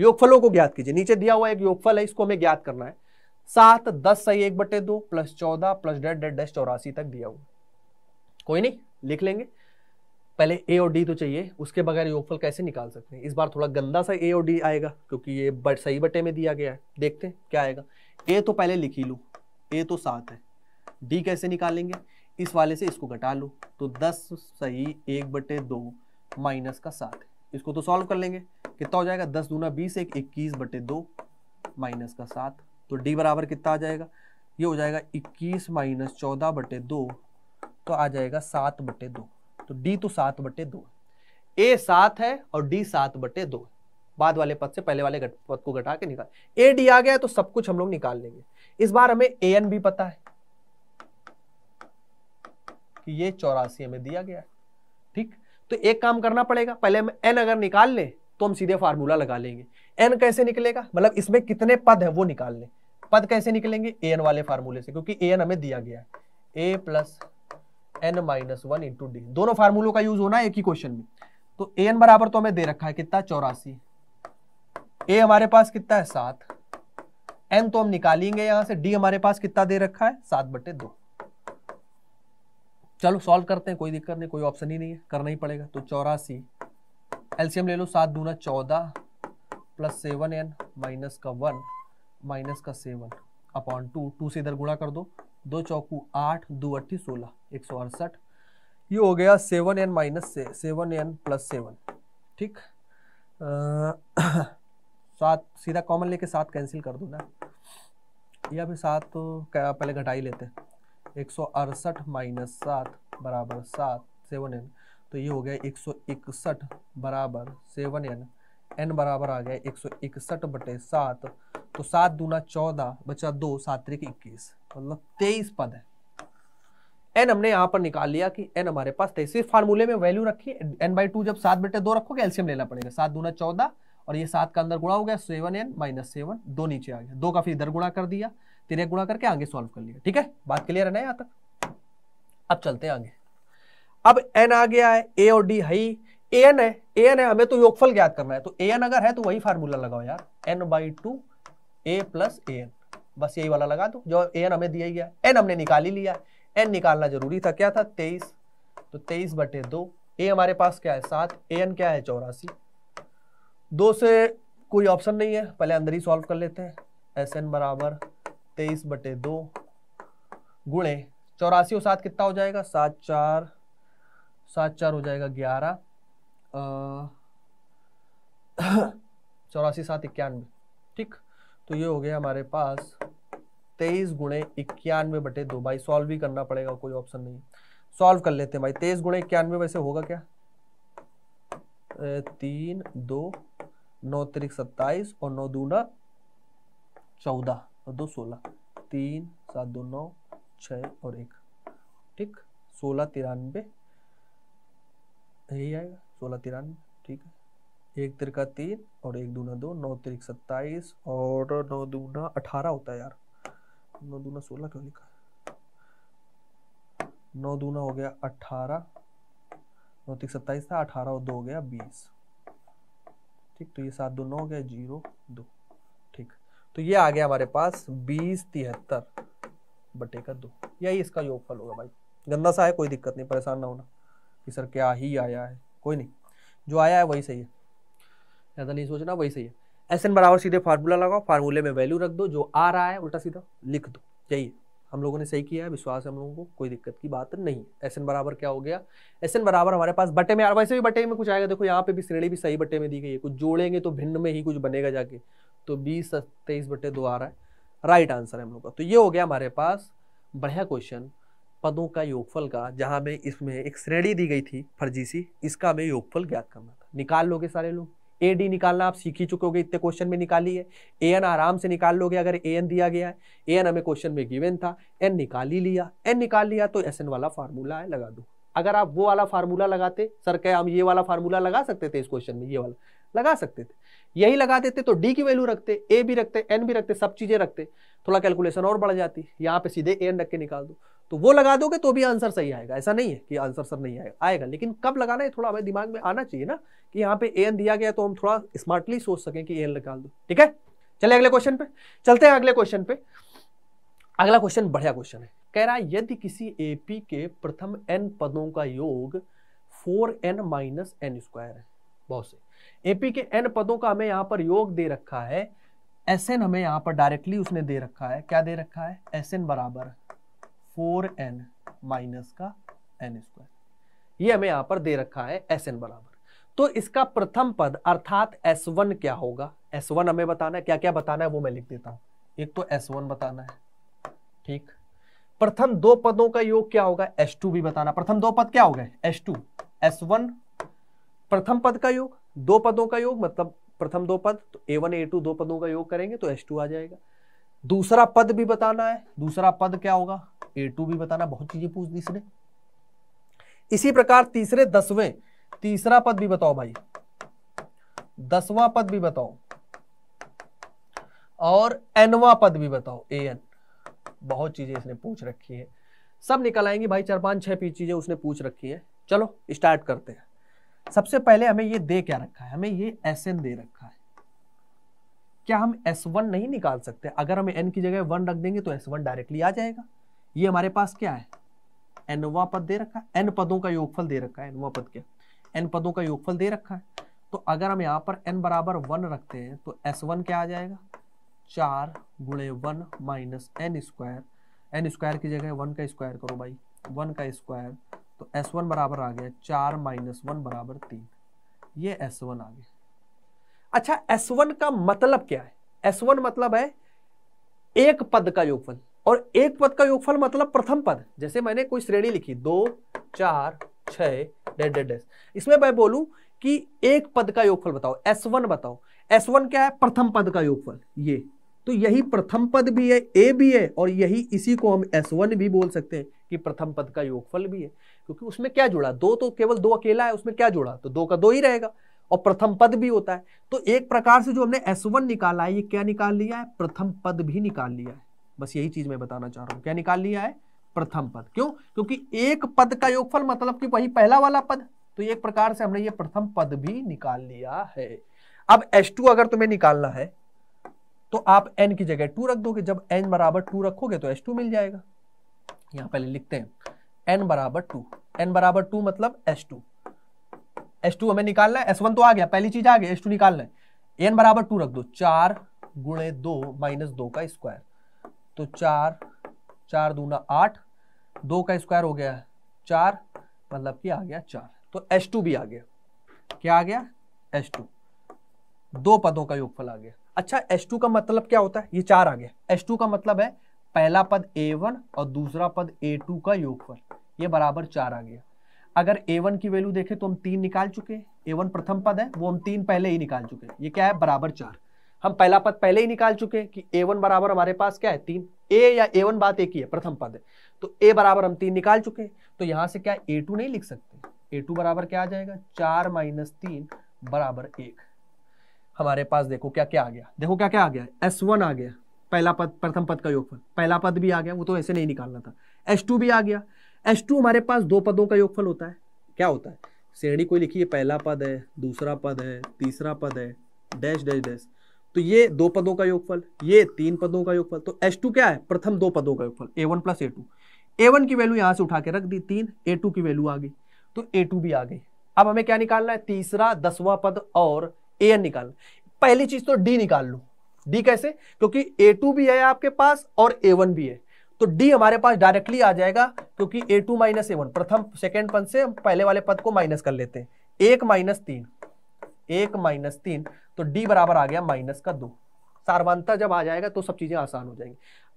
योगफलों को ज्ञात कीजिए नीचे दिया हुआ एक योगफल है इसको हमें ज्ञात करना है सात दस सही एक बटे दो प्लस चौदह प्लस डेढ़ डेढ़ डैश चौरासी तक दिया हुआ कोई नहीं लिख लेंगे पहले ए और डी तो चाहिए उसके बगैर योगफल कैसे निकाल सकते हैं इस बार थोड़ा गंदा सा ए और डी आएगा क्योंकि ये बट सही बटे में दिया गया है देखते हैं क्या आएगा ए तो पहले लिख ही लूँ ए तो सात है डी कैसे निकालेंगे इस वाले से इसको घटा लो तो दस सही एक बटे दो माइनस का सात इसको तो सॉल्व कर लेंगे कितना हो जाएगा दस दूना बीस एक इक्कीस बटे दो माइनस का सात तो डी बराबर कितना आ जाएगा ये हो जाएगा इक्कीस माइनस चौदह बटे दो तो आ जाएगा सात बटे दो तो डी तो सात बटे दो ए सात है और डी सात बटे दो बाद वाले पद से पहले वाले पद को घटा के निकाल ए डी आ गया तो सब कुछ हम लोग निकाल लेंगे इस बार हमें ए एन भी पता है ये चौरासी हमें दिया गया है ठीक तो एक काम करना पड़ेगा पहले हम एन अगर निकाल लें तो हम सीधे फार्मूला लगा लेंगे एन कैसे निकलेगा मतलब इसमें कितने पद है वो निकाल लें पद कैसे निकलेंगे ए एन वाले फार्मूले से क्योंकि ए एन हमें दिया गया है ए plus N minus one into D दोनों फार्मूलों का यूज होना है एक ही क्वेश्चन में तो ए एन बराबर तो हमें दे रखा है कितना चौरासी ए हमारे पास कितना है सात एन तो हम निकालेंगे यहां से डी हमारे पास कितना दे रखा है सात बटे दो चलो सॉल्व करते हैं कोई दिक्कत नहीं कोई ऑप्शन ही नहीं है करना ही पड़ेगा तो चौरासी एलसीएम ले लो सात दूना चौदह प्लस सेवन एन माइनस का वन माइनस का सेवन अपॉन टू टू से इधर गुणा कर दो दो चौकू आठ दो अट्ठी सोलह एक सौ अड़सठ ये हो गया सेवन एन माइनस से सेवन एन प्लस सेवन ठीक सात सीधा कॉमन लेके सात कैंसिल कर दो ना या फिर सात तो पहले घटा ही लेते हैं एक सौ अड़सठ माइनस सात बराबर सात सेवन एन तो ये हो गया एक सौ इकसठ बराबर सेवन एन एन बराबर आ गया एक सौ इकसठ बटे सात तो सात दूना चौदह बचा दो सात इक्कीस मतलब तेईस पद है एन हमने यहाँ पर निकाल लिया कि एन हमारे पास तेईस तो सिर्फ फार्मूले में वैल्यू रखी एन बाई टू जब सात बेटे दो रखोगे एल्सियम लेना पड़ेगा सात दूना चौदह और ये सात का अंदर गुणा हो गया सेवन एन माइनस सेवन दो नीचे आ गया दो का फिर इधर गुणा कर दिया तेरे गुणा करके आगे सॉल्व कर लिया ठीक है बात क्लियर है ना यहां तक अब चलते हैं आगे अब एन आ गया है ए और डी हाई ए एन है ए एन है हमें तो योगफल ज्ञात करना है तो ए एन अगर है तो वही फार्मूला लगाओ यार N by two A plus A N बस यही वाला लगा दो जो ए एन हमें दिया गया एन हमने निकाल ही लिया एन निकालना जरूरी था क्या था तेईस तो तेईस बटे दो ए हमारे पास क्या है सात ए एन क्या है चौरासी दो से कोई ऑप्शन नहीं है पहले अंदर ही सॉल्व कर लेते हैं एस एन बराबर तेईस बटे दो गुणे चौरासी और सात कितना हो जाएगा सात चार सात चार हो जाएगा ग्यारह चौरासी सात इक्यानवे ठीक तो ये हो गया हमारे पास तेईस गुणे इक्यानवे बटे दो भाई सॉल्व भी करना पड़ेगा कोई ऑप्शन नहीं सॉल्व कर लेते हैं भाई तेईस गुणे इक्यानवे वैसे होगा क्या तीन दो नौ तरीक सत्ताईस और नौ दूना चौदह और तो दो सोलह तीन सात दो नौ छ और एक ठीक सोलह तिरानवे यही आएगा सोलह तिरानवे ठीक है एक तिरका तीन और एक दूना दो नौ तिरक सत्ताईस और नौ दूना अठारह होता है यार नौ दूना सोलह क्यों लिखा नौ दूना हो गया अठारह नौ तिरक सत्ताईस था अठारह और दो हो गया बीस ठीक तो ये सात दो नौ हो गया जीरो दो तो ये आ गया हमारे पास बीस तिहत्तर बटे का दो यही इसका योगफल होगा भाई गंदा सा है कोई दिक्कत नहीं परेशान ना होना कि सर क्या ही आया है कोई नहीं जो आया है वही सही है ऐसा नहीं सोचना वही सही है एस एन बराबर सीधे फार्मूला लगाओ फार्मूले में वैल्यू रख दो जो आ रहा है उल्टा सीधा लिख दो यही है हम लोगों ने सही किया है विश्वास है हम लोगों को कोई दिक्कत की बात नहीं एस एन बराबर क्या हो गया एस एन बराबर हमारे पास बटे में वैसे भी बटे में कुछ आएगा देखो यहाँ पे भी श्रेणी भी सही बटे में दी गई है कुछ जोड़ेंगे तो भिन्न में ही कुछ बनेगा जाके तो बीस तेईस बटे दो आ रहा है राइट आंसर है हम लोग का तो ये हो गया हमारे पास बढ़िया क्वेश्चन पदों का योगफल का जहाँ में इसमें एक श्रेणी दी गई थी फर्जी सी इसका हमें योगफल ज्ञात करना था निकाल लोगे सारे लोग ए डी निकालना आप सीख ही चुके होगे इतने क्वेश्चन में निकाली है ए एन आराम से निकाल लोगे अगर ए एन दिया गया है ए एन हमें क्वेश्चन में गिवन था एन निकाल ही लिया एन निकाल लिया तो एस एन वाला फार्मूला है लगा दो अगर आप वो वाला फार्मूला लगाते सर क्या हम ये वाला फार्मूला लगा सकते थे इस क्वेश्चन में ये वाला लगा सकते थे यही लगा देते तो डी की वैल्यू रखते ए भी रखते एन भी रखते सब चीजें रखते थोड़ा कैलकुलेशन और बढ़ जाती यहाँ पे सीधे ए एन रख के निकाल दो तो वो लगा दोगे तो भी आंसर सही आएगा ऐसा नहीं है कि आंसर सर नहीं आएगा आएगा लेकिन कब लगाना है थोड़ा हमें दिमाग में आना चाहिए ना कि यहाँ पे ए एन दिया गया तो हम थोड़ा स्मार्टली सोच सकें कि एन निकाल दो ठीक है चले अगले क्वेश्चन पे चलते हैं अगले क्वेश्चन पे अगला क्वेश्चन बढ़िया क्वेश्चन है कह रहा है यदि किसी ए पी के प्रथम एन पदों का योग four N minus N square है बहुत सही एपी के एन पदों का हमें यहाँ पर योग दे रखा है एस एन हमें यहाँ पर डायरेक्टली उसने दे रखा है क्या दे रखा है एस एन बराबर फोर एन माइनस का एन स्क्वायर ये हमें यहाँ पर दे रखा है एस एन बराबर तो इसका प्रथम पद अर्थात एस वन क्या होगा एस वन हमें बताना है क्या क्या बताना है वो मैं लिख देता हूँ एक तो एस वन बताना है ठीक प्रथम दो पदों का योग क्या होगा एस टू भी बताना प्रथम दो पद क्या हो गए एस टू एस वन प्रथम पद का योग दो पदों का योग मतलब प्रथम दो पद तो ए वन ए टू दो पदों का योग करेंगे तो एस टू आ जाएगा दूसरा पद भी बताना है दूसरा पद क्या होगा ए टू भी बताना बहुत चीजें पूछ दी इसने इसी प्रकार तीसरे दसवें तीसरा पद भी बताओ भाई दसवा पद भी बताओ और एनवा पद भी बताओ ए एन बहुत चीजें इसने पूछ रखी है सब निकल आएंगी भाई चार पांच छह चीजें उसने पूछ रखी है चलो स्टार्ट करते हैं सबसे पहले हमें ये दे क्या रखा है हमें ये एस एन दे रखा है क्या हम एस वन नहीं निकाल सकते अगर हम एन की जगह वन रख देंगे तो एस वन डायरेक्टली आ जाएगा ये हमारे पास क्या है एनवा पद दे रखा है एन पदों का योगफल दे रखा है एनवा पद क्या एन पदों का योगफल दे रखा है तो अगर हम यहाँ पर एन बराबर वन रखते हैं तो एस वन क्या आ जाएगा चार गुणे one minus N square N square की जगह वन का स्क्वायर करो भाई वन का स्क्वायर तो एस वन बराबर आ गया चार माइनस वन बराबर तीन ये एस वन आ गया अच्छा एस वन का मतलब क्या है एस वन मतलब है एक पद का योगफल और एक पद का योगफल मतलब प्रथम पद जैसे मैंने कोई श्रेणी लिखी दो चार छ डेड डेड इसमें मैं बोलूं कि एक पद का योगफल बताओ एस वन बताओ एस वन क्या है प्रथम पद का योगफल ये तो यही प्रथम पद भी है ए भी है और यही इसी को हम एस वन भी बोल सकते हैं कि प्रथम पद का योगफल भी है क्योंकि उसमें क्या जुड़ा दो तो केवल दो अकेला है उसमें क्या जुड़ा तो दो का दो ही रहेगा और प्रथम पद भी होता है तो एक प्रकार से जो हमने एस वन निकाला है ये क्या निकाल लिया है प्रथम पद भी निकाल लिया है बस यही चीज मैं बताना चाह रहा हूं क्या निकाल लिया है प्रथम पद क्यों क्योंकि एक पद का योगफल मतलब कि वही पहला वाला पद तो एक प्रकार से हमने ये प्रथम पद भी निकाल लिया है अब S2 अगर तुम्हें निकालना है तो आप एन की जगह टू रख दोगे जब एन बराबर टू रखोगे तो S2 मिल जाएगा यहां पहले लिखते हैं एन बराबर टू एन बराबर टू मतलब एस टू एस टू हमें निकालना है एस वन तो आ गया पहली चीज आ गई एस टू निकालना है एन बराबर टू रख दो चार गुणे दो माइनस दो का स्क्वायर तो चार चार दूना आठ दो का स्क्वायर हो गया चार मतलब कि आ गया चार तो एस टू भी आ गया क्या आ गया एस टू दो पदों का योगफल आ गया अच्छा एस टू का मतलब क्या होता है ये चार आ गया एस टू का मतलब है पहला पद ए वन और दूसरा पद ए टू का योगफल ये बराबर चार आ गया अगर a1 की वैल्यू देखें तो हम तीन निकाल चुके हैं a1 प्रथम पद है वो हम तीन पहले ही निकाल चुके ये क्या है बराबर चार हम पहला पद पहले ही निकाल चुके हैं कि a1 बराबर हमारे पास क्या है तीन a या a1 बात एक ही है प्रथम पद है तो a बराबर हम तीन निकाल चुके तो यहां से क्या a2 नहीं लिख सकते a2 बराबर क्या आ जाएगा चार माइनस तीन बराबर एक हमारे पास देखो क्या क्या आ गया देखो क्या क्या आ गया एस वन आ गया पहला पद प्रथम पद का योगफल पहला पद भी आ गया वो तो ऐसे नहीं निकालना था एस टू भी आ गया एस टू हमारे पास दो पदों का योगफल होता है क्या होता है श्रेणी कोई लिखिए पहला पद है दूसरा पद है तीसरा पद है डैश डैश डैश तो ये दो पदों का योगफल ये तीन पदों का योगफल तो एस टू क्या है प्रथम दो पदों का योगफल A one plus A two A one की वैल्यू यहाँ से उठा के रख दी तीन ए टू की वैल्यू आ गई तो ए टू भी आ गई अब हमें क्या निकालना है तीसरा दसवां पद और ए एन निकालना पहली चीज तो डी निकाल लो डी कैसे क्योंकि ए टू भी है आपके पास और ए वन भी है तो डी हमारे पास डायरेक्टली आ जाएगा क्योंकि A two minus A one प्रथम सेकेंड पद से पहले वाले पद को माइनस कर लेते हैं एक माइनस तीन एक माइनस तीन तो डी बराबर आ गया माइनस का दो सार्वांतर जब आ जाएगा तो सब चीजें आसान हो जाएंगी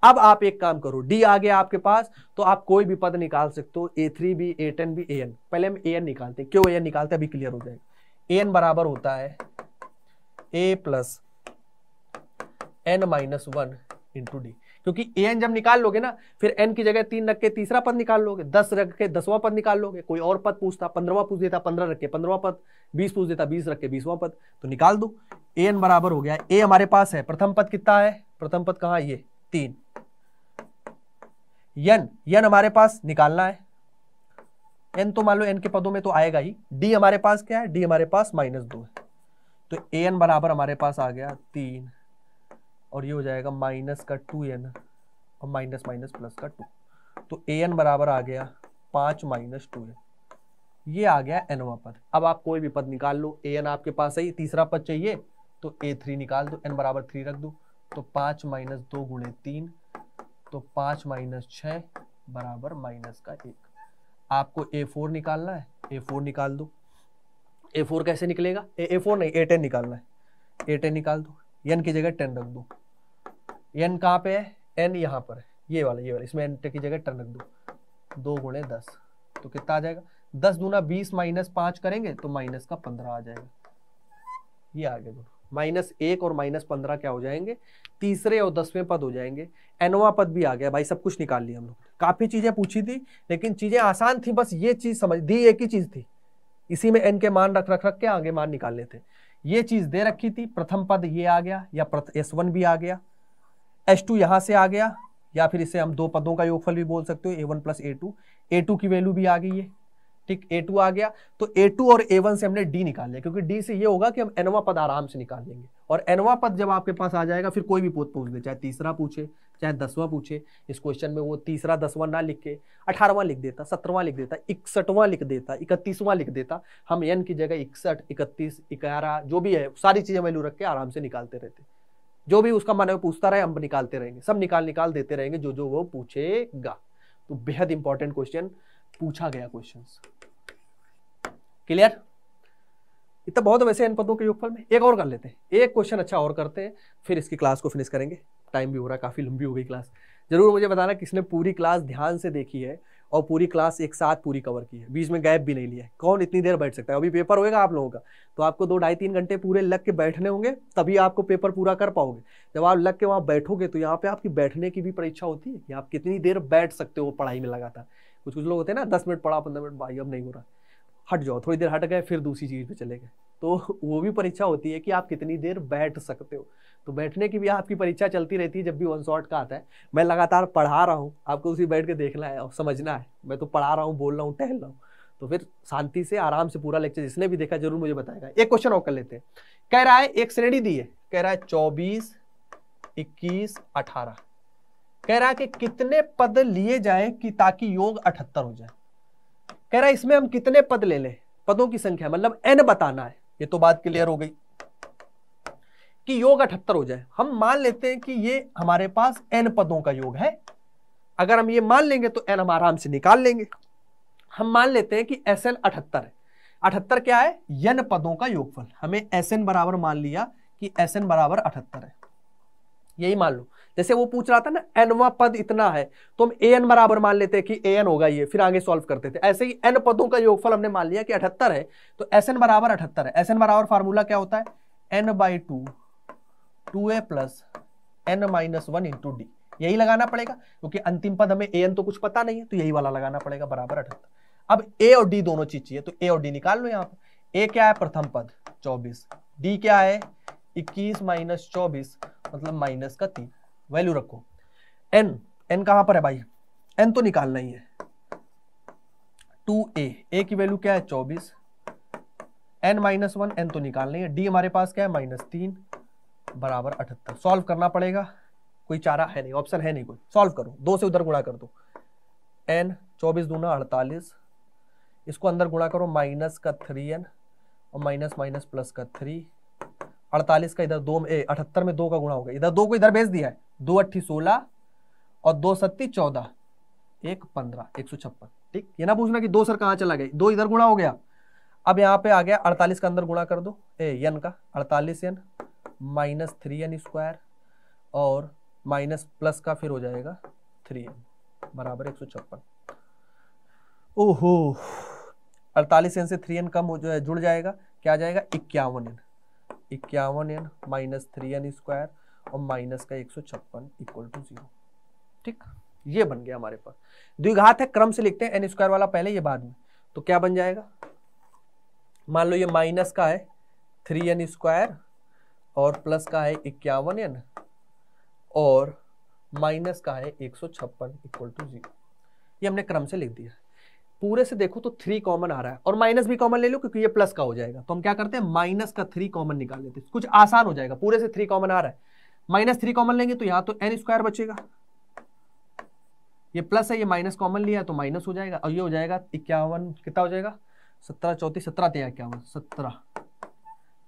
अब आप एक काम करो डी आ गया आपके पास तो आप कोई भी पद निकाल सकते हो A three B A ten B A N पहले हम ए एन निकालते हैं क्यों ए एन निकालते अभी क्लियर हो जाएगा ए एन बराबर होता है ए plus N minus one into D क्योंकि ए एन जब निकाल लोगे ना फिर एन की जगह तीन रख के तीसरा पद निकाल लोगे दस रख के दसवां पद निकाल लोगे कोई और पद पूछता पंद्रवा पूछ देता पंद्रह रख के पंद्रवा पद बीस पूछ देता बीस रख के बीसवा पद तो निकाल दो ए एन बराबर हो गया ए हमारे पास है प्रथम पद कितना है प्रथम पद कहा ये तीन यन यन हमारे पास निकालना है एन तो मान लो एन के पदों में तो आएगा ही डी हमारे पास क्या है डी हमारे पास माइनस दो है तो ए एन बराबर हमारे पास आ गया तीन और ये हो जाएगा माइनस का टू एन और माइनस माइनस प्लस का टू तो ए एन बराबर आ गया पाँच माइनस टू एन ये आ गया एनवा पद अब आप कोई भी पद निकाल लो ए एन आपके पास है तीसरा पद चाहिए तो ए थ्री निकाल दो एन बराबर थ्री रख दो तो पाँच माइनस दो गुणे तीन तो पाँच माइनस छः बराबर माइनस का एक आपको ए फोर निकालना है ए फोर निकाल दो ए फोर कैसे निकलेगा ए ए फोर नहीं ए टेन निकालना है ए टेन निकाल दो एन की जगह टेन रख दो एन कहाँ पे है एन यहाँ पर है ये वाला ये वाला इसमें एन की जगह टन रख दो दो गुणे दस तो कितना आ जाएगा दस दूना बीस माइनस पाँच करेंगे तो माइनस का पंद्रह आ जाएगा ये आ गया दोनों माइनस एक और माइनस पंद्रह क्या हो जाएंगे तीसरे और दसवें पद हो जाएंगे एनवा पद भी आ गया भाई सब कुछ निकाल लिया हम लोग काफ़ी चीज़ें पूछी थी लेकिन चीज़ें आसान थी बस ये चीज़ समझ दी एक ही चीज़ थी इसी में एन के मान रख रख रख के आगे मान निकालने थे ये चीज़ दे रखी थी प्रथम पद ये आ गया या एस वन भी आ गया एस टू यहाँ से आ गया या फिर इसे हम दो पदों का योगफल भी बोल सकते हो A one plus A two A two की वैल्यू भी आ गई है ठीक ए टू आ गया तो ए टू और ए वन से हमने डी निकाल लिया क्योंकि डी से ये होगा कि हम एनवा पद आराम से निकाल लेंगे और एनवा पद जब आपके पास आ जाएगा फिर कोई भी पद पूछ दे चाहे तीसरा पूछे चाहे दसवां पूछे इस क्वेश्चन में वो तीसरा दसवां ना लिख के अठारहवां लिख देता सत्रहवां लिख देता इकसठवां लिख देता इकतीसवां लिख देता हम एन की जगह इकसठ इकतीस ग्यारह जो भी है सारी चीज़ें वैल्यू रख के आराम से निकालते रहते जो भी उसका मन है पूछता रहे हम निकालते रहेंगे सब निकाल निकाल देते रहेंगे जो जो वो पूछेगा तो बेहद इंपॉर्टेंट क्वेश्चन पूछा गया क्वेश्चन क्लियर इतना बहुत वैसे इन पदों के योगफल में एक और कर लेते हैं एक क्वेश्चन अच्छा और करते हैं फिर इसकी क्लास को फिनिश करेंगे टाइम भी हो रहा है काफ़ी लंबी हो गई क्लास ज़रूर मुझे बताना किसने पूरी क्लास ध्यान से देखी है और पूरी क्लास एक साथ पूरी कवर की है बीच में गैप भी नहीं लिया है कौन इतनी देर बैठ सकता है अभी पेपर होएगा आप लोगों का तो आपको दो ढाई तीन घंटे पूरे लग के बैठने होंगे तभी आपको पेपर पूरा कर पाओगे जब आप लग के वहाँ बैठोगे तो यहाँ पे आपकी बैठने की भी परीक्षा होती है कि आप कितनी देर बैठ सकते हो पढ़ाई में लगातार कुछ कुछ लोग होते हैं ना दस मिनट पढ़ा पंद्रह मिनट भाई अब नहीं हो रहा हट जाओ थोड़ी देर हट गए फिर दूसरी चीज़ पर चले गए तो वो भी परीक्षा होती है कि आप कितनी देर बैठ सकते हो तो बैठने की भी आपकी परीक्षा चलती रहती है जब भी वन शॉट का आता है मैं लगातार पढ़ा रहा हूँ आपको उसी बैठ के देखना है और समझना है मैं तो पढ़ा रहा हूँ बोल रहा हूँ टहल रहा हूँ तो फिर शांति से आराम से पूरा लेक्चर जिसने भी देखा जरूर मुझे बताएगा एक क्वेश्चन और कर लेते हैं कह रहा है एक श्रेणी दी है कह रहा है चौबीस इक्कीस अठारह कह रहा है कि कितने पद लिए जाए कि ताकि योग अठहत्तर हो जाए कह रहा है इसमें हम कितने पद ले लें पदों की संख्या मतलब एन बताना है ये तो बात क्लियर हो गई कि योग अठहत्तर हो जाए हम मान लेते हैं कि ये हमारे पास एन पदों का योग है अगर हम ये मान लेंगे तो एन हम आराम से निकाल लेंगे हम मान लेते हैं कि एस एन अठहत्तर है अठहत्तर क्या है यन पदों का योगफल हमें एस एन बराबर मान लिया कि एस एन बराबर अठहत्तर है यही मान लो जैसे वो पूछ रहा था ना एनवा पद इतना है तो हम ए एन बराबर मान लेते हैं कि ए एन होगा ये फिर आगे सॉल्व करते थे ऐसे ही एन पदों का योगफल हमने मान लिया कि अठहत्तर है तो एस एन बराबर अठहत्तर है एस एन बराबर फार्मूला क्या होता है N by two two A plus N minus one into D यही लगाना पड़ेगा क्योंकि अंतिम पद हमें ए एन तो कुछ पता नहीं है तो यही वाला लगाना पड़ेगा बराबर अठहत्तर अब ए और डी दोनों चीज चाहिए तो ए और डी निकाल लो यहाँ पर ए क्या है प्रथम पद चौबीस डी क्या है इक्कीस माइनस चौबीस मतलब माइनस का तीन वैल्यू रखो एन एन कहां पर है भाई एन तो निकालना ही है टू ए ए की वैल्यू क्या है चौबीस एन माइनस वन एन तो निकालना ही है डी हमारे पास क्या है माइनस तीन बराबर अठहत्तर सॉल्व करना पड़ेगा कोई चारा है नहीं ऑप्शन है नहीं कोई सॉल्व करो दो से उधर गुणा कर दो एन चौबीस दूना अड़तालीस इसको अंदर गुणा करो माइनस का थ्री एन और माइनस माइनस प्लस का थ्री अड़तालीस का इधर दो में अठहत्तर में दो का गुणा हो गया इधर दो को इधर भेज दिया है दो अट्ठी सोलह और दो सत्ती चौदह एक पंद्रह एक सौ छप्पन ठीक ये ना पूछना कि दो सर कहाँ चला गया दो इधर गुणा हो गया अब यहाँ पे आ गया अड़तालीस का अंदर गुणा कर दो ए एन का अड़तालीस N minus three N square और माइनस प्लस का फिर हो जाएगा थ्री एन बराबर एक सौ छप्पन ओहो अड़तालीस एन से थ्री एन कम हो जो है जुड़ जाएगा क्या जाएगा इक्यावन एन इक्यावन N minus three N square और माइनस का एक सौ छप्पन इक्वल टू जीरो ठीक ये बन गया हमारे पास द्विघात है क्रम से लिखते हैं एन स्क्वायर वाला पहले ये बाद में तो क्या बन जाएगा मान लो ये माइनस का है थ्री एन स्क्वायर और प्लस का है इक्यावन एन और माइनस का है एक सौ छप्पन इक्वल टू जीरो ये हमने क्रम से लिख दिया पूरे से देखो तो थ्री कॉमन आ रहा है और माइनस भी कॉमन ले लो क्योंकि ये प्लस का हो जाएगा तो हम क्या करते हैं माइनस का थ्री कॉमन निकाल लेते हैं कुछ आसान हो जाएगा पूरे से थ्री कॉमन आ रहा है माइनस थ्री कॉमन लेंगे तो यहाँ तो एन स्क्वायर बचेगा ये प्लस है ये माइनस कॉमन लिया तो माइनस हो जाएगा और ये हो जाएगा इक्यावन कितना हो जाएगा सत्रह चौतीस सत्रह तेरह इक्यावन सत्रह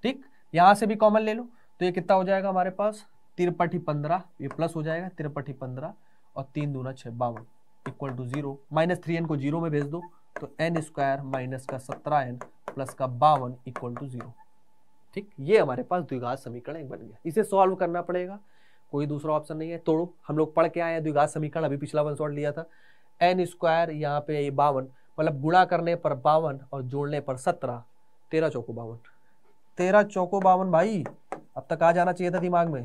ठीक यहाँ से भी कॉमन ले लो तो ये कितना हो जाएगा हमारे पास तिरपठी पंद्रह ये प्लस हो जाएगा तिरपठी पंद्रह और तीन दूना छः बावन equal to zero minus three N को जीरो में भेज दो तो एन स्क्वायर माइनस का सत्रह एन प्लस का बावन इक्वल टू जीरो ठीक ये हमारे पास द्विघात समीकरण एक बन गया इसे सॉल्व करना पड़ेगा कोई दूसरा ऑप्शन नहीं है तोड़ो हम लोग पढ़ के आए हैं द्विघात समीकरण अभी पिछला वन शॉट लिया था एन स्क्वायर यहाँ पे बावन मतलब गुणा करने पर बावन और जोड़ने पर सत्रह तेरह चौको बावन तेरह चौको बावन भाई अब तक आ जाना चाहिए था दिमाग में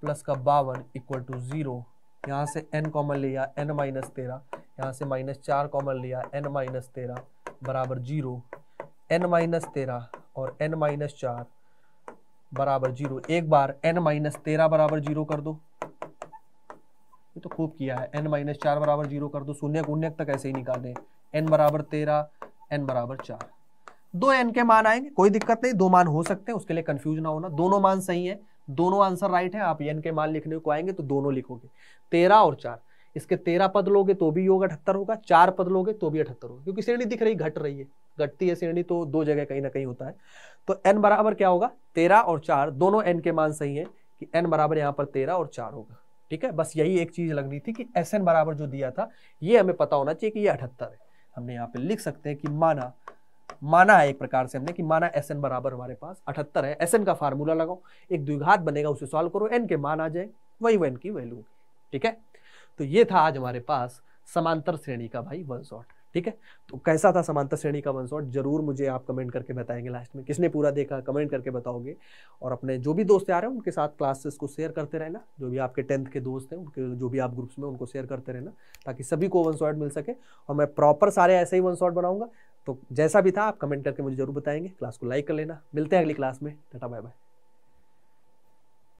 प्लस का बावन इक्वल टू ज़ीरो यहाँ से एन कॉमन लिया एन माइनस तेरह यहाँ से माइनस चार कॉमन लिया एन माइनस तेरह बराबर जीरो एन माइनस तेरह और एन माइनस चार बराबर जीरो एक बार एन माइनस तेरह बराबर जीरो कर दो ये तो खूब किया है एन माइनस चार बराबर जीरो कर दो शून्य उन्यक तक ऐसे ही दें एन बराबर तेरह एन बराबर चार दो एन के मान आएंगे कोई दिक्कत नहीं दो मान हो सकते हैं उसके लिए कंफ्यूज ना होना दोनों मान सही है दोनों आंसर राइट है आप एन के मान लिखने को आएंगे तो दोनों लिखोगे तेरह और चार इसके तेरह पद लोगे तो भी योग अठहत्तर होगा चार पद लोगे तो भी अठहत्तर होगा क्योंकि श्रेणी दिख रही घट रही है घटती है एसिडिटी तो दो जगह कहीं ना कहीं होता है तो एन बराबर क्या होगा तेरह और चार दोनों एन के मान सही है कि एन बराबर यहाँ पर तेरह और चार होगा ठीक है बस यही एक चीज लगनी थी कि एस एन बराबर जो दिया था ये हमें पता होना चाहिए कि ये अठहत्तर है हमने यहाँ पे लिख सकते हैं कि माना माना है एक प्रकार से हमने कि माना एस एन बराबर हमारे पास अठहत्तर है एस एन का फार्मूला लगाओ एक द्विघात बनेगा उसे सॉल्व करो एन के मान आ जाए वही वो एन की वैल्यू ठीक है तो ये था आज हमारे पास समांतर श्रेणी का भाई वन शॉट ठीक है तो कैसा था समांतर श्रेणी का वन शॉट जरूर मुझे आप कमेंट करके बताएंगे लास्ट में किसने पूरा देखा कमेंट करके बताओगे और अपने जो भी दोस्त आ रहे हैं उनके साथ क्लासेस को शेयर करते रहना जो भी आपके टेंथ के दोस्त हैं उनके जो भी आप ग्रुप्स में उनको शेयर करते रहना ताकि सभी को वन शॉट मिल सके और मैं प्रॉपर सारे ऐसे ही वन शॉट बनाऊंगा तो जैसा भी था आप कमेंट करके मुझे जरूर बताएंगे क्लास को लाइक कर लेना मिलते हैं अगली क्लास में टाटा बाय बाय